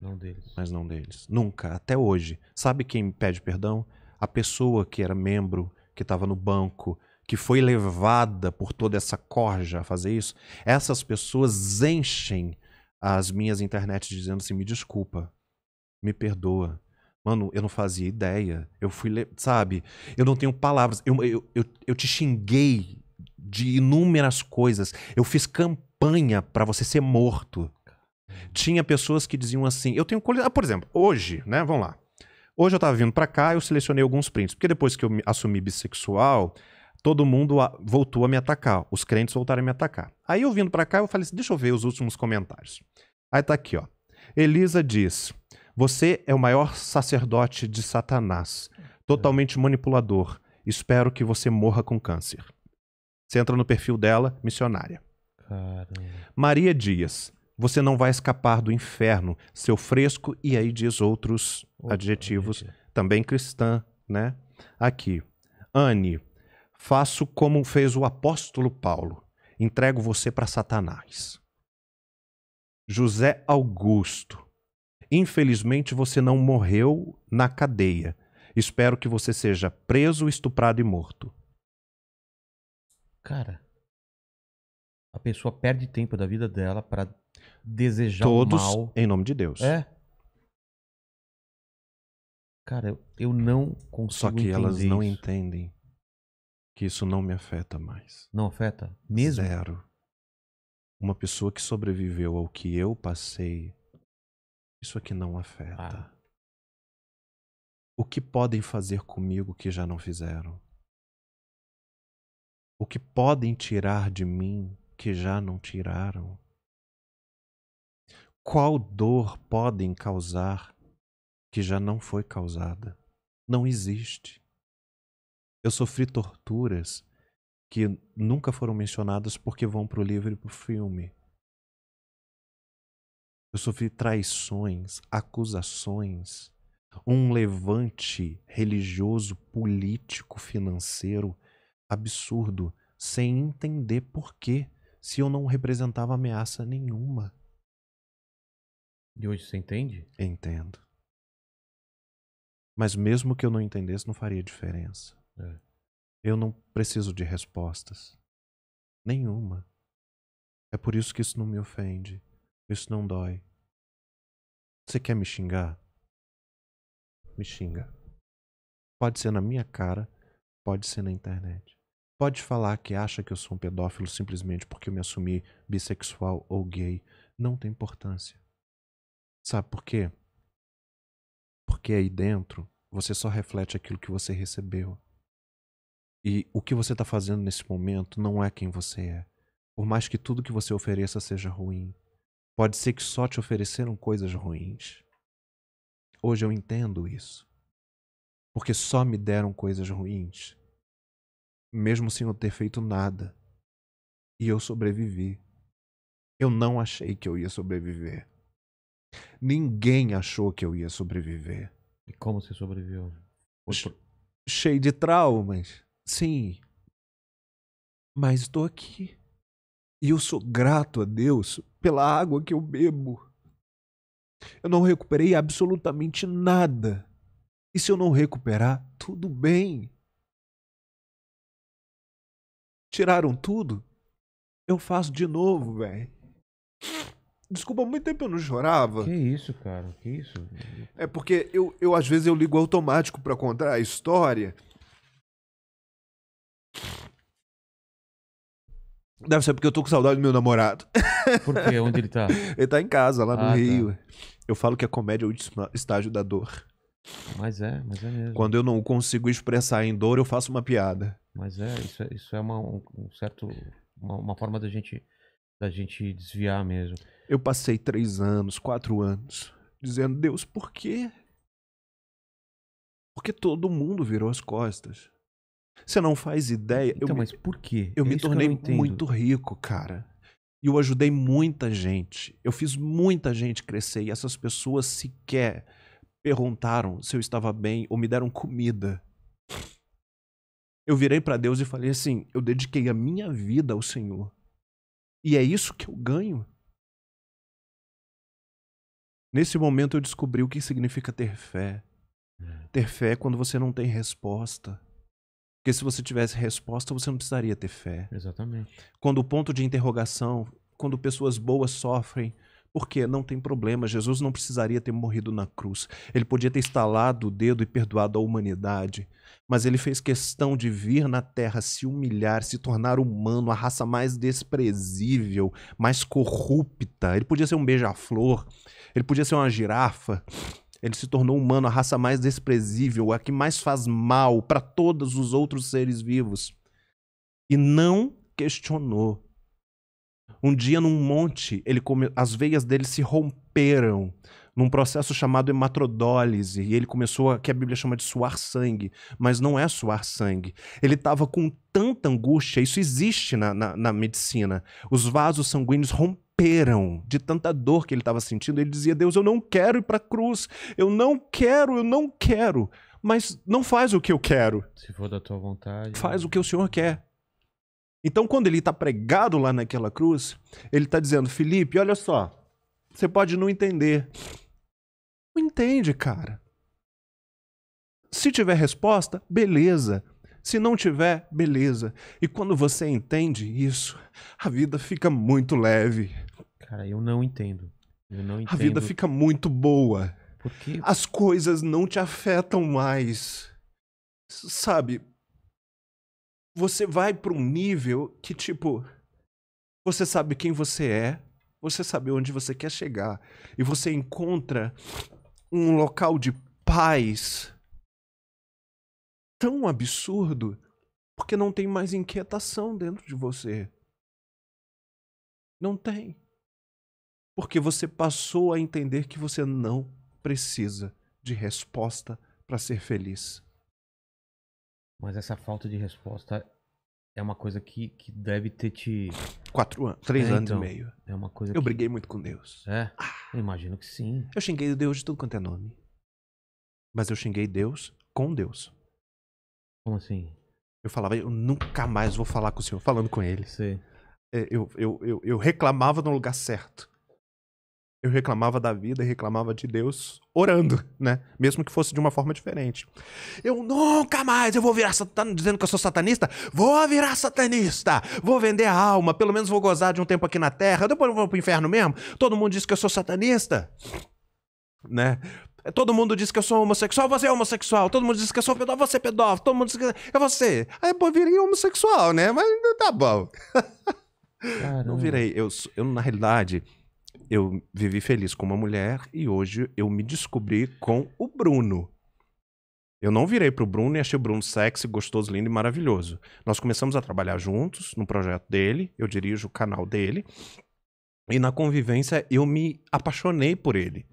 não deles. Mas não deles. Nunca, até hoje. Sabe quem pede perdão? A pessoa que era membro, que estava no banco, que foi levada por toda essa corja a fazer isso, essas pessoas enchem as minhas internet dizendo assim: me desculpa, me perdoa. Mano, eu não fazia ideia. Eu fui, sabe? Eu não tenho palavras. Eu, eu, eu, eu te xinguei de inúmeras coisas. Eu fiz campanha para você ser morto. Tinha pessoas que diziam assim: eu tenho. Ah, por exemplo, hoje, né? Vamos lá. Hoje eu tava vindo para cá, eu selecionei alguns prints. Porque depois que eu assumi bissexual, todo mundo voltou a me atacar, os crentes voltaram a me atacar. Aí eu vindo para cá, eu falei assim, deixa eu ver os últimos comentários. Aí tá aqui, ó. Elisa diz: "Você é o maior sacerdote de Satanás, totalmente manipulador. Espero que você morra com câncer." Você entra no perfil dela, missionária. Caramba. Maria Dias: "Você não vai escapar do inferno, seu fresco" e aí diz outros Opa, adjetivos gente. também cristã, né? Aqui. Anne faço como fez o apóstolo Paulo: entrego você para Satanás. José Augusto, infelizmente você não morreu na cadeia. Espero que você seja preso, estuprado e morto. Cara, a pessoa perde tempo da vida dela para desejar Todos, o mal. Todos em nome de Deus. É. Cara, eu, eu não consigo entender. Só que elas não isso. entendem que isso não me afeta mais. Não afeta? Mesmo? Zero. Uma pessoa que sobreviveu ao que eu passei, isso aqui não afeta. Ah. O que podem fazer comigo que já não fizeram? O que podem tirar de mim que já não tiraram? Qual dor podem causar que já não foi causada? Não existe. Eu sofri torturas que nunca foram mencionadas porque vão pro livro e pro filme. Eu sofri traições, acusações, um levante religioso, político, financeiro absurdo, sem entender por quê, se eu não representava ameaça nenhuma. E hoje você entende? Entendo. Mas mesmo que eu não entendesse, não faria diferença. É. Eu não preciso de respostas. Nenhuma. É por isso que isso não me ofende. Isso não dói. Você quer me xingar? Me xinga. Pode ser na minha cara, pode ser na internet. Pode falar que acha que eu sou um pedófilo simplesmente porque eu me assumi bissexual ou gay. Não tem importância. Sabe por quê? Porque aí dentro você só reflete aquilo que você recebeu. E o que você está fazendo nesse momento não é quem você é. Por mais que tudo que você ofereça seja ruim, pode ser que só te ofereceram coisas ruins. Hoje eu entendo isso. Porque só me deram coisas ruins, mesmo sem eu ter feito nada. E eu sobrevivi. Eu não achei que eu ia sobreviver. Ninguém achou que eu ia sobreviver. E como você sobreviveu? Foi... Cheio de traumas Sim. Mas estou aqui. E eu sou grato a Deus pela água que eu bebo. Eu não recuperei absolutamente nada. E se eu não recuperar, tudo bem. Tiraram tudo? Eu faço de novo, velho. Desculpa, muito tempo eu não chorava. Que isso, cara? Que isso? É porque eu, eu às vezes eu ligo automático para contar a história. Deve ser porque eu tô com saudade do meu namorado. Por quê? Onde ele tá? ele tá em casa, lá no ah, tá. Rio. Tá. Eu falo que a comédia é o estágio da dor. Mas é, mas é mesmo. Quando eu não consigo expressar em dor, eu faço uma piada. Mas é, isso é, isso é uma, um certo, uma, uma, forma da gente, da gente desviar mesmo. Eu passei três anos, quatro anos, dizendo, Deus, por quê? Porque todo mundo virou as costas. Você não faz ideia. Então, eu mas me, por quê? Eu é me tornei eu muito rico, cara. E eu ajudei muita gente. Eu fiz muita gente crescer. E essas pessoas sequer perguntaram se eu estava bem ou me deram comida. Eu virei para Deus e falei assim: eu dediquei a minha vida ao Senhor. E é isso que eu ganho. Nesse momento eu descobri o que significa ter fé. É. Ter fé é quando você não tem resposta. Porque se você tivesse resposta, você não precisaria ter fé. Exatamente. Quando o ponto de interrogação, quando pessoas boas sofrem, porque não tem problema, Jesus não precisaria ter morrido na cruz. Ele podia ter estalado o dedo e perdoado a humanidade, mas ele fez questão de vir na terra se humilhar, se tornar humano, a raça mais desprezível, mais corrupta. Ele podia ser um beija-flor, ele podia ser uma girafa, ele se tornou humano, a raça mais desprezível, a que mais faz mal para todos os outros seres vivos. E não questionou. Um dia, num monte, ele come... as veias dele se romperam num processo chamado hematrodólise, e ele começou a que a Bíblia chama de suar sangue, mas não é suar sangue. Ele estava com tanta angústia, isso existe na, na, na medicina. Os vasos sanguíneos romperam romperam de tanta dor que ele estava sentindo. Ele dizia: Deus, eu não quero ir para a cruz, eu não quero, eu não quero. Mas não faz o que eu quero. Se for da tua vontade. Faz o que o Senhor quer. Então, quando ele está pregado lá naquela cruz, ele está dizendo: Felipe, olha só, você pode não entender. Não entende, cara. Se tiver resposta, beleza. Se não tiver, beleza. E quando você entende isso, a vida fica muito leve. Cara, eu não entendo. Eu não entendo. A vida fica muito boa. Porque... As coisas não te afetam mais. Sabe? Você vai para um nível que, tipo, você sabe quem você é, você sabe onde você quer chegar, e você encontra um local de paz tão absurdo porque não tem mais inquietação dentro de você. Não tem. Porque você passou a entender que você não precisa de resposta para ser feliz. Mas essa falta de resposta é uma coisa que, que deve ter te. Quatro anos, três é, anos então, e meio. É uma coisa. Eu que... briguei muito com Deus. É? Ah, eu imagino que sim. Eu xinguei Deus de tudo quanto é nome. Mas eu xinguei Deus com Deus. Como assim? Eu falava, eu nunca mais vou falar com o Senhor, falando com ele. Sim. É, eu, eu, eu, eu reclamava no lugar certo eu reclamava da vida e reclamava de Deus orando, né? Mesmo que fosse de uma forma diferente. Eu nunca mais eu vou virar satanista, dizendo que eu sou satanista, vou virar satanista, vou vender a alma, pelo menos vou gozar de um tempo aqui na terra, depois eu vou pro inferno mesmo. Todo mundo diz que eu sou satanista, né? Todo mundo diz que eu sou homossexual, você é homossexual. Todo mundo diz que eu sou pedófilo, você é pedófilo. Todo mundo diz que é você. Aí, eu virei homossexual, né? Mas tá bom. Caramba. Não virei. Eu, eu, na realidade, eu vivi feliz com uma mulher e hoje eu me descobri com o Bruno. Eu não virei pro Bruno e achei o Bruno sexy, gostoso, lindo e maravilhoso. Nós começamos a trabalhar juntos no projeto dele, eu dirijo o canal dele. E na convivência eu me apaixonei por ele.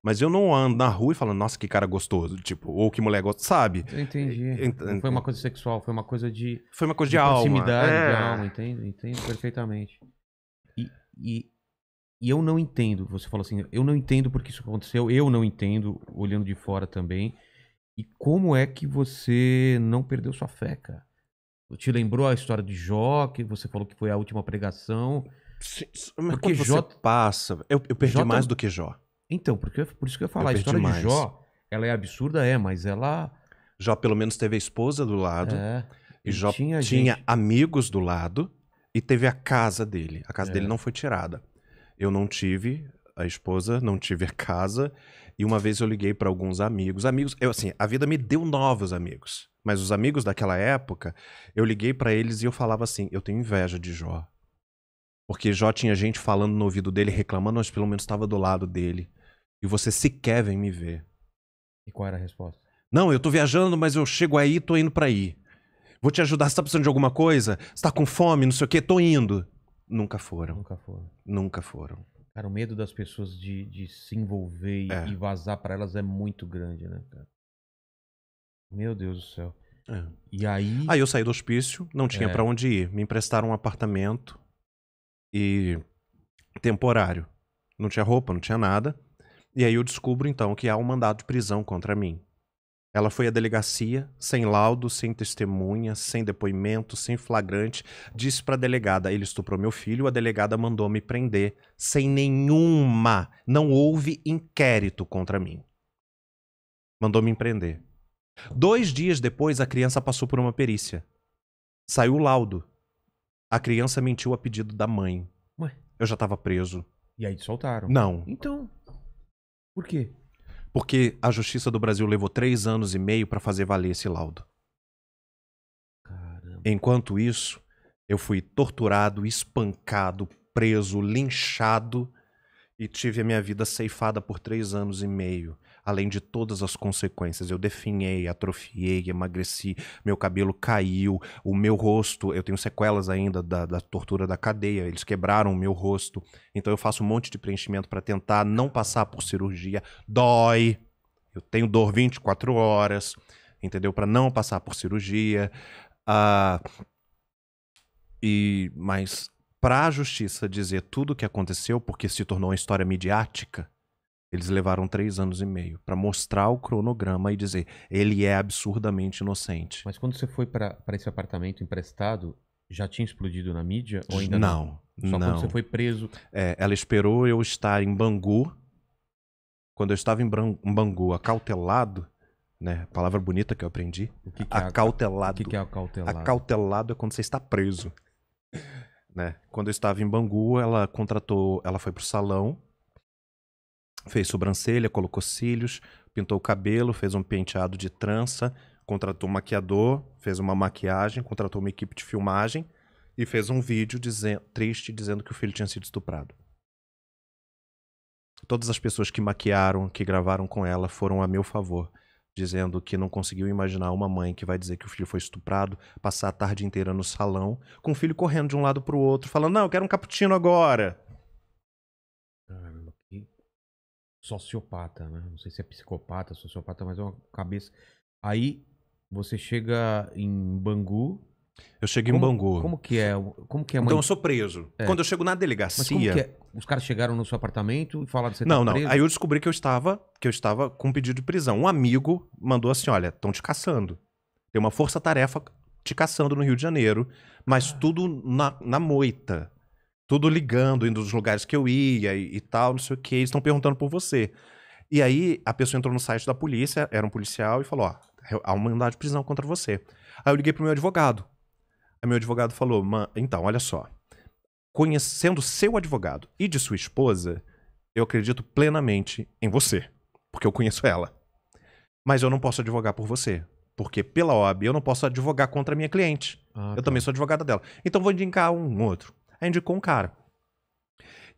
Mas eu não ando na rua e falo, nossa, que cara gostoso, tipo, ou que mulher gostosa, sabe? Eu entendi. Ent não foi uma coisa sexual, foi uma coisa de. Foi uma coisa de, de alma. Proximidade, é. de alma, entendo, entendo perfeitamente. E, e e eu não entendo. Você falou assim, eu não entendo porque isso aconteceu, eu não entendo, olhando de fora também. E como é que você não perdeu sua fé, cara? Te lembrou a história de Jó, que você falou que foi a última pregação. Sim, porque Jó passa. Eu, eu perdi Jó mais do que Jó. Então, porque, por isso que eu ia falar, eu a história mais. de Jó, ela é absurda, é, mas ela. Jó pelo menos teve a esposa do lado. É, e Jó tinha, tinha amigos do lado e teve a casa dele. A casa é. dele não foi tirada. Eu não tive a esposa, não tive a casa. E uma vez eu liguei para alguns amigos. Amigos, eu assim, a vida me deu novos amigos. Mas os amigos daquela época, eu liguei para eles e eu falava assim: eu tenho inveja de Jó. Porque Jó tinha gente falando no ouvido dele, reclamando, mas pelo menos estava do lado dele. E você sequer vem me ver. E qual era a resposta? Não, eu tô viajando, mas eu chego aí, tô indo para aí. Vou te ajudar, você tá precisando de alguma coisa? Você tá com fome, não sei o quê, tô indo. Nunca foram. Nunca foram. Nunca foram. Cara, o medo das pessoas de, de se envolver é. e vazar para elas é muito grande, né, cara? Meu Deus do céu. É. E aí. Aí eu saí do hospício, não tinha é. para onde ir. Me emprestaram um apartamento e. temporário. Não tinha roupa, não tinha nada. E aí eu descubro, então, que há um mandado de prisão contra mim. Ela foi à delegacia, sem laudo, sem testemunha, sem depoimento, sem flagrante. Disse para a delegada: ele estuprou meu filho. A delegada mandou me prender, sem nenhuma. Não houve inquérito contra mim. Mandou me prender. Dois dias depois, a criança passou por uma perícia. Saiu o laudo. A criança mentiu a pedido da mãe. Ué? Eu já estava preso. E aí te soltaram? Não. Então, por quê? Porque a justiça do Brasil levou três anos e meio para fazer valer esse laudo. Caramba. Enquanto isso, eu fui torturado, espancado, preso, linchado e tive a minha vida ceifada por três anos e meio além de todas as consequências. Eu definhei, atrofiei, emagreci, meu cabelo caiu, o meu rosto, eu tenho sequelas ainda da, da tortura da cadeia, eles quebraram o meu rosto. Então eu faço um monte de preenchimento para tentar não passar por cirurgia. Dói. Eu tenho dor 24 horas, entendeu? Para não passar por cirurgia. Uh, e mas para a justiça dizer tudo o que aconteceu, porque se tornou uma história midiática, eles levaram três anos e meio para mostrar o cronograma e dizer ele é absurdamente inocente. Mas quando você foi para esse apartamento emprestado, já tinha explodido na mídia ou ainda não? não? Só não. quando você foi preso. É, ela esperou eu estar em Bangu. Quando eu estava em Bangu, acautelado, né? Palavra bonita que eu aprendi. O que, que é acautelado? O que, que é acautelado? Acautelado é quando você está preso. Né? Quando eu estava em Bangu, ela contratou, ela foi pro salão Fez sobrancelha, colocou cílios, pintou o cabelo, fez um penteado de trança, contratou um maquiador, fez uma maquiagem, contratou uma equipe de filmagem e fez um vídeo dizendo, triste dizendo que o filho tinha sido estuprado. Todas as pessoas que maquiaram, que gravaram com ela, foram a meu favor, dizendo que não conseguiu imaginar uma mãe que vai dizer que o filho foi estuprado, passar a tarde inteira no salão, com o filho correndo de um lado para o outro, falando: Não, eu quero um cappuccino agora. sociopata, né? Não sei se é psicopata, sociopata, mas é uma cabeça. Aí você chega em Bangu. Eu chego como, em Bangu. Como que é? Como que é? Uma... Então eu sou preso. É. Quando eu chego na delegacia. É? Os caras chegaram no seu apartamento e falaram que você tá Não, tá não. Preso? Aí eu descobri que eu estava, que eu estava com um pedido de prisão. Um amigo mandou assim: olha, estão te caçando. Tem uma força-tarefa te caçando no Rio de Janeiro, mas ah. tudo na, na moita tudo ligando, indo dos lugares que eu ia e, e tal, não sei o que, eles estão perguntando por você. E aí a pessoa entrou no site da polícia, era um policial, e falou: ó, há uma unidade de prisão contra você. Aí eu liguei pro meu advogado. Aí meu advogado falou: então, olha só. Conhecendo seu advogado e de sua esposa, eu acredito plenamente em você, porque eu conheço ela. Mas eu não posso advogar por você, porque pela OAB eu não posso advogar contra a minha cliente. Ah, eu tá. também sou advogada dela. Então vou indicar um outro. Aí indicou um cara.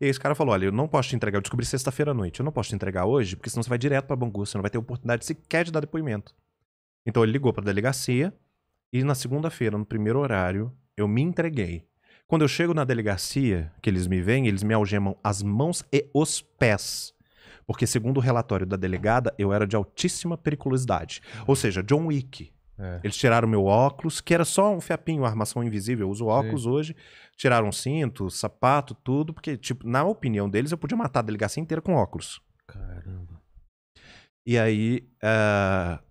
E esse cara falou: Olha, eu não posso te entregar, eu descobri sexta-feira à noite, eu não posso te entregar hoje, porque senão você vai direto para Bangu, você não vai ter oportunidade sequer de dar depoimento. Então ele ligou para a delegacia e na segunda-feira, no primeiro horário, eu me entreguei. Quando eu chego na delegacia, que eles me veem, eles me algemam as mãos e os pés. Porque, segundo o relatório da delegada, eu era de altíssima periculosidade. Ou seja, John Wick. É. Eles tiraram meu óculos, que era só um fiapinho, armação invisível. Eu uso óculos Sim. hoje. Tiraram cinto, sapato, tudo, porque, tipo, na opinião deles, eu podia matar a delegacia inteira com óculos. Caramba. E aí, uh,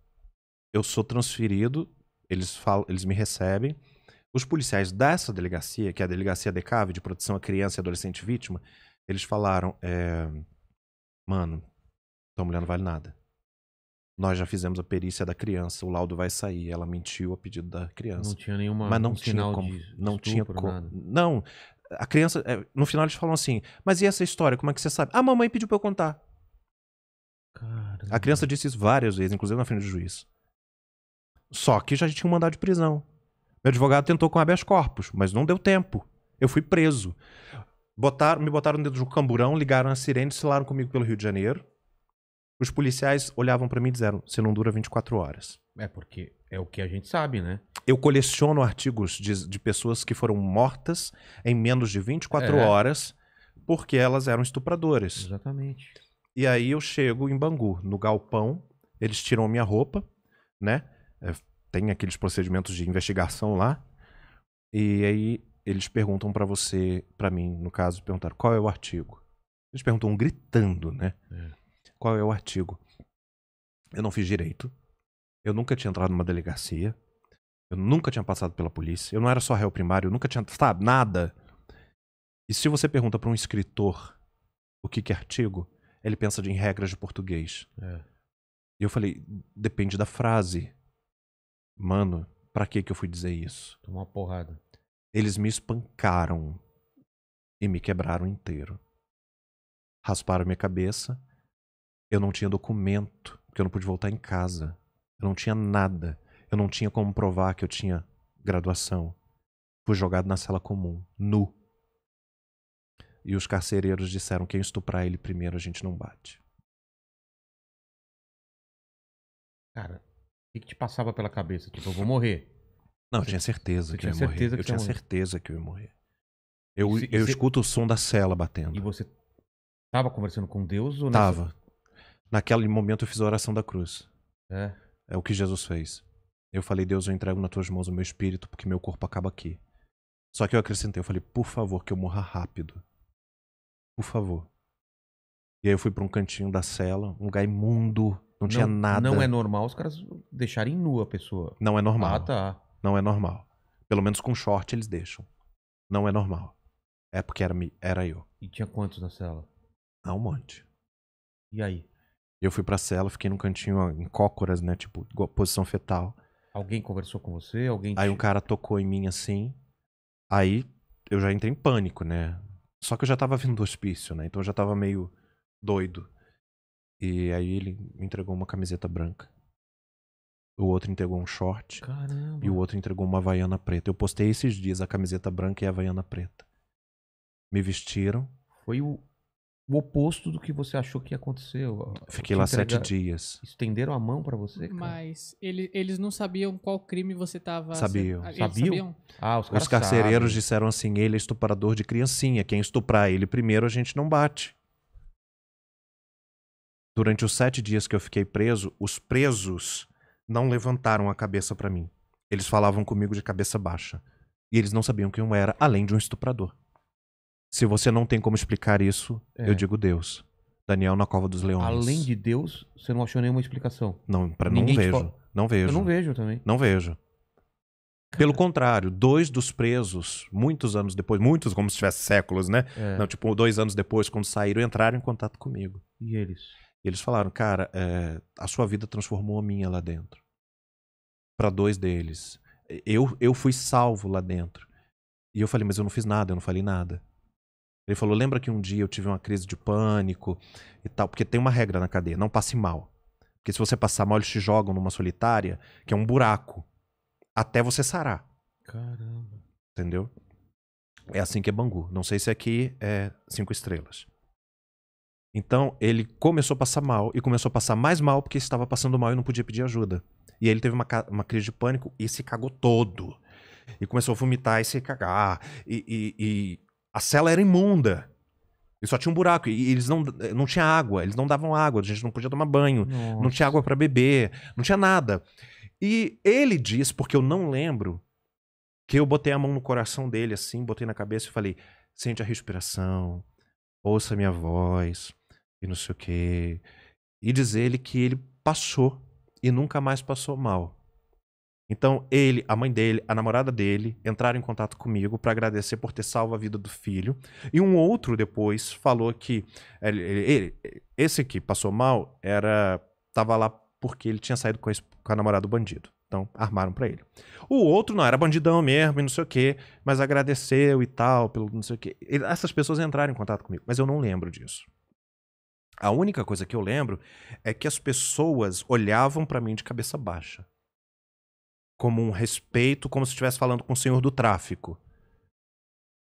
eu sou transferido, eles, falam, eles me recebem. Os policiais dessa delegacia, que é a delegacia cav de proteção à criança e adolescente vítima, eles falaram: é, Mano, tua mulher não vale nada. Nós já fizemos a perícia da criança, o laudo vai sair. Ela mentiu a pedido da criança. Não tinha nenhuma. Mas não um tinha como. não tinha como. Não. A criança. É, no final eles falam assim: Mas e essa história? Como é que você sabe? A mamãe pediu pra eu contar. Caramba. A criança disse isso várias vezes, inclusive na frente do juiz. Só que já tinha um mandado de prisão. Meu advogado tentou com habeas corpus, mas não deu tempo. Eu fui preso. Botaram, me botaram dentro de um camburão, ligaram a sirene, selaram comigo pelo Rio de Janeiro. Os policiais olhavam para mim e disseram: você não dura 24 horas. É porque é o que a gente sabe, né? Eu coleciono artigos de, de pessoas que foram mortas em menos de 24 é. horas porque elas eram estupradoras. Exatamente. E aí eu chego em Bangu, no galpão, eles tiram minha roupa, né? É, tem aqueles procedimentos de investigação lá. E aí eles perguntam para você, para mim, no caso, perguntaram qual é o artigo. Eles perguntam gritando, né? É qual é o artigo. Eu não fiz direito. Eu nunca tinha entrado numa delegacia. Eu nunca tinha passado pela polícia. Eu não era só réu primário. Eu nunca tinha. Sabe? Nada. E se você pergunta para um escritor o que, que é artigo, ele pensa em regras de português. É. E eu falei, depende da frase. Mano, pra que que eu fui dizer isso? Tomou uma porrada. Eles me espancaram e me quebraram inteiro. Rasparam minha cabeça, eu não tinha documento, porque eu não pude voltar em casa. Eu não tinha nada. Eu não tinha como provar que eu tinha graduação. Fui jogado na sala comum, nu. E os carcereiros disseram: quem estuprar ele primeiro, a gente não bate. Cara, o que, que te passava pela cabeça? Tipo, eu vou morrer. Não, eu tinha certeza você que eu ia morrer. Eu tinha certeza que eu ia morrer. Eu, se, eu se... escuto o som da cela batendo. E você tava conversando com Deus ou não? Tava, Naquele momento eu fiz a oração da cruz. É. É o que Jesus fez. Eu falei, Deus, eu entrego nas tuas mãos o meu espírito, porque meu corpo acaba aqui. Só que eu acrescentei, eu falei, por favor, que eu morra rápido. Por favor. E aí eu fui para um cantinho da cela, um lugar imundo, não, não tinha nada. Não é normal os caras deixarem nua a pessoa. Não é normal. Ah, tá. Não é normal. Pelo menos com short eles deixam. Não é normal. É porque era, era eu. E tinha quantos na cela? Ah, um monte. E aí? Eu fui pra cela, fiquei num cantinho em cócoras, né? Tipo, posição fetal. Alguém conversou com você? Alguém te... Aí um cara tocou em mim assim. Aí eu já entrei em pânico, né? Só que eu já tava vindo do hospício, né? Então eu já tava meio doido. E aí ele me entregou uma camiseta branca. O outro entregou um short. Caramba. E o outro entregou uma havaiana preta. Eu postei esses dias a camiseta branca e a havaiana preta. Me vestiram. Foi o, o oposto do que você achou que aconteceu. Fiquei lá sete dias. Estenderam a mão para você? Cara? Mas ele, eles não sabiam qual crime você estava. Sabiam. Se... Sabiam? sabiam? Ah, os, os carcereiros sabem. disseram assim: ele é estuprador de criancinha. Quem estuprar ele primeiro, a gente não bate. Durante os sete dias que eu fiquei preso, os presos não levantaram a cabeça para mim. Eles falavam comigo de cabeça baixa. E eles não sabiam quem eu era, além de um estuprador. Se você não tem como explicar isso, é. eu digo Deus. Daniel na cova dos leões. Além de Deus, você não achou nenhuma explicação? Não, para não vejo. Fala... Não vejo. Eu não vejo também. Não vejo. Cara. Pelo contrário, dois dos presos, muitos anos depois, muitos como se tivesse séculos, né? É. Não, tipo, dois anos depois, quando saíram, entraram em contato comigo. E eles? E eles falaram, cara, é, a sua vida transformou a minha lá dentro. Para dois deles. Eu, eu fui salvo lá dentro. E eu falei, mas eu não fiz nada, eu não falei nada. Ele falou: lembra que um dia eu tive uma crise de pânico e tal, porque tem uma regra na cadeia, não passe mal. Porque se você passar mal, eles te jogam numa solitária, que é um buraco, até você sarar. Caramba. Entendeu? É assim que é Bangu. Não sei se aqui é cinco estrelas. Então ele começou a passar mal e começou a passar mais mal porque estava passando mal e não podia pedir ajuda. E aí ele teve uma, uma crise de pânico e se cagou todo. E começou a vomitar e se cagar. E, e, e a cela era imunda. E só tinha um buraco. E eles não, não tinha água. Eles não davam água. A gente não podia tomar banho. Nossa. Não tinha água para beber. Não tinha nada. E ele diz, porque eu não lembro, que eu botei a mão no coração dele assim, botei na cabeça e falei: sente a respiração, ouça a minha voz, e não sei o quê. E diz ele que ele passou e nunca mais passou mal. Então, ele, a mãe dele, a namorada dele entraram em contato comigo para agradecer por ter salvo a vida do filho. E um outro depois falou que ele, ele, esse que passou mal era tava lá porque ele tinha saído com a, com a namorada do bandido. Então, armaram para ele. O outro não era bandidão mesmo e não sei o quê, mas agradeceu e tal, pelo não sei o quê. Essas pessoas entraram em contato comigo, mas eu não lembro disso. A única coisa que eu lembro é que as pessoas olhavam para mim de cabeça baixa como um respeito, como se estivesse falando com o senhor do tráfico.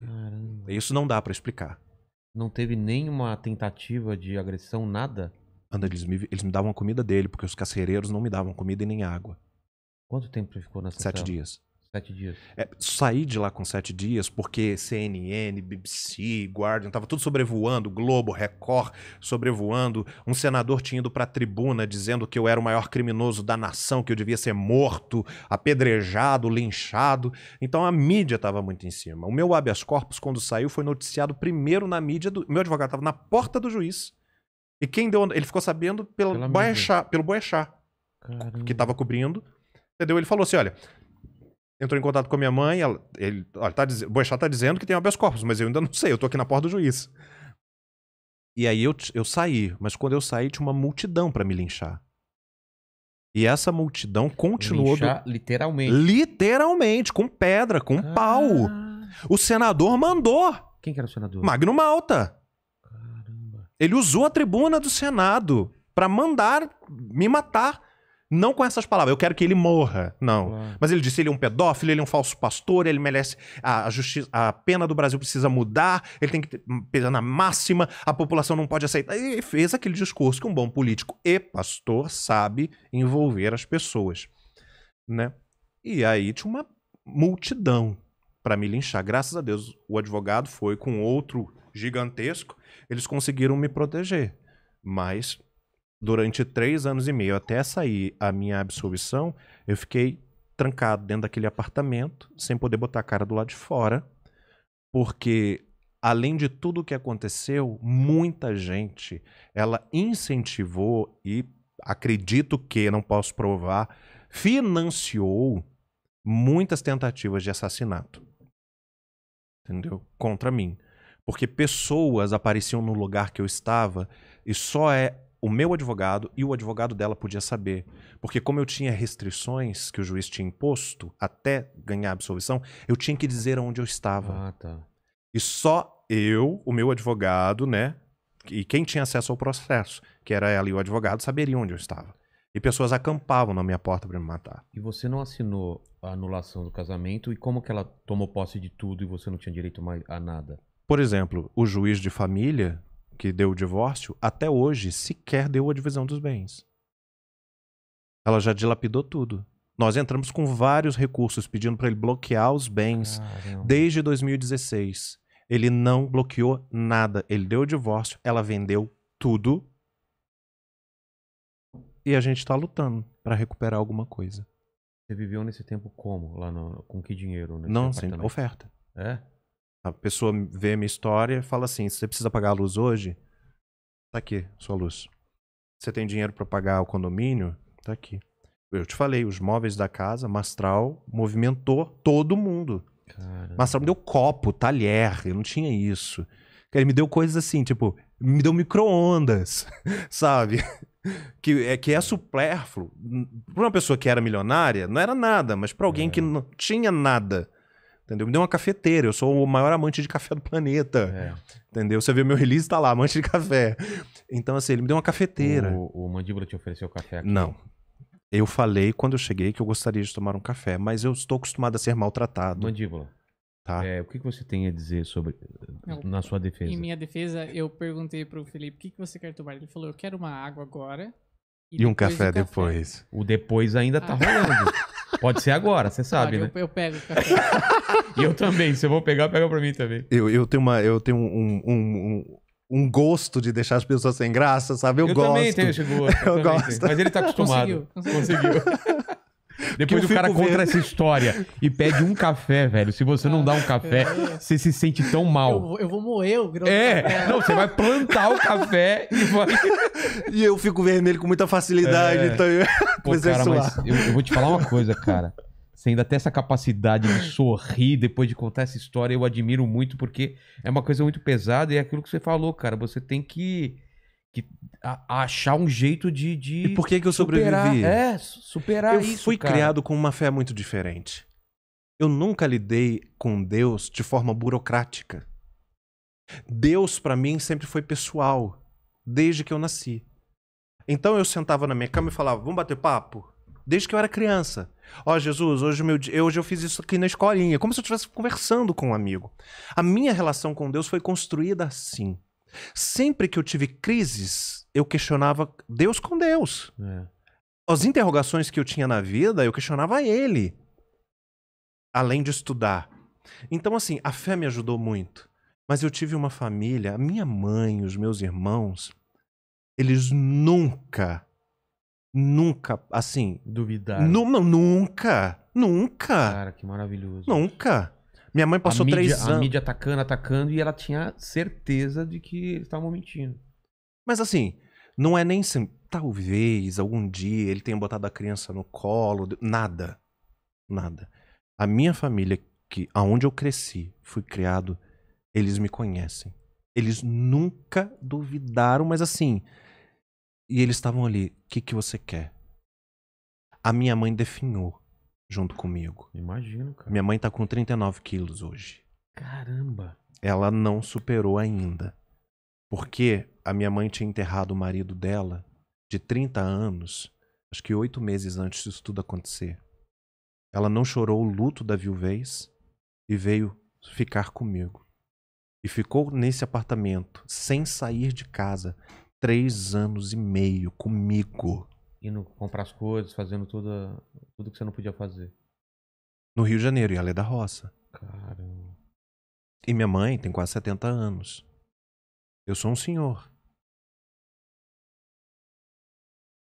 Caramba. Isso não dá para explicar. Não teve nenhuma tentativa de agressão, nada? Anda, eles me, eles me davam a comida dele, porque os carcereiros não me davam comida e nem água. Quanto tempo ele ficou nessa Sete cela? dias. Sete dias. É, saí de lá com sete dias porque CNN, BBC, Guardian, tava tudo sobrevoando, Globo, Record sobrevoando. Um senador tinha ido para a tribuna dizendo que eu era o maior criminoso da nação, que eu devia ser morto, apedrejado, linchado. Então a mídia estava muito em cima. O meu habeas corpus, quando saiu, foi noticiado primeiro na mídia. Do... Meu advogado estava na porta do juiz. E quem deu. Ele ficou sabendo pelo Boechat, pelo Boechat que estava cobrindo. Entendeu? Ele falou assim: olha, entrou em contato com a minha mãe, ela, ele, olha, tá, o Boechat tá dizendo que tem habeas corpus, mas eu ainda não sei, eu tô aqui na porta do juiz. E aí eu, eu saí, mas quando eu saí tinha uma multidão para me linchar. E essa multidão continuou... Linchar, do... literalmente. Literalmente, com pedra, com ah. pau. O senador mandou. Quem que era o senador? Magno Malta. Caramba. Ele usou a tribuna do Senado para mandar me matar. Não com essas palavras, eu quero que ele morra. Não. Claro. Mas ele disse: ele é um pedófilo, ele é um falso pastor, ele merece. A, a, justiça, a pena do Brasil precisa mudar, ele tem que ter hum, pena máxima, a população não pode aceitar. E fez aquele discurso que um bom político e pastor sabe envolver as pessoas. Né? E aí tinha uma multidão para me linchar. Graças a Deus, o advogado foi com outro gigantesco, eles conseguiram me proteger. Mas durante três anos e meio, até sair a minha absolvição, eu fiquei trancado dentro daquele apartamento, sem poder botar a cara do lado de fora, porque além de tudo o que aconteceu, muita gente ela incentivou e acredito que não posso provar, financiou muitas tentativas de assassinato. Entendeu? Contra mim. Porque pessoas apareciam no lugar que eu estava e só é o meu advogado e o advogado dela podia saber. Porque como eu tinha restrições que o juiz tinha imposto até ganhar a absolvição, eu tinha que dizer onde eu estava. Ah, tá. E só eu, o meu advogado, né, e quem tinha acesso ao processo, que era ela e o advogado, saberiam onde eu estava. E pessoas acampavam na minha porta para me matar. E você não assinou a anulação do casamento e como que ela tomou posse de tudo e você não tinha direito mais a nada? Por exemplo, o juiz de família que deu o divórcio, até hoje sequer deu a divisão dos bens. Ela já dilapidou tudo. Nós entramos com vários recursos pedindo para ele bloquear os bens Caramba. desde 2016. Ele não bloqueou nada. Ele deu o divórcio, ela vendeu tudo. E a gente está lutando para recuperar alguma coisa. Você viveu nesse tempo como? Lá no, com que dinheiro? Não, sem oferta. É? A pessoa vê a minha história e fala assim: você precisa pagar a luz hoje? Tá aqui, sua luz. Você tem dinheiro para pagar o condomínio? Tá aqui. Eu te falei, os móveis da casa, Mastral movimentou todo mundo. Caramba. Mastral me deu copo, talher, eu não tinha isso. Ele me deu coisas assim, tipo, me deu micro-ondas, sabe? que é que é supérfluo. Para uma pessoa que era milionária, não era nada, mas para alguém é. que não tinha nada, Entendeu? Me deu uma cafeteira, eu sou o maior amante de café do planeta. É. Entendeu? Você vê meu release, tá lá, amante de café. Então, assim, ele me deu uma cafeteira. O, o Mandíbula te ofereceu café aqui? Não. Eu falei quando eu cheguei que eu gostaria de tomar um café, mas eu estou acostumado a ser maltratado. Mandíbula. Tá. É, o que, que você tem a dizer sobre Não, na sua defesa? Em minha defesa, eu perguntei pro Felipe o que, que você quer tomar. Ele falou: eu quero uma água agora. E, e um café, café, depois. O depois ainda tá ah. rolando. Pode ser agora, você sabe, né? Eu, eu pego. e eu também. Se eu vou pegar, pega pra mim também. Eu, eu tenho, uma, eu tenho um, um, um um gosto de deixar as pessoas sem graça, sabe? Eu, eu gosto. Também tenho esse gosto, eu, eu gosto. Tenho. Mas ele tá acostumado. Conseguiu. conseguiu. Depois o cara conta essa história e pede um café, velho. Se você não dá um café, é. você se sente tão mal. Eu, eu vou moer o grão. É, não, você vai plantar o café e vai. E eu fico vermelho com muita facilidade. É. Então eu... Pô, cara, mas eu, eu vou te falar uma coisa, cara. Você ainda tem essa capacidade de sorrir depois de contar essa história. Eu admiro muito, porque é uma coisa muito pesada e é aquilo que você falou, cara. Você tem que que a, achar um jeito de, de E por que, que eu superar, sobrevivi? É, superar eu isso. Eu fui cara. criado com uma fé muito diferente. Eu nunca lidei com Deus de forma burocrática. Deus para mim sempre foi pessoal, desde que eu nasci. Então eu sentava na minha cama e falava: "Vamos bater papo?" Desde que eu era criança. Ó oh, Jesus, hoje, meu, hoje eu fiz isso aqui na escolinha, como se eu estivesse conversando com um amigo. A minha relação com Deus foi construída assim. Sempre que eu tive crises, eu questionava Deus com Deus. É. As interrogações que eu tinha na vida, eu questionava Ele, além de estudar. Então, assim, a fé me ajudou muito. Mas eu tive uma família, a minha mãe, os meus irmãos, eles nunca, nunca, assim. Duvidaram. Nu nunca, nunca. Cara, que maravilhoso. Nunca. Minha mãe passou mídia, três anos. A mídia atacando, atacando, e ela tinha certeza de que eles estavam mentindo. Mas assim, não é nem assim, talvez algum dia ele tenha botado a criança no colo, nada. Nada. A minha família, que aonde eu cresci, fui criado, eles me conhecem. Eles nunca duvidaram, mas assim. E eles estavam ali, o que, que você quer? A minha mãe definhou junto comigo. Imagino, cara. Minha mãe tá com 39 quilos hoje. Caramba! Ela não superou ainda. Porque a minha mãe tinha enterrado o marido dela de 30 anos, acho que oito meses antes disso tudo acontecer. Ela não chorou o luto da viuvez e veio ficar comigo. E ficou nesse apartamento, sem sair de casa, três anos e meio comigo indo comprar as coisas, fazendo toda, tudo que você não podia fazer. No Rio de Janeiro, em Alê da Roça. Caramba. E minha mãe tem quase 70 anos. Eu sou um senhor.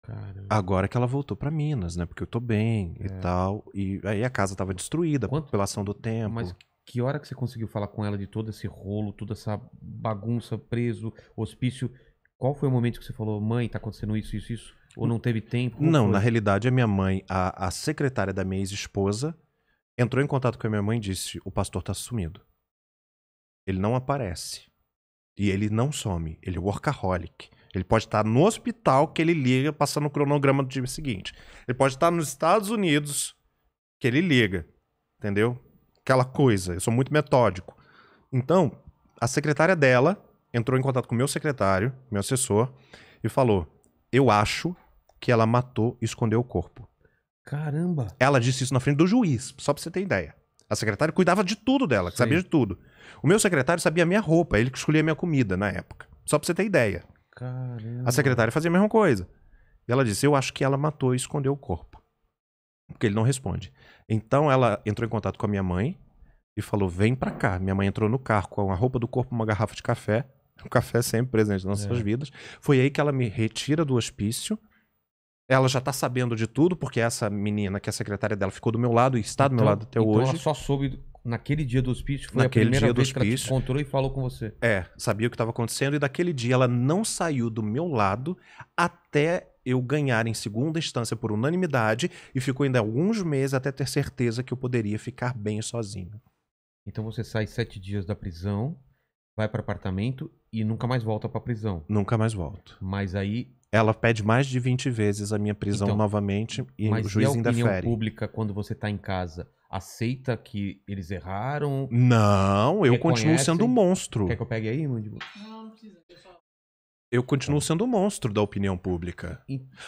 Caramba. Agora que ela voltou para Minas, né? Porque eu tô bem é. e tal. E aí a casa tava destruída Quanto... pela ação do tempo. Mas que hora que você conseguiu falar com ela de todo esse rolo, toda essa bagunça, preso, hospício? Qual foi o momento que você falou, mãe, tá acontecendo isso, isso, isso? Ou não teve tempo? Não, foi? na realidade, a minha mãe, a, a secretária da minha ex-esposa, entrou em contato com a minha mãe e disse: o pastor está sumido. Ele não aparece. E ele não some. Ele é workaholic. Ele pode estar tá no hospital que ele liga, passando o cronograma do dia seguinte. Ele pode estar tá nos Estados Unidos que ele liga. Entendeu? Aquela coisa. Eu sou muito metódico. Então, a secretária dela entrou em contato com o meu secretário, meu assessor, e falou: Eu acho que ela matou e escondeu o corpo. Caramba! Ela disse isso na frente do juiz, só pra você ter ideia. A secretária cuidava de tudo dela, que sabia de tudo. O meu secretário sabia a minha roupa, ele que escolhia a minha comida na época. Só pra você ter ideia. Caramba. A secretária fazia a mesma coisa. E ela disse: Eu acho que ela matou e escondeu o corpo. Porque ele não responde. Então ela entrou em contato com a minha mãe e falou: Vem pra cá. Minha mãe entrou no carro com a roupa do corpo, uma garrafa de café. O café sempre presente nas nossas é. vidas. Foi aí que ela me retira do hospício ela já tá sabendo de tudo, porque essa menina, que é a secretária dela, ficou do meu lado e está do meu então, lado até então hoje. Ela só soube naquele dia do hospício, foi naquele a primeira dia vez do que ela te encontrou e falou com você. É, sabia o que estava acontecendo e daquele dia ela não saiu do meu lado até eu ganhar em segunda instância por unanimidade e ficou ainda alguns meses até ter certeza que eu poderia ficar bem sozinho. Então você sai sete dias da prisão, vai para apartamento e nunca mais volta para prisão. Nunca mais volto. Mas aí ela pede mais de 20 vezes a minha prisão então, novamente e o juiz e a ainda fere. pública quando você está em casa aceita que eles erraram? Não, eu continuo sendo um monstro. Quer que eu pegue aí, Mandíbula? Não, não precisa. Eu continuo sendo um monstro da opinião pública.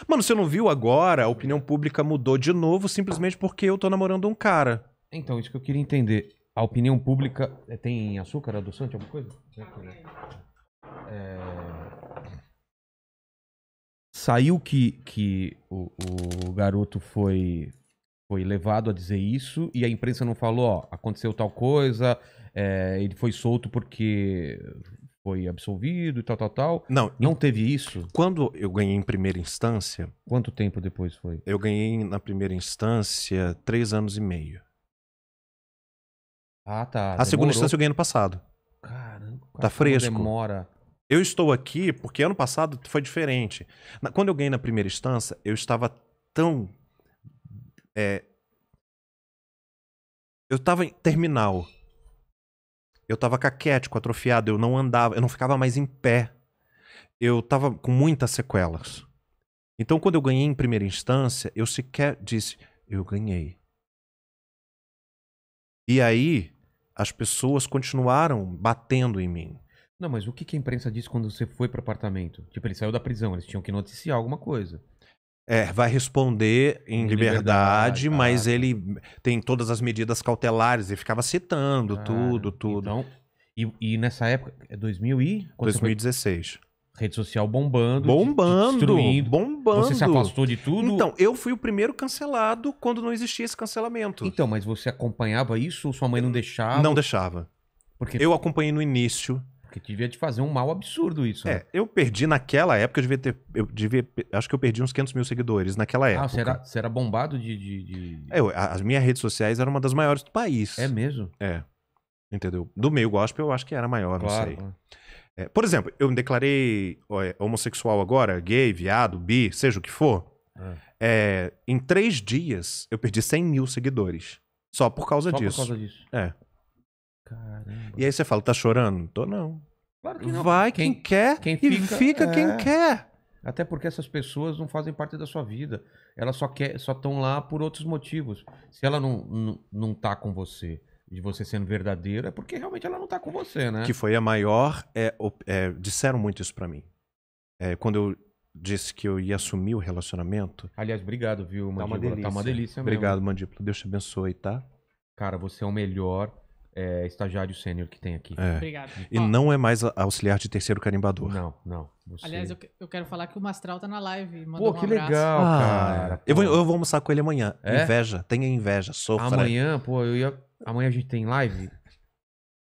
Mano, você não viu agora? A opinião pública mudou de novo simplesmente porque eu tô namorando um cara. Então, isso que eu queria entender. A opinião pública eh, tem açúcar, adoçante, alguma coisa? É... é Saiu que, que o, o garoto foi, foi levado a dizer isso e a imprensa não falou, ó, aconteceu tal coisa, é, ele foi solto porque foi absolvido e tal, tal, tal. Não, não teve isso. Quando eu ganhei em primeira instância. Quanto tempo depois foi? Eu ganhei na primeira instância três anos e meio. Ah, tá. A demorou. segunda instância eu ganhei no passado. Caramba, tá então fresco. Demora. Eu estou aqui porque ano passado foi diferente. Na, quando eu ganhei na primeira instância, eu estava tão. É, eu estava em terminal. Eu estava caquético, atrofiado, eu não andava, eu não ficava mais em pé. Eu estava com muitas sequelas. Então, quando eu ganhei em primeira instância, eu sequer disse: eu ganhei. E aí, as pessoas continuaram batendo em mim. Não, mas o que, que a imprensa disse quando você foi para o apartamento? Tipo, ele saiu da prisão, eles tinham que noticiar alguma coisa. É, vai responder em, liberdade, liberdade, tá. mas ah, ele tem todas as medidas cautelares, ele ficava citando ah, tudo, tudo. Então, e, e, nessa época, é 2000 e? 2016. Rede social bombando. Bombando. Destruindo. Bombando. Você se afastou de tudo? Então, eu fui o primeiro cancelado quando não existia esse cancelamento. Então, mas você acompanhava isso ou sua mãe não deixava? Não deixava. Porque... Eu acompanhei no início que devia te fazer um mal absurdo isso. É, né? eu perdi naquela época, eu devia ter. Eu devia, acho que eu perdi uns 500 mil seguidores naquela época. Ah, você era, você era bombado de. de, de... É, eu, as minhas redes sociais eram uma das maiores do país. É mesmo? É. Entendeu? Do meio gospel eu acho que era maior, claro, não sei. É, por exemplo, eu me declarei é, homossexual agora, gay, viado, bi, seja o que for. É. é em três dias eu perdi 100 mil seguidores. Só por causa Só disso. Só por causa disso. É. Caramba. E aí você fala, tá chorando? Tô não. Claro que não. Vai quem, quem quer quem e fica é. quem quer. Até porque essas pessoas não fazem parte da sua vida. Elas só quer, só estão lá por outros motivos. Se ela não, não, não tá com você, de você sendo verdadeira, é porque realmente ela não tá com você, né? Que foi a maior. É, é, disseram muito isso para mim. É, quando eu disse que eu ia assumir o relacionamento. Aliás, obrigado, viu, tá Mandíbula? Tá uma delícia, tá uma delícia mesmo. Obrigado, Mandíbula. Deus te abençoe, tá? Cara, você é o melhor é, estagiário sênior que tem aqui. É. Obrigado. E Ó, não é mais auxiliar de terceiro carimbador. Não, não. Você... Aliás, eu, eu, quero falar que o Mastral tá na live. Pô, que um legal, ah, cara. Eu, vou, eu vou almoçar com ele amanhã. É? Inveja, tenha inveja, sofra. Amanhã, pô, eu ia... Amanhã a gente tem live?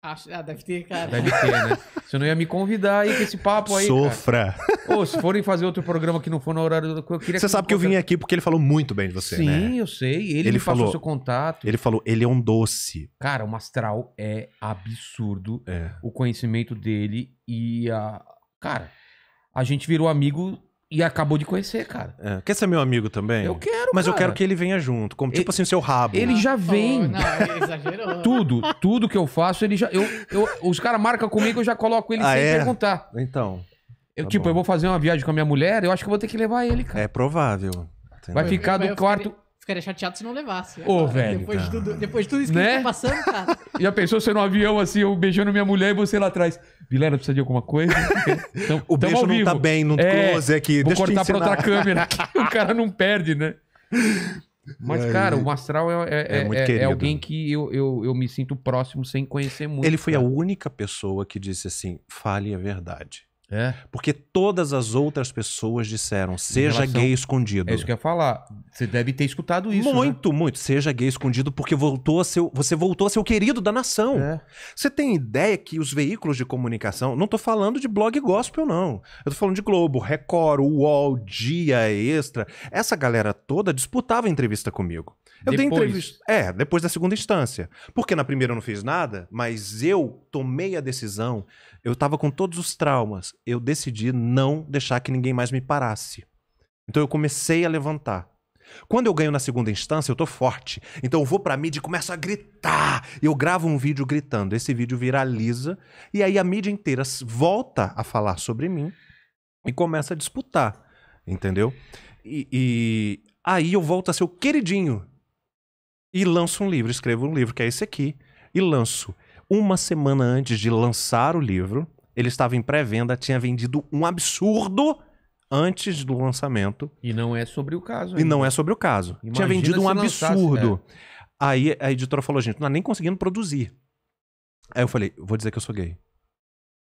Acho, ah, deve ter, cara. Deve ter, né? Você não ia me convidar aí com esse papo aí. Sofra. Ou se forem fazer outro programa que não for no horário do. Eu queria você que sabe que eu vim aqui porque ele falou muito bem de você, Sim, né? Sim, eu sei. Ele, ele me falou, passou seu contato. Ele falou, ele é um doce. Cara, o Mastral é absurdo. É. O conhecimento dele e a. Cara, a gente virou amigo e acabou de conhecer, cara. É. Quer ser meu amigo também? Eu quero. Mas cara. eu quero que ele venha junto. Como, tipo ele, assim, o seu rabo. Ele né? já vem. Oh, não, ele é exagerou. tudo, tudo que eu faço, ele já. Eu, eu, os caras marcam comigo, eu já coloco ele ah, sem é? perguntar. Então. Eu, tá tipo, bom. eu vou fazer uma viagem com a minha mulher, eu acho que eu vou ter que levar ele, cara. É provável. Entendeu? Vai ficar do quarto ficaria chateado se não levasse. Ô, velho. Depois, de tá. tudo, depois de tudo isso que a gente né? tá passando, cara. Já pensou você no avião, assim, eu beijando minha mulher e você lá atrás? Vilera, precisa de alguma coisa? Então, o beijo não tá bem, não é, close é aqui. Vou Deixa cortar pra outra câmera. o cara não perde, né? Mas, cara, o Astral é, é, é, é, é alguém que eu, eu, eu me sinto próximo sem conhecer muito. Ele foi cara. a única pessoa que disse assim: fale a verdade. É. Porque todas as outras pessoas disseram, seja relação... gay escondido. É isso que eu ia falar. Você deve ter escutado isso. Né? Muito, né? muito. Seja gay escondido, porque voltou a ser, você voltou a ser o querido da nação. É. Você tem ideia que os veículos de comunicação, não tô falando de blog gospel, não. Eu tô falando de Globo, Record, UOL, Dia Extra. Essa galera toda disputava entrevista comigo. Eu depois. dei entrevista. É, depois da segunda instância. Porque na primeira eu não fiz nada, mas eu tomei a decisão. Eu tava com todos os traumas eu decidi não deixar que ninguém mais me parasse. Então eu comecei a levantar. Quando eu ganho na segunda instância, eu tô forte. Então eu vou pra mídia e começo a gritar. Eu gravo um vídeo gritando. Esse vídeo viraliza. E aí a mídia inteira volta a falar sobre mim e começa a disputar. Entendeu? E, e aí eu volto a ser o queridinho. E lanço um livro. Escrevo um livro, que é esse aqui. E lanço. Uma semana antes de lançar o livro, ele estava em pré-venda, tinha vendido um absurdo antes do lançamento. E não é sobre o caso. Ainda. E não é sobre o caso. Imagina tinha vendido um absurdo. É. Aí a editora falou, gente, não tá nem conseguindo produzir. Aí eu falei, vou dizer que eu sou gay.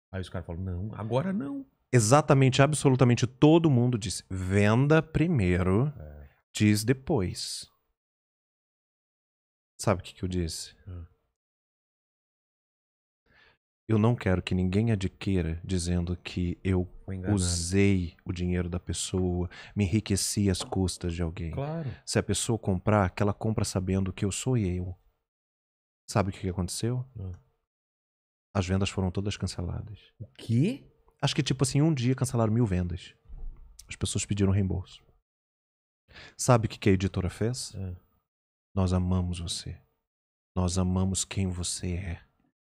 Aí os caras falaram, não, agora não. Exatamente, absolutamente todo mundo disse, venda primeiro, é. diz depois. Sabe o que, que eu disse? Hum. Eu não quero que ninguém adquira dizendo que eu né? usei o dinheiro da pessoa, me enriqueci às custas de alguém. Claro. Se a pessoa comprar, que ela compra sabendo que eu sou eu. Sabe o que aconteceu? Hum. As vendas foram todas canceladas. O quê? Acho que, tipo assim, um dia cancelaram mil vendas. As pessoas pediram reembolso. Sabe o que a editora fez? É. Nós amamos você. Nós amamos quem você é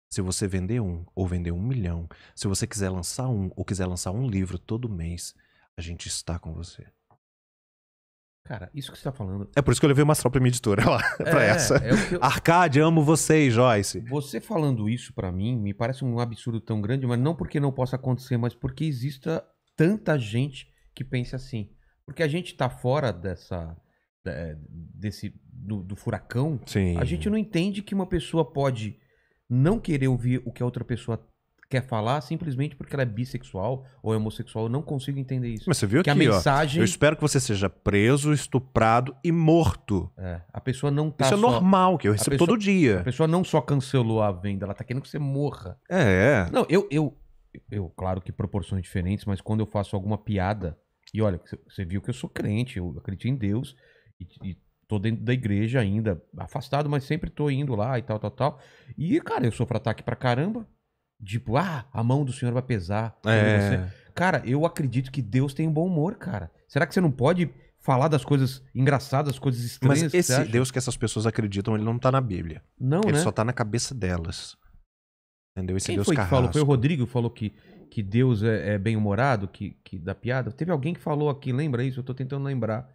se você vender um ou vender um milhão, se você quiser lançar um ou quiser lançar um livro todo mês, a gente está com você. Cara, isso que você está falando. É por isso que eu levei uma astral para minha editora lá, é, essa. É eu... Arcade, amo vocês, Joyce. Você falando isso para mim me parece um absurdo tão grande, mas não porque não possa acontecer, mas porque exista tanta gente que pensa assim. Porque a gente está fora dessa. É, desse. do, do furacão. Sim. A gente não entende que uma pessoa pode não querer ouvir o que a outra pessoa quer falar simplesmente porque ela é bissexual ou é homossexual. Eu não consigo entender isso. Mas você viu que aqui, a mensagem... Ó, eu espero que você seja preso, estuprado e morto. É, a pessoa não tá Isso é só... é normal, que eu recebo pessoa... todo dia. A pessoa não só cancelou a venda, ela tá querendo que você morra. É. é. Não, eu, eu, eu claro que proporções diferentes, mas quando eu faço alguma piada... E olha, você viu que eu sou crente, eu acredito em Deus... E, e tô dentro da igreja ainda, afastado, mas sempre tô indo lá e tal, tal, tal. E, cara, eu sofro ataque pra caramba. Tipo, ah, a mão do Senhor vai pesar. É. Cara, eu acredito que Deus tem um bom humor, cara. Será que você não pode falar das coisas engraçadas, das coisas estranhas? Mas esse que Deus que essas pessoas acreditam, ele não tá na Bíblia. Não, ele né? Ele só tá na cabeça delas. Entendeu? Esse Quem Deus foi que falou? Foi o Rodrigo que falou que, que Deus é, é bem-humorado, que, que dá piada? Teve alguém que falou aqui, lembra isso? Eu tô tentando lembrar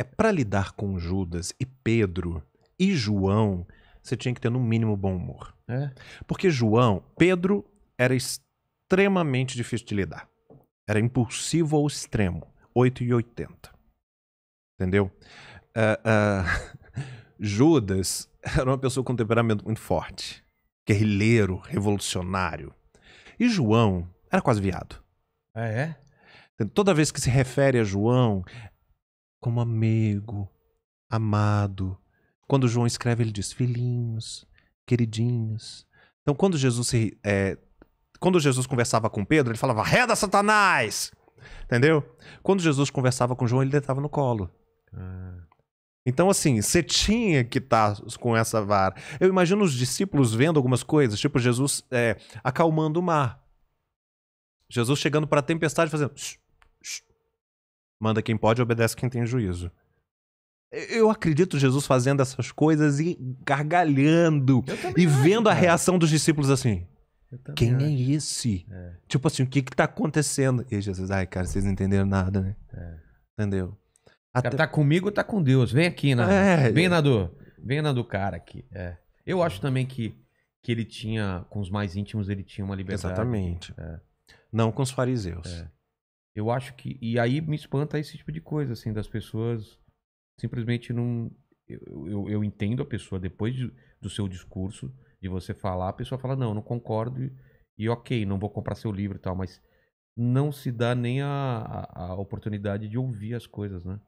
é para lidar com Judas e Pedro e João, você tinha que ter no mínimo bom humor. É. Porque João, Pedro era extremamente difícil de lidar. Era impulsivo ao extremo, 8 e 80. Entendeu? Uh, uh, Judas era uma pessoa com um temperamento muito forte, guerrilheiro, revolucionário. E João era quase viado. Ah, é? Toda vez que se refere a João, como amigo, amado. Quando João escreve, ele diz filhinhos, queridinhos. Então, quando Jesus se, é, quando Jesus conversava com Pedro, ele falava, reda Satanás! Entendeu? Quando Jesus conversava com João, ele deitava no colo. Ah. Então, assim, você tinha que estar tá com essa vara. Eu imagino os discípulos vendo algumas coisas, tipo Jesus é, acalmando o mar. Jesus chegando para a tempestade fazendo. Shh, Manda quem pode, obedece quem tem juízo. Eu acredito Jesus fazendo essas coisas e gargalhando e vendo a reação dos discípulos assim. Quem é acho. é esse? É. Tipo assim, o que que tá acontecendo? E Jesus, ai, cara, vocês não entenderam nada, né? É. Entendeu? Até... tá comigo, tá com Deus. Vem aqui, na, é, é, vem na do, vem na do cara aqui. É. Eu acho também que que ele tinha com os mais íntimos ele tinha uma liberdade. Exatamente. É. Não com os fariseus. É. Eu acho que. E aí me espanta esse tipo de coisa, assim, das pessoas simplesmente não. Eu, eu, eu entendo a pessoa depois de, do seu discurso, de você falar, a pessoa fala, não, não concordo, e, e, ok, não vou comprar seu livro e tal, mas não se dá nem a, a, a oportunidade de ouvir as coisas, né?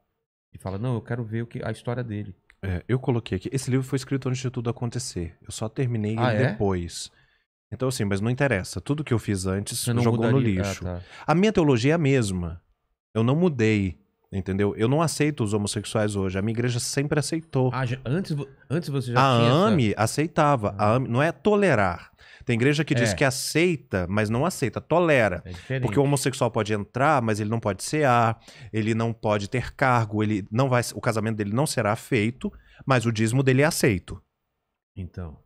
E fala, não, eu quero ver o que, a história dele. É, eu coloquei aqui. Esse livro foi escrito antes de tudo acontecer. Eu só terminei ah, é? depois. Então, assim, mas não interessa. Tudo que eu fiz antes jogou mudaria. no ah, lixo. Ah, tá. A minha teologia é a mesma. Eu não mudei. Entendeu? Eu não aceito os homossexuais hoje. A minha igreja sempre aceitou. Ah, já, antes, antes você já A tinha AME essa... aceitava. Ah. A AME não é tolerar. Tem igreja que é. diz que aceita, mas não aceita, tolera. É porque o homossexual pode entrar, mas ele não pode ser ele não pode ter cargo, ele não vai, o casamento dele não será feito, mas o dízimo dele é aceito. Então.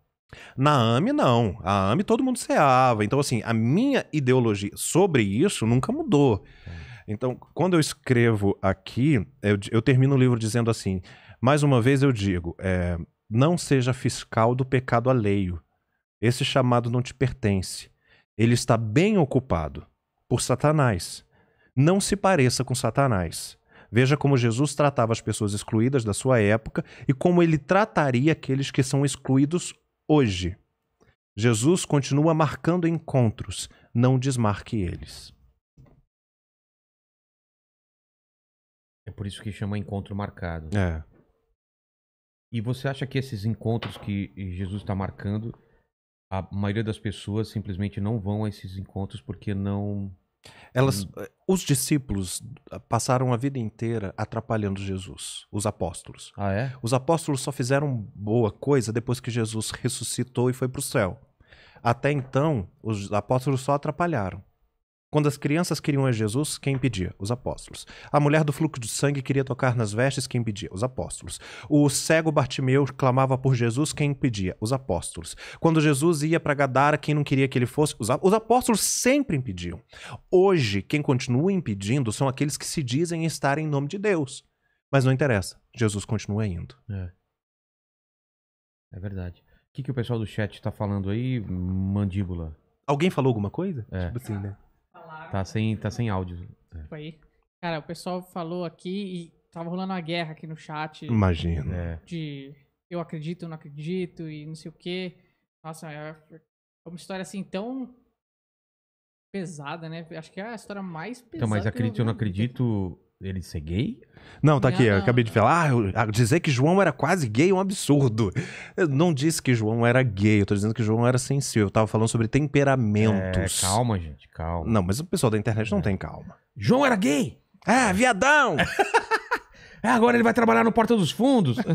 Na AME, não. A AME todo mundo ceava. Então, assim, a minha ideologia sobre isso nunca mudou. É. Então, quando eu escrevo aqui, eu, eu termino o livro dizendo assim: mais uma vez eu digo, é, não seja fiscal do pecado alheio. Esse chamado não te pertence. Ele está bem ocupado por Satanás. Não se pareça com Satanás. Veja como Jesus tratava as pessoas excluídas da sua época e como ele trataria aqueles que são excluídos hoje. Jesus continua marcando encontros, não desmarque eles. É por isso que chama encontro marcado. É. E você acha que esses encontros que Jesus está marcando, a maioria das pessoas simplesmente não vão a esses encontros porque não elas, hum. Eh, os discípulos ah, passaram a vida inteira atrapalhando Jesus, os apóstolos. Ah, é? Os apóstolos só fizeram boa coisa depois que Jesus ressuscitou e foi para o céu. Até então, os apóstolos só atrapalharam. Quando as crianças queriam a Jesus, quem impedia? Os apóstolos. A mulher do fluxo de sangue queria tocar nas vestes, quem impedia? Os apóstolos. O cego Bartimeu clamava por Jesus, quem impedia? Os apóstolos. Quando Jesus ia para Gadara, quem não queria que ele fosse? Os apóstolos sempre impediam. Hoje, quem continua impedindo são aqueles que se dizem estar em nome de Deus. Mas não interessa, Jesus continua indo. É, é verdade. O que, que o pessoal do chat está falando aí, mandíbula? Alguém falou alguma coisa? É. Tipo assim, né? Tá sem, tá sem áudio. É. Tipo aí. Cara, o pessoal falou aqui e tava rolando uma guerra aqui no chat. imagina É. De eu acredito, não acredito e não sei o quê. Nossa, é, é uma história assim tão pesada, né? Acho que é a história mais pesada. Então, mas acredito, eu, eu não acredito ele ser gay? Não, tá não, aqui, acabei de falar. Ah, ah, dizer que João era quase gay é um absurdo. Eu não disse que João era gay, eu tô dizendo que João era sensível. Eu tava falando sobre temperamentos. É, calma, gente, calma. Não, mas o pessoal da internet não é. tem calma. João era gay? Ah, viadão! ah, agora ele vai trabalhar no Porta dos Fundos.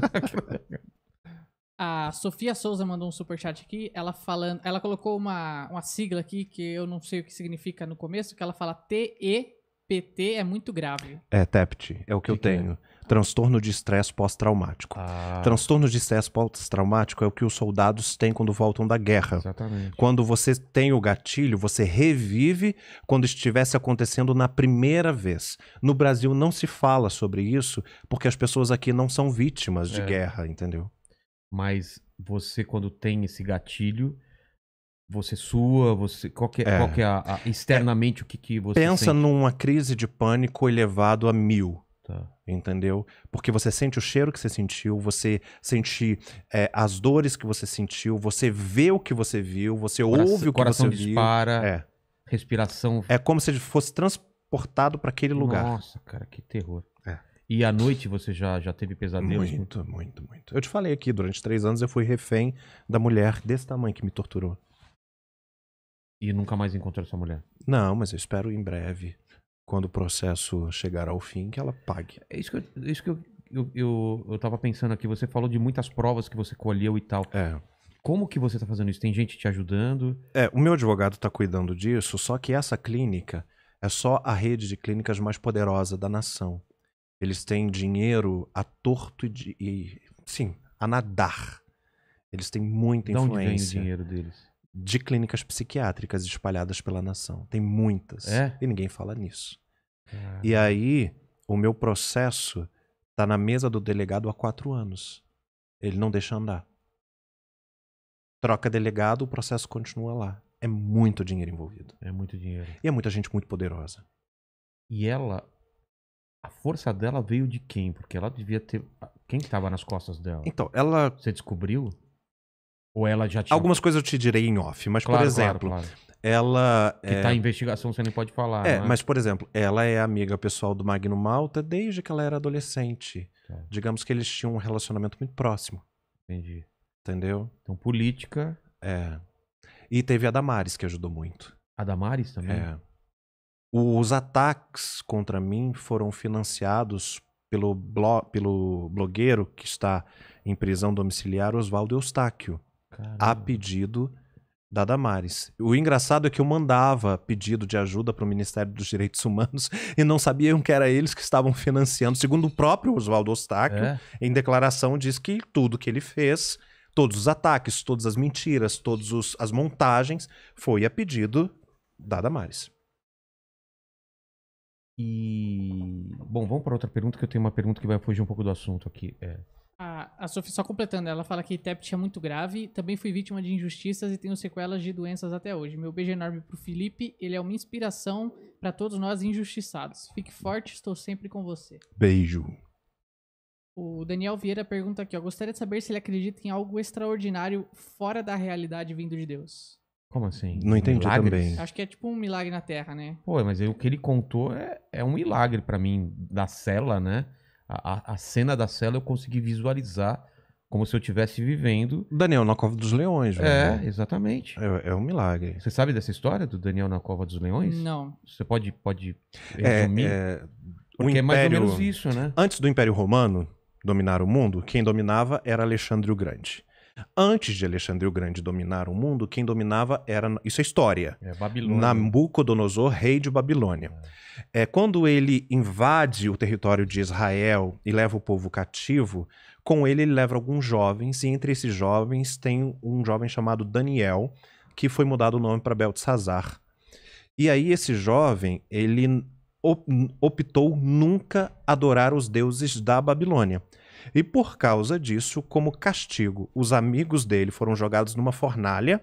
A Sofia Souza mandou um super chat aqui, ela falando, ela colocou uma, uma sigla aqui que eu não sei o que significa no começo, que ela fala T E PT é muito grave. É, TEPT, é o que, que eu que é? tenho. É? Transtorno de estresse pós-traumático. Ah. Transtorno de estresse pós-traumático é o que os soldados têm quando voltam da guerra. Exatamente. Quando você tem o gatilho, você revive quando estivesse acontecendo na primeira vez. No Brasil não se fala sobre isso porque as pessoas aqui não são vítimas de é. guerra, entendeu? Mas você, quando tem esse gatilho, você sua, você qual que, é, é. qual que é a, a, externamente é. o que, que você pensa sente? numa crise de pânico elevado a mil, tá. entendeu? Porque você sente o cheiro que você sentiu, você sente é, as dores que você sentiu, você vê o que você viu, você ouve o que você dispara, viu. É. Respiração. É como se fosse transportado para aquele lugar. Nossa, cara, que terror. É. E à noite você já, já teve pesadelos? Né? Muito, muito, muito. Eu te falei aqui, durante três anos eu fui refém da mulher desse tamanho que me torturou. E nunca mais encontrar sua mulher. Não, mas eu espero em breve, quando o processo chegar ao fim, que ela pague. É isso que eu, é isso que eu, eu, eu, eu tava pensando aqui. Você falou de muitas provas que você colheu e tal. É. Como que você tá fazendo isso? Tem gente te ajudando? É, o meu advogado tá cuidando disso, só que essa clínica é só a rede de clínicas mais poderosa da nação. Eles têm dinheiro a torto e, de, e sim, a nadar. Eles têm muita influência. De onde vem o dinheiro deles? de clínicas psiquiátricas espalhadas pela nação. Tem muitas. É? E ninguém fala nisso. É. E aí, o meu processo está na mesa do delegado há quatro anos. Ele não deixa andar. Troca delegado, o processo continua lá. É muito dinheiro envolvido. É muito dinheiro. E é muita gente muito poderosa. E ela. A força dela veio de quem? Porque ela devia ter. Quem estava nas costas dela? Então, ela. Você descobriu? Ou ela já tinha. Algumas coisas eu te direi em off, mas claro, por exemplo, claro, claro. ela. Que é... tá em investigação, você nem pode falar. É, né? mas por exemplo, ela é amiga pessoal do Magno Malta desde que ela era adolescente. Tá. Digamos que eles tinham um relacionamento muito próximo. Entendi. Entendeu? Então, política. É. E teve a Damares, que ajudou muito. A Damares também? É. Os ataques contra mim foram financiados pelo, blo pelo blogueiro que está em prisão domiciliar, Oswaldo Eustáquio Caramba. a pedido da Damares. O engraçado é que eu mandava pedido de ajuda para o Ministério dos Direitos Humanos e não sabiam que era eles que estavam financiando. Segundo o próprio Oswaldo Ostáquio, é. em declaração diz que tudo que ele fez, todos os ataques, todas as mentiras, todas as montagens, foi a pedido da Damares. E... Bom, vamos para outra pergunta, que eu tenho uma pergunta que vai fugir um pouco do assunto aqui. É... A, a Sophie, só completando, ela fala que TEPT é muito grave. Também fui vítima de injustiças e tenho sequelas de doenças até hoje. Meu beijo enorme pro Felipe. Ele é uma inspiração para todos nós injustiçados. Fique forte, estou sempre com você. Beijo. O Daniel Vieira pergunta aqui, ó. Gostaria de saber se ele acredita em algo extraordinário fora da realidade vindo de Deus. Como assim? Não entendi Milagres? também. Acho que é tipo um milagre na Terra, né? Pô, mas o que ele contou é, é um milagre para mim, da cela, né? A, a, cena da cela eu consegui visualizar como se eu estivesse vivendo. Daniel na Cova dos Leões, É, exatamente. É, é, um milagre. Você sabe dessa história do Daniel na Cova dos Leões? Não. Você pode, pode é, resumir? É, é... O Porque Império... é mais ou menos isso, né? Antes do Império Romano dominar o mundo, quem dominava era Alexandre o Grande. Antes de Alexandre o Grande dominar o mundo, quem dominava era. Isso é história. É Babilônia. Nabucodonosor, rei de Babilônia. É. é, quando ele invade o território de Israel e leva o povo cativo, com ele ele leva alguns jovens, e entre esses jovens tem um jovem chamado Daniel, que foi mudado o nome para Beltzazar. E aí esse jovem, ele optou nunca adorar os deuses da Babilônia. E por causa disso, como castigo, os amigos dele foram jogados numa fornalha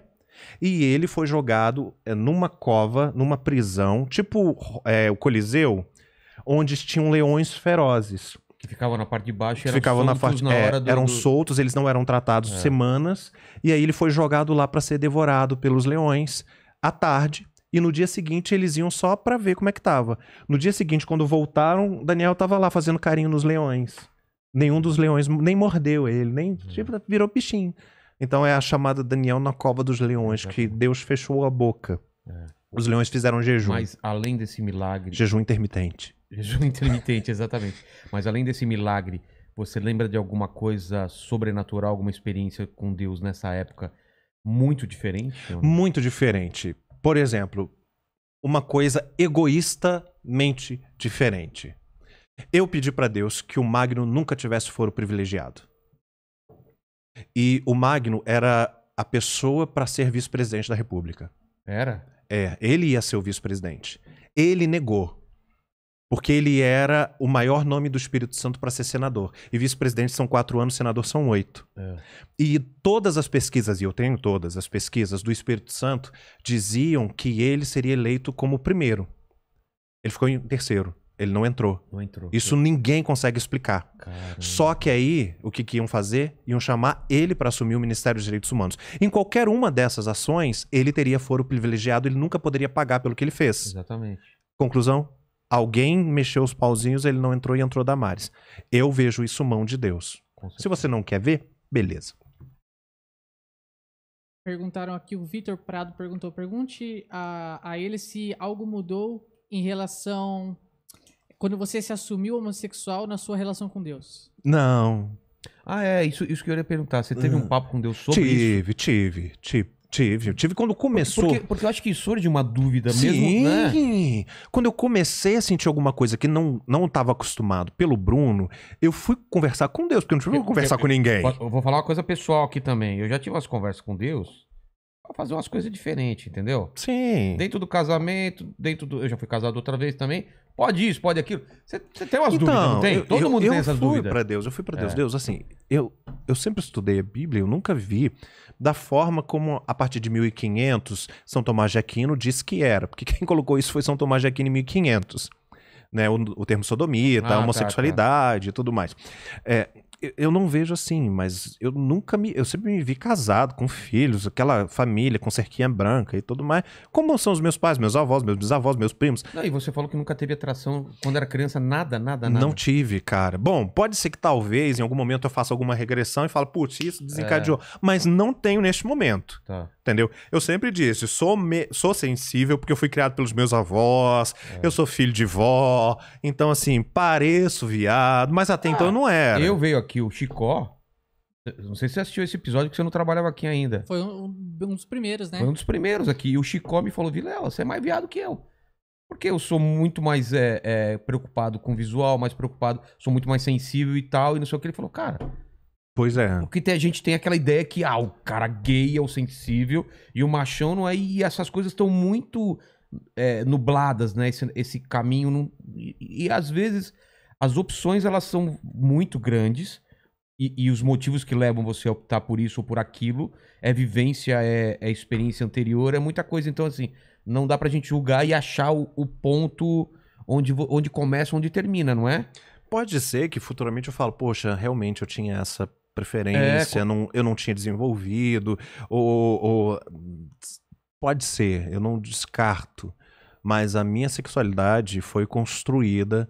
e ele foi jogado eh, numa cova, numa prisão, tipo é, o Coliseu, onde tinham leões ferozes. Que ficavam na parte de baixo eram ficavam soltos na, parte, na é, hora do, Eram do... soltos, eles não eram tratados é. semanas. E aí ele foi jogado lá para ser devorado pelos leões à tarde. E no dia seguinte eles iam só para ver como é que tava. No dia seguinte, quando voltaram, Daniel tava lá fazendo carinho nos leões. Nenhum dos leões nem mordeu ele, nem uhum. tipo, virou bichinho. Então é a chamada Daniel na cova dos leões, que Deus fechou a boca. É. Os leões fizeram jejum. Mas além desse milagre. Jejum intermitente. Jejum intermitente, exatamente. Mas além desse milagre, você lembra de alguma coisa sobrenatural, alguma experiência com Deus nessa época muito diferente? Muito diferente. Por exemplo, uma coisa egoístamente diferente. Eu pedi para Deus que o Magno nunca tivesse foro privilegiado. E o Magno era a pessoa para ser vice-presidente da República. Era? É, ele ia ser o vice-presidente. Ele negou. Porque ele era o maior nome do Espírito Santo para ser senador. E vice-presidente são quatro anos, senador são oito. É. E todas as pesquisas, e eu tenho todas as pesquisas do Espírito Santo, diziam que ele seria eleito como o primeiro. Ele ficou em terceiro. Ele não entrou. Não entrou. Isso ninguém consegue explicar. Caramba. Só que aí, o que, que iam fazer? Iam chamar ele para assumir o Ministério dos Direitos Humanos. Em qualquer uma dessas ações, ele teria foro privilegiado, ele nunca poderia pagar pelo que ele fez. Exatamente. Conclusão? Alguém mexeu os pauzinhos, ele não entrou e entrou Damares. Eu vejo isso mão de Deus. Se você não quer ver, beleza. Perguntaram aqui, o Vitor Prado perguntou: pergunte a, a ele se algo mudou em relação quando você se assumiu homossexual na sua relação com Deus. Não. Ah, é, isso, isso que eu ia perguntar. Você teve um hum. papo com Deus sobre tive, isso? Tive, tive, tive. Tive quando começou. Porque, porque eu acho que surge uma dúvida Sim. mesmo, né? Quando eu comecei a sentir alguma coisa que não não estava acostumado pelo Bruno, eu fui conversar com Deus, porque eu não tive que conversar com ninguém. Eu vou falar uma coisa pessoal aqui também. Eu já tive umas conversas com Deus pra fazer umas coisas diferentes, entendeu? Sim. Dentro do casamento, dentro do. Eu já fui casado outra vez também, Pode isso, pode aquilo. Você, você tem umas então, dúvidas, não então, tem? Todo eu, mundo eu tem essas dúvidas. Eu fui para Deus, eu fui para Deus. É. Deus, assim, eu, eu sempre estudei a Bíblia, eu nunca vi da forma como, a partir de 1500, São Tomás de Aquino disse que era. Porque quem colocou isso foi São Tomás de Aquino em 1500. Né, o, o termo sodomia, ah, homossexualidade tá, tá. e tudo mais. É, eu não vejo assim, mas eu nunca me. Eu sempre me vi casado, com filhos, aquela família com cerquinha branca e tudo mais. Como são os meus pais, meus avós, meus bisavós, meus primos. Não, e você falou que nunca teve atração quando era criança, nada, nada, nada. Não tive, cara. Bom, pode ser que talvez em algum momento eu faça alguma regressão e fale, putz, isso desencadeou. É. Mas não tenho neste momento. Tá. Entendeu? Eu sempre disse, sou, me... sou sensível porque eu fui criado pelos meus avós, é. eu sou filho de vó. Então, assim, pareço viado, mas até ah, então eu não era. Eu veio aqui aqui o Chicó. Não sei se você assistiu esse episódio que você não trabalhava aqui ainda. Foi um, um dos primeiros, né? Foi um dos primeiros aqui. E o Chicó me falou: Vilela, você é mais viado que eu. Porque eu sou muito mais é, é, preocupado com visual, mais preocupado, sou muito mais sensível e tal, e não sei o que. Ele falou, cara. Pois é. Porque tem, a gente tem aquela ideia que, ah, o cara gay é o sensível e o machão não é. E essas coisas estão muito é, nubladas, né? Esse, esse caminho. Não, e, e às vezes as opções elas são muito grandes e, e, os motivos que levam você a optar por isso ou por aquilo é vivência, é, é experiência anterior, é muita coisa. Então, assim, não dá pra gente julgar e achar o, o ponto onde, onde começa, onde termina, não é? Pode ser que futuramente eu falo, poxa, realmente eu tinha essa é, preferência, é, não, eu não tinha desenvolvido, ou, ou pode ser, eu não descarto mas a minha sexualidade foi construída.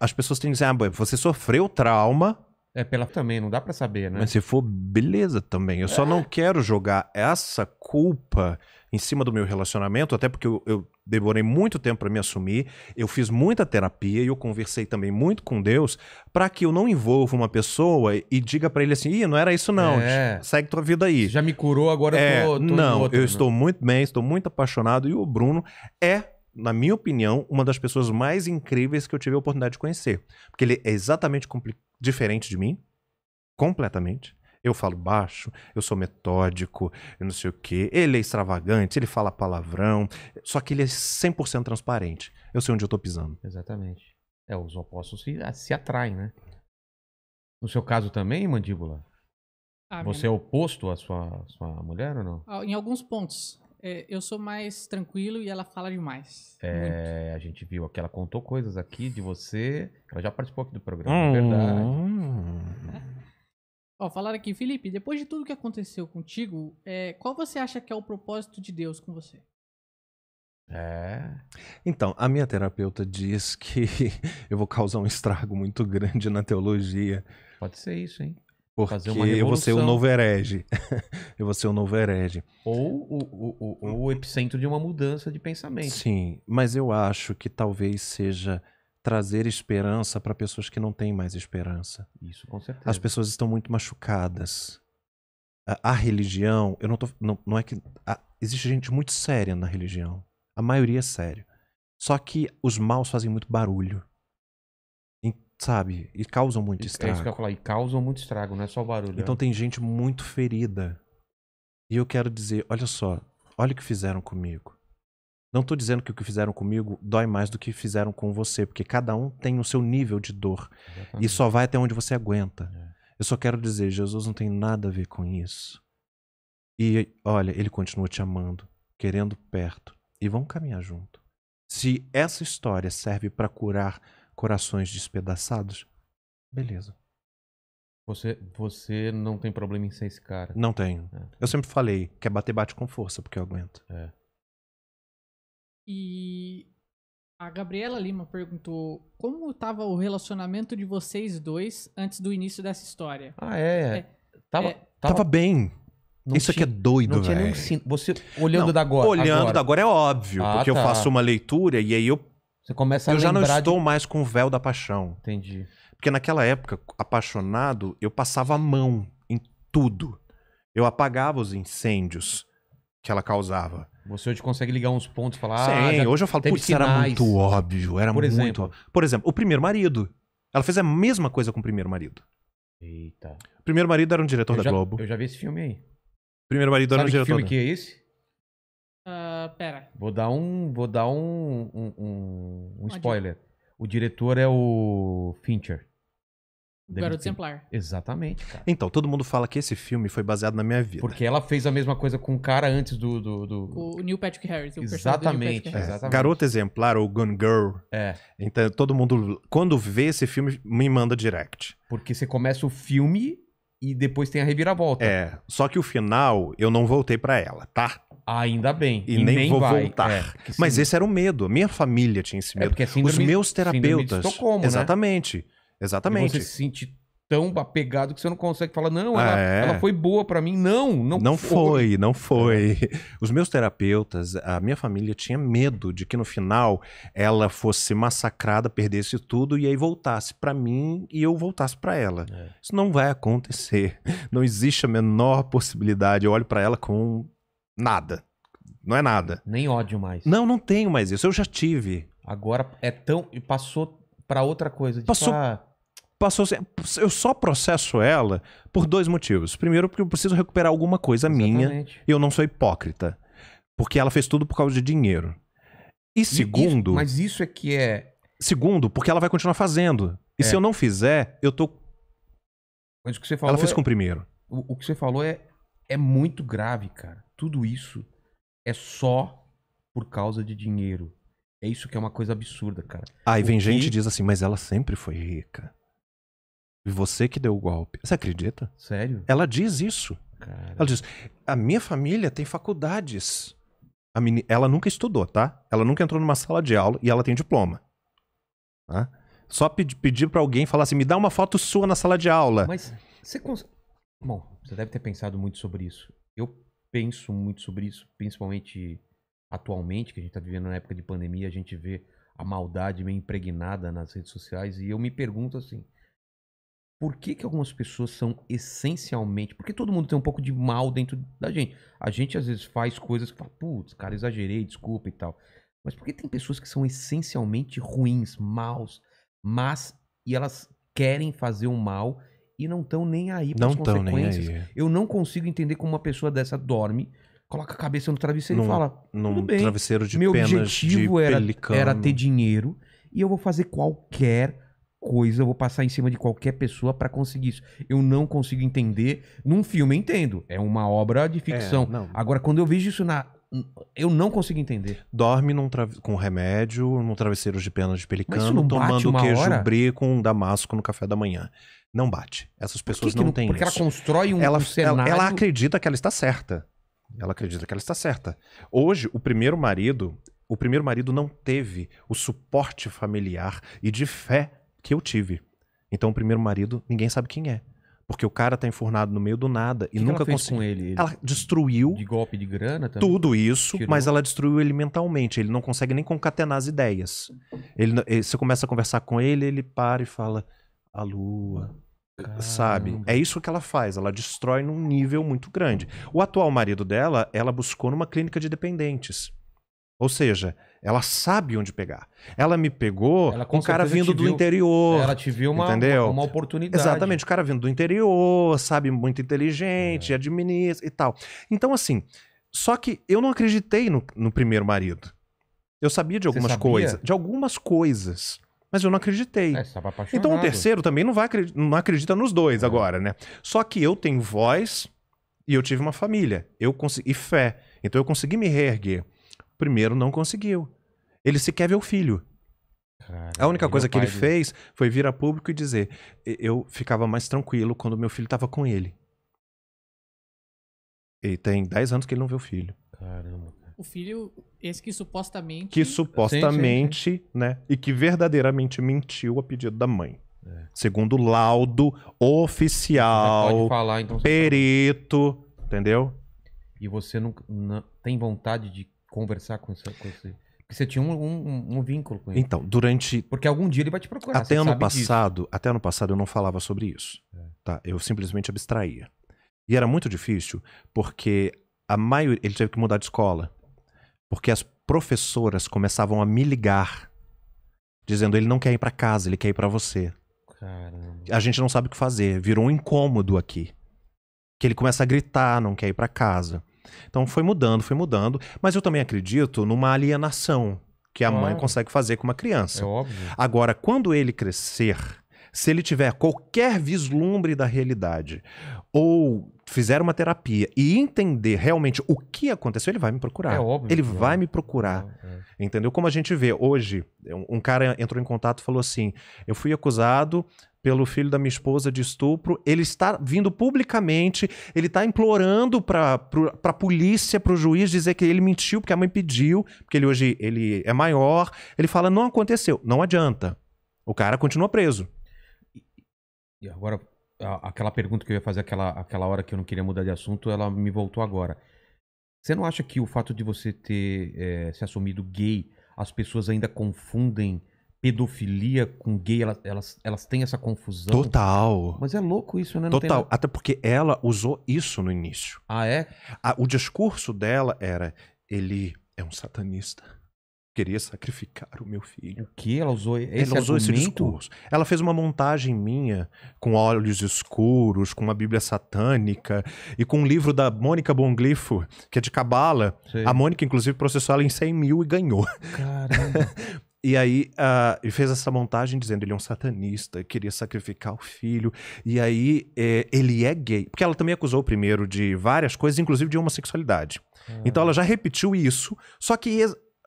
As pessoas têm que dizer, ah, você sofreu trauma. É, pela também, não dá para saber, né? Mas se for, beleza também. Eu é. só não é. quero jogar essa culpa em cima do meu relacionamento, até porque eu, eu demorei muito tempo para me assumir, eu fiz muita terapia e eu conversei também muito com Deus para que eu não envolva uma pessoa e diga para ele assim, Ih, não era isso não, é. segue tua vida aí. já me curou, agora é, eu tô, é, tô Não, outro, eu né? estou muito bem, estou muito apaixonado e o Bruno é na minha opinião, uma das pessoas mais incríveis que eu tive a oportunidade de conhecer. Porque ele é exatamente diferente de mim, completamente. Eu falo baixo, eu sou metódico, eu não sei o quê. Ele é extravagante, ele fala palavrão, só que ele é 100% transparente. Eu sei onde eu tô pisando. Exatamente. É, os opostos se, ah, se atraem, né? No seu caso também, mandíbula? Ah, Você minha... é oposto à sua, sua mulher ou não? em alguns pontos. É, eu sou mais tranquilo e ela fala demais. É, muito. a gente viu que ela contou coisas aqui de você. Ela já participou aqui do programa, é hum. é verdade. Hum. Ó, falaram aqui, Felipe, depois de tudo que aconteceu contigo, é, qual você acha que é o propósito de Deus com você? É. Então, a minha terapeuta diz que eu vou causar um estrago muito grande na teologia. Pode ser isso, hein? Porque fazer uma eu vou ser o novo herege. eu vou ser o novo herege. Ou o, o, o, o epicentro de uma mudança de pensamento. Sim, mas eu acho que talvez seja trazer esperança para pessoas que não têm mais esperança. Isso, com certeza. As pessoas estão muito machucadas. A, a religião, eu não tô. Não, não é que. A, existe gente muito séria na religião. A maioria é séria. Só que os maus fazem muito barulho sabe? E causam muito estrago. É isso que eu falar, e causam muito estrago, não é só barulho. Então né? tem gente muito ferida. E eu quero dizer, olha só, olha o que fizeram comigo. Não estou dizendo que o que fizeram comigo dói mais do que fizeram com você, porque cada um tem o seu nível de dor Exatamente. e só vai até onde você aguenta. É. Eu só quero dizer, Jesus não tem nada a ver com isso. E olha, ele continua te amando, querendo perto e vamos caminhar junto. Se essa história serve para curar corações despedaçados. Beleza. Você, você não tem problema em ser esse cara. Não tenho. É. Tá. Eu sempre falei, quer bater, bate com força, porque eu aguento. É. E a Gabriela Lima perguntou como estava o relacionamento de vocês dois antes do início dessa história. Ah, é. é. Tava, é. Tava... bem. Não Isso aqui é doido, velho. Você olhando não, da agora. Olhando agora. da agora é óbvio, ah, porque tá. eu faço uma leitura e aí eu você começa eu a Eu já não estou de... mais com o véu da paixão. Entendi. Porque naquela época, apaixonado, eu passava a mão em tudo. Eu apagava os incêndios que ela causava. Você hoje consegue ligar uns pontos e falar. Ah, Sim, ah, hoje eu falo, putz, era muito óbvio. Era Por muito exemplo. óbvio. Por exemplo, o primeiro marido. Ela fez a mesma coisa com o primeiro marido. Eita. O primeiro marido era um diretor eu da já, Globo. Eu já vi esse filme aí. O primeiro marido Sabe era um diretor. Que filme da... que é esse? Ah, pera. Vou dar um, vou dar um, um, um, um spoiler. O diretor é o Fincher. O Garoto Exemplar. Exatamente, cara. Então, todo mundo fala que esse filme foi baseado na minha vida. Porque ela fez a mesma coisa com o cara antes do. do, do... O Neil Patrick Harris. O exatamente, Patrick Harris. exatamente. Garota Exemplar ou Gun Girl. É. Então, todo mundo, quando vê esse filme, me manda direct. Porque você começa o filme e depois tem a reviravolta. É. Só que o final, eu não voltei para ela, tá? Ainda bem. E, e nem, nem, vou vai. voltar. É, Mas esse era o medo. Minha família tinha esse é medo. É síndrome, Os meus terapeutas. Estocolmo, né? exatamente. Né? Exatamente. E você se sente tão apegado que você não consegue falar, não, ela, é. ela foi boa para mim. Não, não, não foi. foi. Não é. foi, Os meus terapeutas, a minha família tinha medo de que no final ela fosse massacrada, perdesse tudo e aí voltasse para mim e eu voltasse para ela. É. Isso não vai acontecer. Não existe a menor possibilidade. Eu olho para ela com Nada. Não é nada. Nem ódio mais. Não, não tenho mais isso. Eu já tive. Agora é tão. E passou para outra coisa. Tipo, passou. Ah... Passou. Eu só processo ela por dois motivos. Primeiro, porque eu preciso recuperar alguma coisa Exatamente. minha. E eu não sou hipócrita. Porque ela fez tudo por causa de dinheiro. E segundo. Isso, mas isso é que é. Segundo, porque ela vai continuar fazendo. E é. se eu não fizer, eu tô. Mas o que você falou. Ela fez é... com o primeiro. O, o que você falou é, é muito grave, cara tudo isso é só por causa de dinheiro. É isso que é uma coisa absurda, cara. Aí e vem gente e diz assim, mas ela sempre foi rica. E você que deu o golpe. Você acredita? Sério? Ela diz isso. Cara... Ela diz: a minha família tem faculdades. Meni... Ela nunca estudou, tá? Ela nunca entrou numa sala de aula e ela tem diploma. Tá? Só pedi, pedir para alguém falar assim: me dá uma foto sua na sala de aula. Mas você. Cons... Bom, você deve ter pensado muito sobre isso. Eu penso muito sobre isso, principalmente atualmente, que a gente está vivendo na época de pandemia, a gente vê a maldade meio impregnada nas redes sociais e eu me pergunto assim, por que, que algumas pessoas são essencialmente. Porque todo mundo tem um pouco de mal dentro da gente. A gente às vezes faz coisas que fala, putz, cara, exagerei, desculpa e tal. Mas por que tem pessoas que são essencialmente ruins, maus, mas e elas querem fazer o mal e não estão nem aí para as consequências. Nem aí. Eu não consigo entender como uma pessoa dessa dorme, coloca a cabeça no travesseiro num, e fala: Tudo bem, travesseiro de meu objetivo de era, era ter dinheiro e eu vou fazer qualquer coisa, eu vou passar em cima de qualquer pessoa para conseguir isso. Eu não consigo entender. Num filme eu entendo, é uma obra de ficção. É, Agora, quando eu vejo isso na eu não consigo entender. Dorme com remédio, num travesseiro de penas de pelicano, tomando queijo hora? brie com um damasco no café da manhã. Não bate. Essas pessoas que que não, não têm porque isso. Porque ela constrói um, ela, um cenário... Ela, ela acredita que ela está certa. Ela acredita que ela está certa. Hoje, o primeiro marido, o primeiro marido não teve o suporte familiar e de fé que eu tive. Então, o primeiro marido, ninguém sabe quem é. Porque o cara tá enfurnado no meio do nada e que nunca que conseguiu. Ele? Ela destruiu. De golpe de grana também. Tudo isso, Tirou. mas ela destruiu ele mentalmente. Ele não consegue nem concatenar as ideias. Ele, ele você começa a conversar com ele, ele para e fala: A lua. Caramba. Sabe? É isso que ela faz. Ela destrói num nível muito grande. O atual marido dela, ela buscou numa clínica de dependentes. Ou seja, ela sabe onde pegar. Ela me pegou ela, com um cara vindo do viu, interior. Ela te viu uma, entendeu? uma oportunidade. Exatamente, o cara vindo do interior, sabe, muito inteligente, é. administra e tal. Então, assim, só que eu não acreditei no, no primeiro marido. Eu sabia de algumas coisas. De algumas coisas. Mas eu não acreditei. É, então o terceiro também não, vai, não acredita nos dois é. agora, né? Só que eu tenho voz e eu tive uma família. Eu consegui fé. Então eu consegui me reerguer primeiro não conseguiu. Ele sequer vê o filho. a única coisa que ele fez foi vir a público e dizer: eu ficava mais tranquilo quando meu filho estava com ele. E tem 10 anos que ele não vê o filho. Caramba. O filho, esse que supostamente. Que supostamente, sim, sim, sim. né? E que verdadeiramente mentiu a pedido da mãe. É. Segundo laudo oficial, falar, então, perito, entendeu? E você não, não tem vontade de conversar com você, Com Porque você tinha um, um, um, vínculo com ele. Então, durante. Porque algum dia ele vai te procurar. Até ano passado, disso. até ano passado eu não falava sobre isso. É. Tá? Eu simplesmente abstraía. E era muito difícil, porque a maioria. Ele teve que mudar de escola. Porque as professoras começavam a me ligar, dizendo: ele não quer ir para casa, ele quer ir para você. Caramba. A gente não sabe o que fazer. Virou um incômodo aqui. Que ele começa a gritar, não quer ir para casa. Então foi mudando, foi mudando. Mas eu também acredito numa alienação que a claro. mãe consegue fazer com uma criança. É óbvio. Agora, quando ele crescer, se ele tiver qualquer vislumbre da realidade ou fizer uma terapia e entender realmente o que aconteceu, ele vai me procurar. É óbvio. Ele é. vai é. me procurar. É, é. Entendeu? Como a gente vê hoje, um, um cara entrou em contato e falou assim: eu fui acusado pelo filho da minha esposa de estupro. Ele está vindo publicamente, ele está implorando para a polícia, para o juiz dizer que ele mentiu porque a mãe pediu, porque ele hoje ele é maior. Ele fala: não aconteceu, não adianta. O cara continua preso. E agora, aquela pergunta que eu ia fazer aquela, aquela hora que eu não queria mudar de assunto, ela me voltou agora. Você não acha que o fato de você ter é, se assumido gay, as pessoas ainda confundem pedofilia com gay, elas, elas, elas têm essa confusão. Total. Mas é louco isso, né? Não Total. Tem... Até porque ela usou isso no início. Ah, é? A, o discurso dela era: ele é um satanista. Queria sacrificar o meu filho. O que? Ela usou esse Ela usou argumento? esse discurso. Ela fez uma montagem minha com olhos escuros, com uma bíblia satânica e com um livro da Mônica Bonglifo, que é de cabala. A Mônica, inclusive, processou ela em 100 mil e ganhou. Caramba. E aí, uh, ele fez essa montagem dizendo ele é um satanista, queria sacrificar o filho. E aí, é, ele é gay. Porque ela também acusou primeiro de várias coisas, inclusive de homossexualidade. Hum. Então, ela já repetiu isso, só que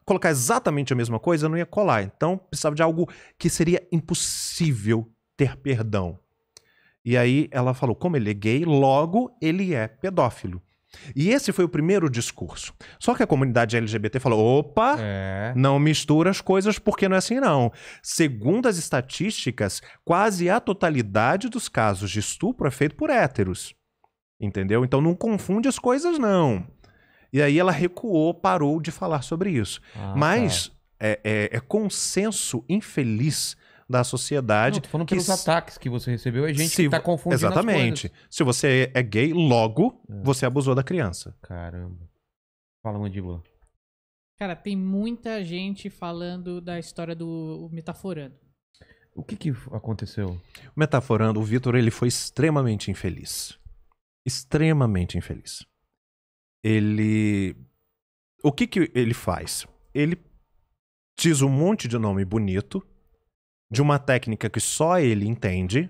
colocar exatamente a mesma coisa não ia colar. Então, precisava de algo que seria impossível ter perdão. E aí, ela falou, como ele é gay, logo ele é pedófilo. E esse foi o primeiro discurso. Só que a comunidade LGBT falou: opa, é. não mistura as coisas porque não é assim, não. Segundo as estatísticas, quase a totalidade dos casos de estupro é feito por héteros. Entendeu? Então não confunde as coisas, não. E aí ela recuou, parou de falar sobre isso. Ah, Mas tá. é, é, é consenso infeliz da sociedade. Não, tô falando que pelos ataques que você recebeu, a é gente está confundindo Exatamente. Se você é gay, logo é. você abusou da criança. Caramba. Fala, mandíbula. Cara, tem muita gente falando da história do Metaforando. O que, que aconteceu? Metaforando, o Vitor ele foi extremamente infeliz. Extremamente infeliz. Ele. O que, que ele faz? Ele diz um monte de nome bonito de uma técnica que só ele entende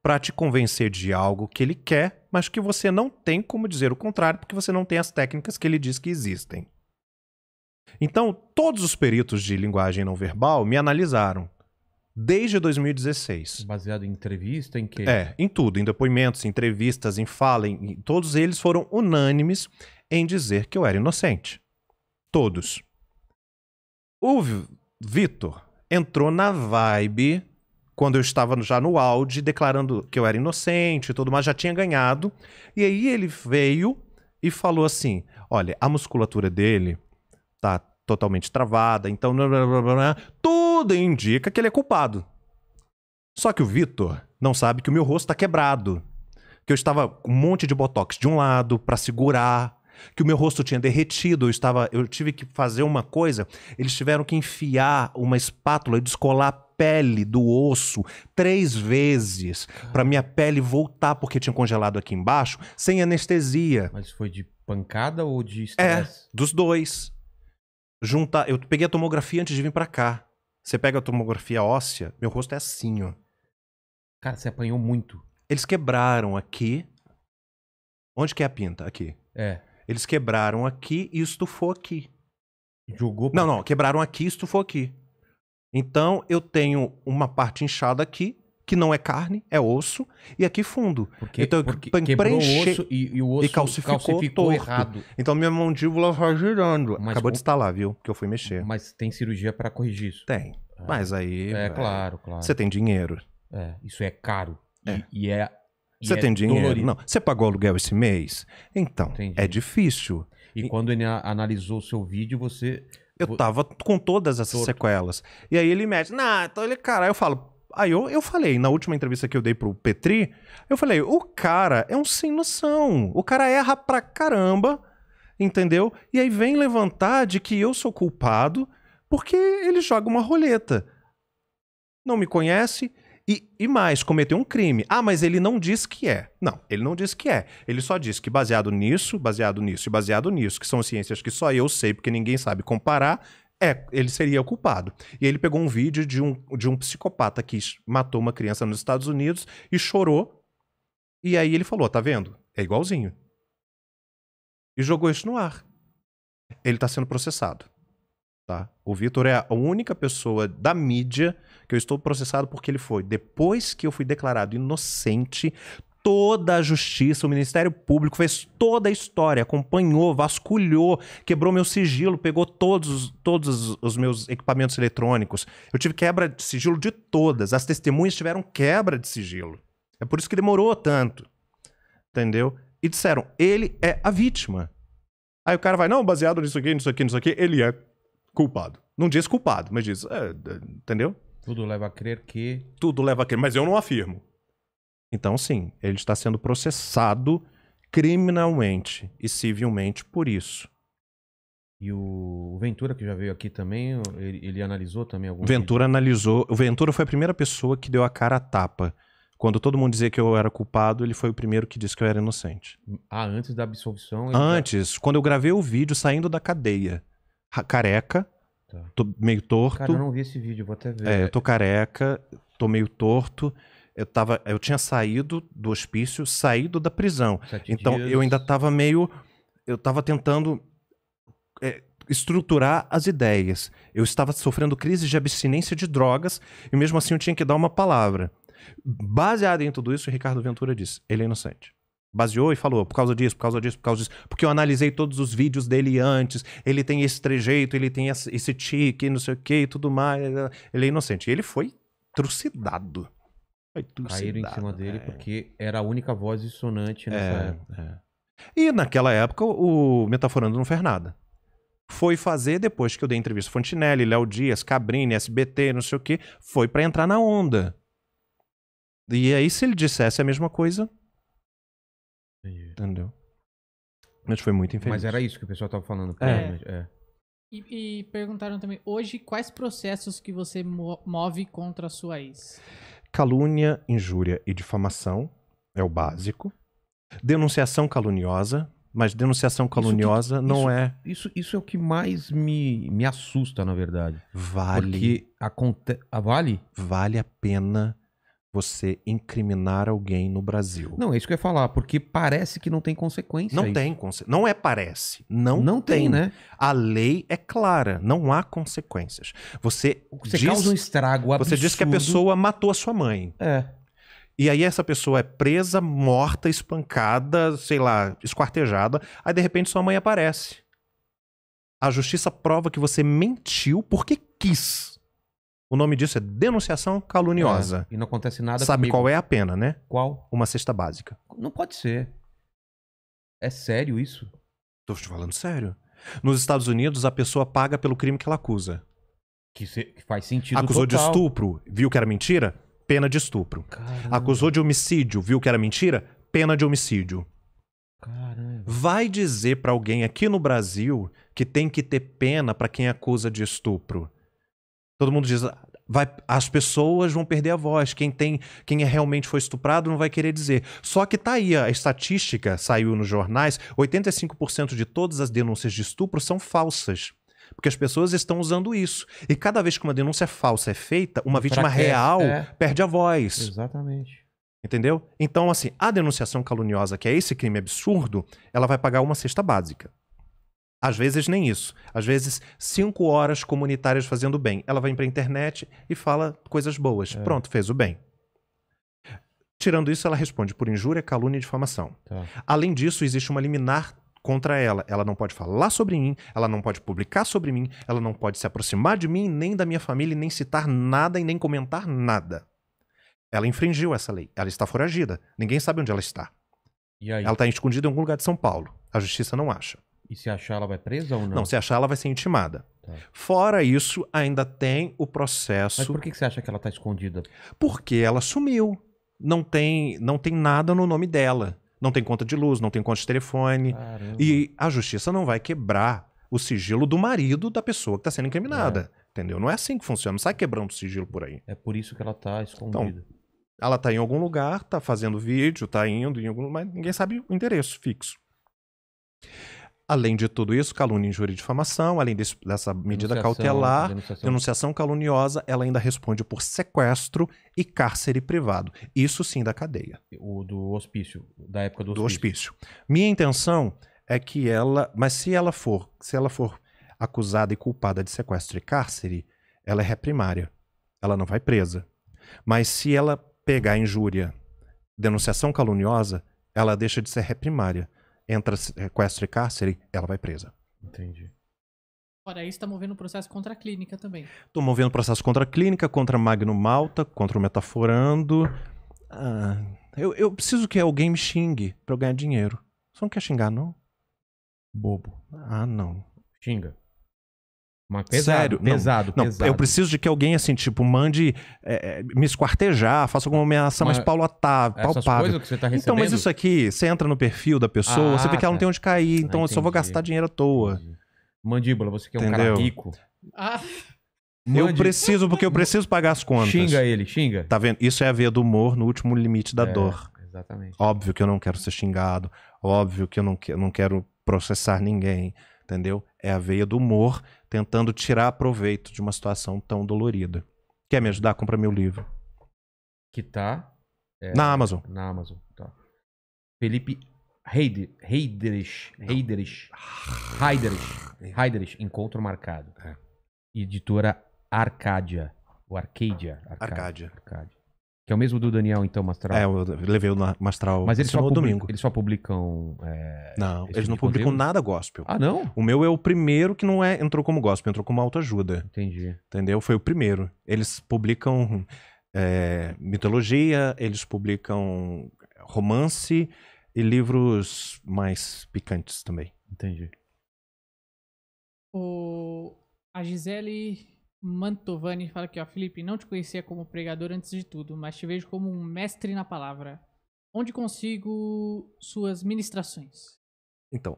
para te convencer de algo que ele quer, mas que você não tem como dizer o contrário, porque você não tem as técnicas que ele diz que existem. Então, todos os peritos de linguagem não verbal me analisaram desde 2016. Baseado em entrevista, em quê? É, em tudo, em depoimentos, em entrevistas, em fala, em... todos eles foram unânimes em dizer que eu era inocente. Todos. O Vitor entrou na vibe quando eu estava já no áudio declarando que eu era inocente e tudo mais, já tinha ganhado. E aí ele veio e falou assim: olha, a musculatura dele tá totalmente travada, então blá, blá, blá, tudo indica que ele é culpado. Só que o Vitor não sabe que o meu rosto tá quebrado. Que eu estava com um monte de botox de um lado para segurar que o meu rosto tinha derretido, eu estava, eu tive que fazer uma coisa, eles tiveram que enfiar uma espátula e descolar a pele do osso três vezes para minha pele voltar porque tinha congelado aqui embaixo, sem anestesia. Mas foi de pancada ou de é, estresse? É, dos dois. Juntar, eu peguei a tomografia antes de vir para cá. Você pega a tomografia óssea, meu rosto é assim, ó. Cara, você apanhou muito. Eles quebraram aqui. Onde que é a pinta? Aqui. É. Eles quebraram aqui e estufou aqui. Jogou. Pra... Não, não, quebraram aqui e estufou aqui. Então eu tenho uma parte inchada aqui, que não é carne, é osso, e aqui fundo. Porque, então porque eu preencher o osso e, e, o osso e calcificou, calcificou errado. Então minha mandíbula vai girando. Mas Acabou o... de instalar, viu? Que eu fui mexer. Mas tem cirurgia para corrigir isso? Tem. Ah. Mas aí. É, véio, claro, claro. Você tem dinheiro. É, isso é caro. É. E, e, é você é tem dinheiro? Dolorido. Não. Você pagou aluguel esse mês? Então, Entendi. é difícil. E, e quando ele analisou o seu vídeo, você. Eu tava com todas essas Torto. sequelas. E aí ele mete, nah, então ele, cara, eu falo. Aí eu, eu falei, na última entrevista que eu dei pro Petri, eu falei, o cara é um sem noção. O cara erra pra caramba, entendeu? E aí vem levantar de que eu sou culpado porque ele joga uma roleta. Não me conhece, e, e, mais, cometeu um crime. Ah, mas ele não diz que é. Não, ele não diz que é. Ele só diz que baseado nisso, baseado nisso e baseado nisso, que são ciências que só eu sei, porque ninguém sabe comparar, é, ele seria o culpado. E ele pegou um vídeo de um, de um psicopata que matou uma criança nos Estados Unidos e chorou. E aí ele falou: tá vendo? É igualzinho. E jogou isso no ar. Ele tá sendo processado. Tá? O Vitor é a única pessoa da mídia que eu estou processado porque ele foi. Depois que eu fui declarado inocente, toda a justiça, o Ministério Público fez toda a história, acompanhou, vasculhou, quebrou meu sigilo, pegou todos, todos os meus equipamentos eletrônicos. Eu tive quebra de sigilo de todas. As testemunhas tiveram quebra de sigilo. É por isso que demorou tanto. Entendeu? E disseram, ele é a vítima. Aí o cara vai, não, baseado nisso aqui, nisso aqui, nisso aqui, ele é culpado. Não diz culpado, mas diz, é, é entendeu? Tudo leva a crer que. Tudo leva a crer, mas eu não afirmo. Então, sim, ele está sendo processado criminalmente e civilmente por isso. E o Ventura, que já veio aqui também, ele, ele analisou também algum. Ventura analisou. O Ventura foi a primeira pessoa que deu a cara a tapa. Quando todo mundo dizia que eu era culpado, ele foi o primeiro que disse que eu era inocente. Ah, antes da absolvição? Antes, já... quando eu gravei o vídeo saindo da cadeia, careca, Tá. Tô meio torto. Cara, eu não vi esse vídeo, vou até ver. É, eu tô careca, tô meio torto. Eu, tava, eu tinha saído do hospício, saído da prisão. Sete então dias. eu ainda tava meio. Eu tava tentando é, estruturar as ideias. Eu estava sofrendo crise de abstinência de drogas e mesmo assim eu tinha que dar uma palavra. Baseado em tudo isso, o Ricardo Ventura disse: ele é inocente baseou e falou por causa disso, por causa disso, por causa disso, porque eu analisei todos os vídeos dele antes, ele tem esse trejeito, ele tem esse tique, não sei o que e tudo mais, ele é, é inocente. E ele foi trucidado. Foi trucidado. Caíram em cima dele é. porque era a única voz dissonante é, nessa é, época. É. E naquela época o Metaforando não fez nada. Foi fazer depois que eu dei entrevista Fontinelli, Léo Dias, Cabrini, SBT, não sei o que, foi para entrar na onda. E aí se ele dissesse a mesma coisa, Entendeu? Mas foi muito infeliz. Mas era isso que o pessoal estava falando. É. é. E, e, perguntaram também, hoje, quais processos que você move contra a sua ex? Calúnia, injúria e difamação é o básico. Denunciação caluniosa, mas denunciação caluniosa isso que, não isso, é... Isso, isso é o que mais me, me assusta, na verdade. Vale... Porque ah, vale? Vale a pena você incriminar alguém no Brasil. Não, é isso que eu ia falar, porque parece que não tem consequência. Não tem consequência. Não é parece. Não, não tem. tem. né? A lei é clara, não há consequências. Você, você diz, causa um estrago absurdo. Você diz que a pessoa matou a sua mãe. É. E aí essa pessoa é presa, morta, espancada, sei lá, esquartejada. Aí de repente sua mãe aparece. A justiça prova que você mentiu porque quis. O nome disso é denunciação caluniosa. É, e não acontece nada Sabe comigo. qual é a pena, né? Qual? Uma cesta básica. Não pode ser. É sério isso? Tô te falando sério. Nos Estados Unidos, a pessoa paga pelo crime que ela acusa. Que, se... que faz sentido Acusou total. de estupro, viu que era mentira? Pena de estupro. Caramba. Acusou de homicídio, viu que era mentira? Pena de homicídio. Caramba. Vai dizer para alguém aqui no Brasil que tem que ter pena para quem acusa de estupro Todo mundo diz, vai, as pessoas vão perder a voz. Quem tem, quem é realmente foi estuprado não vai querer dizer. Só que tá aí a estatística, saiu nos jornais, 85% de todas as denúncias de estupro são falsas. Porque as pessoas estão usando isso. E cada vez que uma denúncia falsa é feita, uma vítima Fraquece, real é. perde a voz. Exatamente. Entendeu? Então, assim, a denunciação caluniosa, que é esse crime absurdo, ela vai pagar uma cesta básica. Às vezes nem isso. Às vezes, cinco horas comunitárias fazendo bem. Ela vai pra internet e fala coisas boas. É. Pronto, fez o bem. Tirando isso, ela responde por injúria, calúnia e difamação. Tá. Além disso, existe uma liminar contra ela. Ela não pode falar sobre mim, ela não pode publicar sobre mim, ela não pode se aproximar de mim, nem da minha família, nem citar nada e nem comentar nada. Ela infringiu essa lei. Ela está foragida. Ninguém sabe onde ela está. Ela está escondida em algum lugar de São Paulo. A justiça não acha. E se achar, ela vai presa ou não? Não, se achar, ela vai ser intimada. Tá. Fora isso, ainda tem o processo. Mas por que você acha que ela está escondida? Porque ela sumiu. Não tem, não tem nada no nome dela. Não tem conta de luz, não tem conta de telefone. Caramba. E a justiça não vai quebrar o sigilo do marido da pessoa que está sendo incriminada. É. Entendeu? Não é assim que funciona. Não sai quebrando o sigilo por aí. É por isso que ela está então, escondida. Então, ela está em algum lugar, está fazendo vídeo, está indo em algum mas ninguém sabe o endereço fixo. Além de tudo isso, calúnia, injúria e difamação, além desse, dessa medida denunciação, cautelar, denunciação. denunciação caluniosa, ela ainda responde por sequestro e cárcere privado. Isso sim da cadeia. O do hospício, da época do hospício. Do hospício. Minha intenção é que ela, mas se ela for, se ela for acusada e culpada de sequestro e cárcere, ela é reprimária. Ela não vai presa. Mas se ela pegar injúria, denunciação caluniosa, ela deixa de ser reprimária entra sequestro e cárcere, ela vai presa. Entendi. Fora isso, está movendo processo contra a clínica também. Estou movendo processo contra a clínica, contra Magno Malta, contra o Metaforando. Ah, eu, eu, preciso que alguém me xingue para eu ganhar dinheiro. Você não quer xingar, não? Bobo. Ah, não. Xinga. Mas pesado, Sério, pesado, não, pesado. Não, eu preciso de que alguém, assim, tipo, mande é, é me esquartejar, faça alguma ameaça mas mais palpável. Essas que você tá recebendo? Então, mas isso aqui, você entra no perfil da pessoa, ah, você vê que ela não tá. tem onde cair, então ah, eu só vou gastar dinheiro à toa. Entendi. Mandíbula, você quer é um Entendeu? cara rico. Ah. Eu preciso, porque eu preciso pagar as contas. Xinga ele, xinga. Tá vendo? Isso é a veia do humor no último limite da é, dor. Exatamente. Óbvio que eu não quero ser xingado, óbvio que eu não, que, não quero processar ninguém entendeu? É a veia do humor tentando tirar proveito de uma situação tão dolorida. Quer me ajudar? Compra meu livro. Que tá é, na Amazon. Na Amazon, tá. Felipe Heiderich, Heiderich, Heiderich, Heiderich, encontro marcado. É. Editora Arcádia, o Arcadia, Arcádia. Arcádia. Arcádia. Que é o mesmo do Daniel, então, Mastral? É, eu levei o Mastral Mas eles só no domingo. Eles só publicam. É, não, eles tipo não publicam nada gospel. Ah, não? O meu é o primeiro que não é entrou como gospel, entrou como autoajuda. Entendi. Entendeu? Foi o primeiro. Eles publicam é, mitologia, eles publicam romance e livros mais picantes também. Entendi. O... A Gisele Mantovani fala aqui, ó. Felipe, não te conhecia como pregador antes de tudo, mas te vejo como um mestre na palavra. Onde consigo suas ministrações? Então,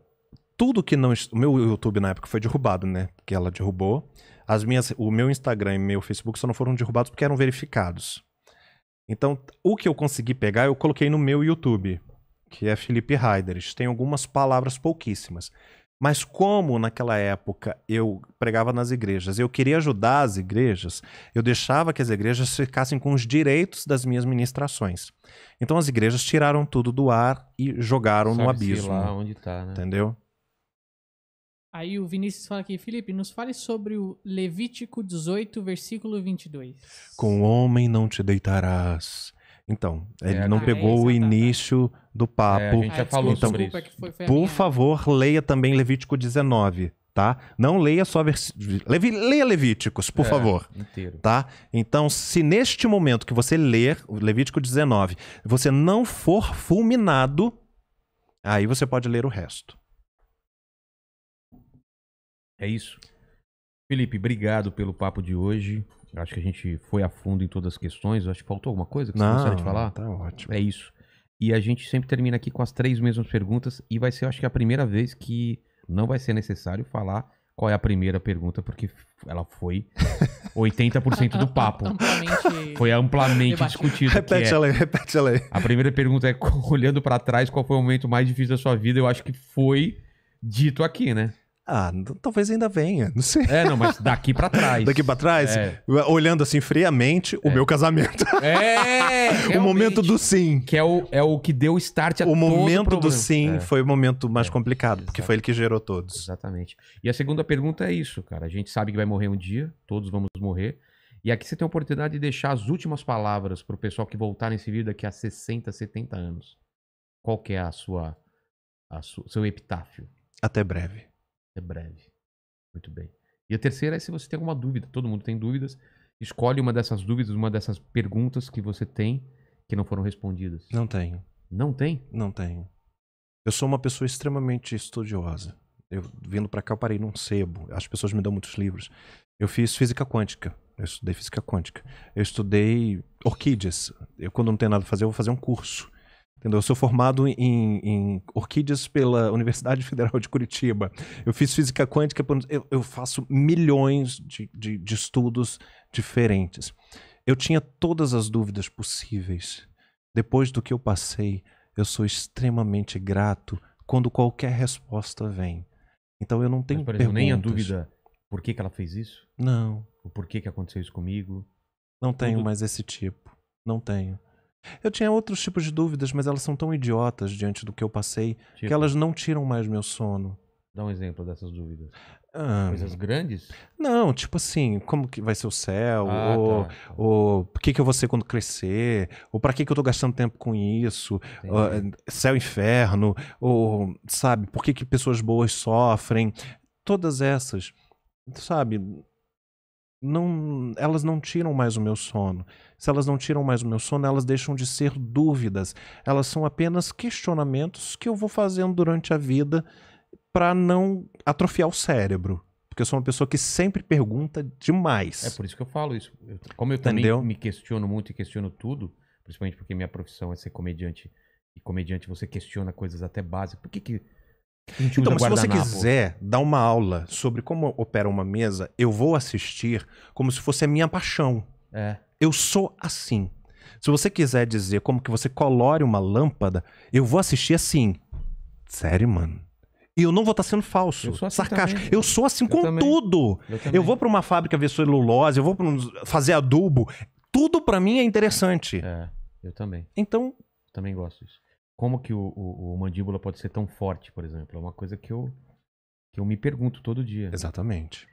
tudo que não. O meu YouTube na época foi derrubado, né? Porque ela derrubou. As minhas, o meu Instagram e meu Facebook só não foram derrubados porque eram verificados. Então, o que eu consegui pegar, eu coloquei no meu YouTube, que é Felipe Heiderich. Tem algumas palavras pouquíssimas. Mas como naquela época eu pregava nas igrejas, eu queria ajudar as igrejas, eu deixava que as igrejas ficassem com os direitos das minhas ministrações. Então as igrejas tiraram tudo do ar e jogaram Sabe no abismo. Lá onde tá, né? Entendeu? Aí o Vinícius fala aqui, Felipe, nos fale sobre o Levítico 18, versículo 22. Com o homem não te deitarás, então, é, ele não tá. pegou é, o início do papo. É, a gente já falou então, sobre isso. Foi, foi por favor, leia também Levítico 19, tá? Não leia só vers... Levi... leia Levíticos, por é, favor, inteiro. tá? Então, se neste momento que você ler Levítico 19, você não for fulminado, aí você pode ler o resto. É isso. Felipe, obrigado pelo papo de hoje acho que a gente foi a fundo em todas as questões. acho que faltou alguma coisa que você gostaria de falar? Tá ótimo. É isso. E a gente sempre termina aqui com as três mesmas perguntas. E vai ser, acho que, a primeira vez que não vai ser necessário falar qual é a primeira pergunta, porque ela foi 80% do papo. amplamente foi amplamente discutido. Repete é, ela repete a lei. A primeira pergunta é, olhando para trás, qual foi o momento mais difícil da sua vida? Eu acho que foi dito aqui, né? Ah, talvez ainda venha, não sei. É, não, mas daqui para trás. daqui para trás, é. olhando assim friamente, é. o meu casamento. É! o momento do sim. Que é o, é o que deu start a O momento o do sim é. foi o momento mais é. complicado, exatamente. porque foi ele que gerou todos. Exatamente. E a segunda pergunta é isso, cara. A gente sabe que vai morrer um dia, todos vamos morrer. E aqui você tem a oportunidade de deixar as últimas palavras pro pessoal que voltar nesse vídeo daqui a 60, 70 anos. Qual que é a sua, a sua seu epitáfio? Até breve é breve. Muito bem. E a terceira é se você tem alguma dúvida. Todo mundo tem dúvidas. Escolhe uma dessas dúvidas, uma dessas perguntas que você tem que não foram respondidas. Não tenho. Não tem? Não tenho. Eu sou uma pessoa extremamente estudiosa. Eu vindo para cá eu parei num sebo. As pessoas me dão muitos livros. Eu fiz física quântica. Eu estudei física quântica. Eu estudei orquídeas. Eu quando não tenho nada a fazer, eu vou fazer um curso. Entendeu? Eu sou formado em, em, orquídeas pela Universidade Federal de Curitiba. Eu fiz física quântica. Eu, eu faço milhões de, de, de, estudos diferentes. Eu tinha todas as dúvidas possíveis. Depois do que eu passei, eu sou extremamente grato quando qualquer resposta vem. Então eu não tenho Mas, exemplo, nem a dúvida por que, que ela fez isso? Não. O porquê que aconteceu isso comigo? Não tenho Tudo... mais esse tipo. Não tenho. Eu tinha outros tipos de dúvidas, mas elas são tão idiotas diante do que eu passei tipo? que elas não tiram mais meu sono. Dá um exemplo dessas dúvidas. Ah, Coisas grandes? Não, tipo assim, como que vai ser o céu? Ah, ou tá. o que, que eu vou ser quando crescer? Ou para que, que eu tô gastando tempo com isso? Uh, céu inferno? Ou, sabe, por que, que pessoas boas sofrem? Todas essas, sabe, não, elas não tiram mais o meu sono. Se elas não tiram mais o meu sono, elas deixam de ser dúvidas. Elas são apenas questionamentos que eu vou fazendo durante a vida para não atrofiar o cérebro. Porque eu sou uma pessoa que sempre pergunta demais. É por isso que eu falo isso. Eu, como eu também me questiono muito e questiono tudo, principalmente porque minha profissão é ser comediante. E comediante você questiona coisas até básicas. Por que que então, se você quiser dar uma aula sobre como opera uma mesa, eu vou assistir como se fosse a minha paixão. É. Eu sou assim. Se você quiser dizer como que você colore uma lâmpada, eu vou assistir assim. Sério, mano? E eu não vou estar tá sendo falso, eu assim sarcástico. Também. Eu sou assim eu com também. tudo. Eu, eu vou para uma fábrica ver celulose, eu vou um, fazer adubo. Tudo para mim é interessante. É, eu também. Então... Também gosto disso como que o, o, o, mandíbula pode ser tão forte, por exemplo? É uma coisa que eu, que eu me pergunto todo dia. Né? Exatamente.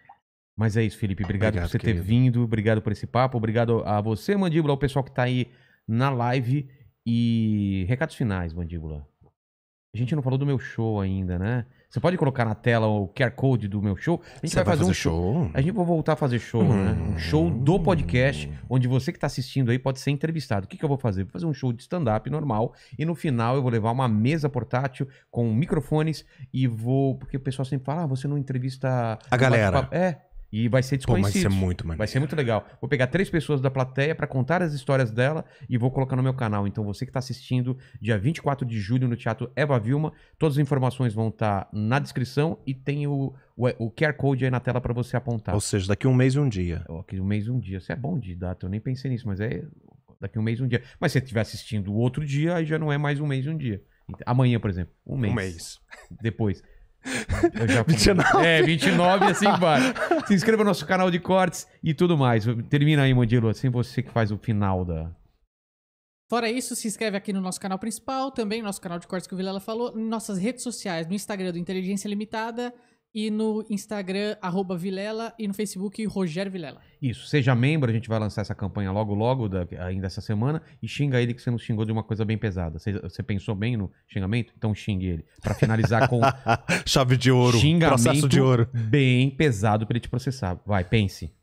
Mas é isso, Felipe. Obrigado, obrigado por você querido. ter vindo, obrigado por esse papo, obrigado a você, mandíbula, ao pessoal que está aí na live. E recados finais, mandíbula. A gente não falou do meu show ainda, né? Você pode colocar na tela o QR Code do meu show? A gente vai, vai, fazer, um show? show. A gente vai voltar a fazer show, hum, né? Um hum. show do podcast, hum. onde você que está assistindo aí pode ser entrevistado. O que, que eu vou fazer? Vou fazer um show de stand-up normal e no final eu vou levar uma mesa portátil com microfones e vou. Porque o pessoal sempre fala, ah, você não entrevista. A galera. É, e vai ser é desconhecido. Pô, vai ser muito maneiro. Vai ser muito legal. Vou pegar três pessoas da plateia para contar as histórias dela e vou colocar no meu canal. Então você que está assistindo, dia 24 de julho no Teatro Eva Vilma, todas as informações vão estar tá na descrição e tem o, o, o QR Code aí na tela para você apontar. Ou seja, daqui um mês e um dia. Daqui um mês e um dia. Isso é bom de data, eu nem pensei nisso, mas é daqui um mês e um dia. Mas se você estiver assistindo outro dia, aí já não é mais um mês e um dia. Então, amanhã, por exemplo. Um mês. Um mês. Depois. Eu já 29. É, 29 assim vai. Se inscreva no nosso canal de cortes e tudo mais. Termina aí, Mandilo, assim você que faz o final da. Fora isso, se inscreve aqui no nosso canal principal, também no nosso canal de cortes que o Vilela falou, nossas redes sociais, no Instagram do Inteligência Limitada, e no Instagram, arroba Vilela, e no Facebook, Rogério Vilela. Isso, seja membro, a gente vai lançar essa campanha logo, logo, da, ainda essa semana, e xinga ele que você nos xingou de uma coisa bem pesada. Você, você pensou bem no xingamento? Então xingue ele. para finalizar com. Chave de ouro. Xingamento processo de ouro. Bem pesado para ele te processar. Vai, pense.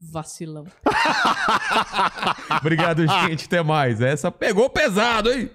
Vacilão. Obrigado, gente. Até mais. Essa pegou pesado, hein?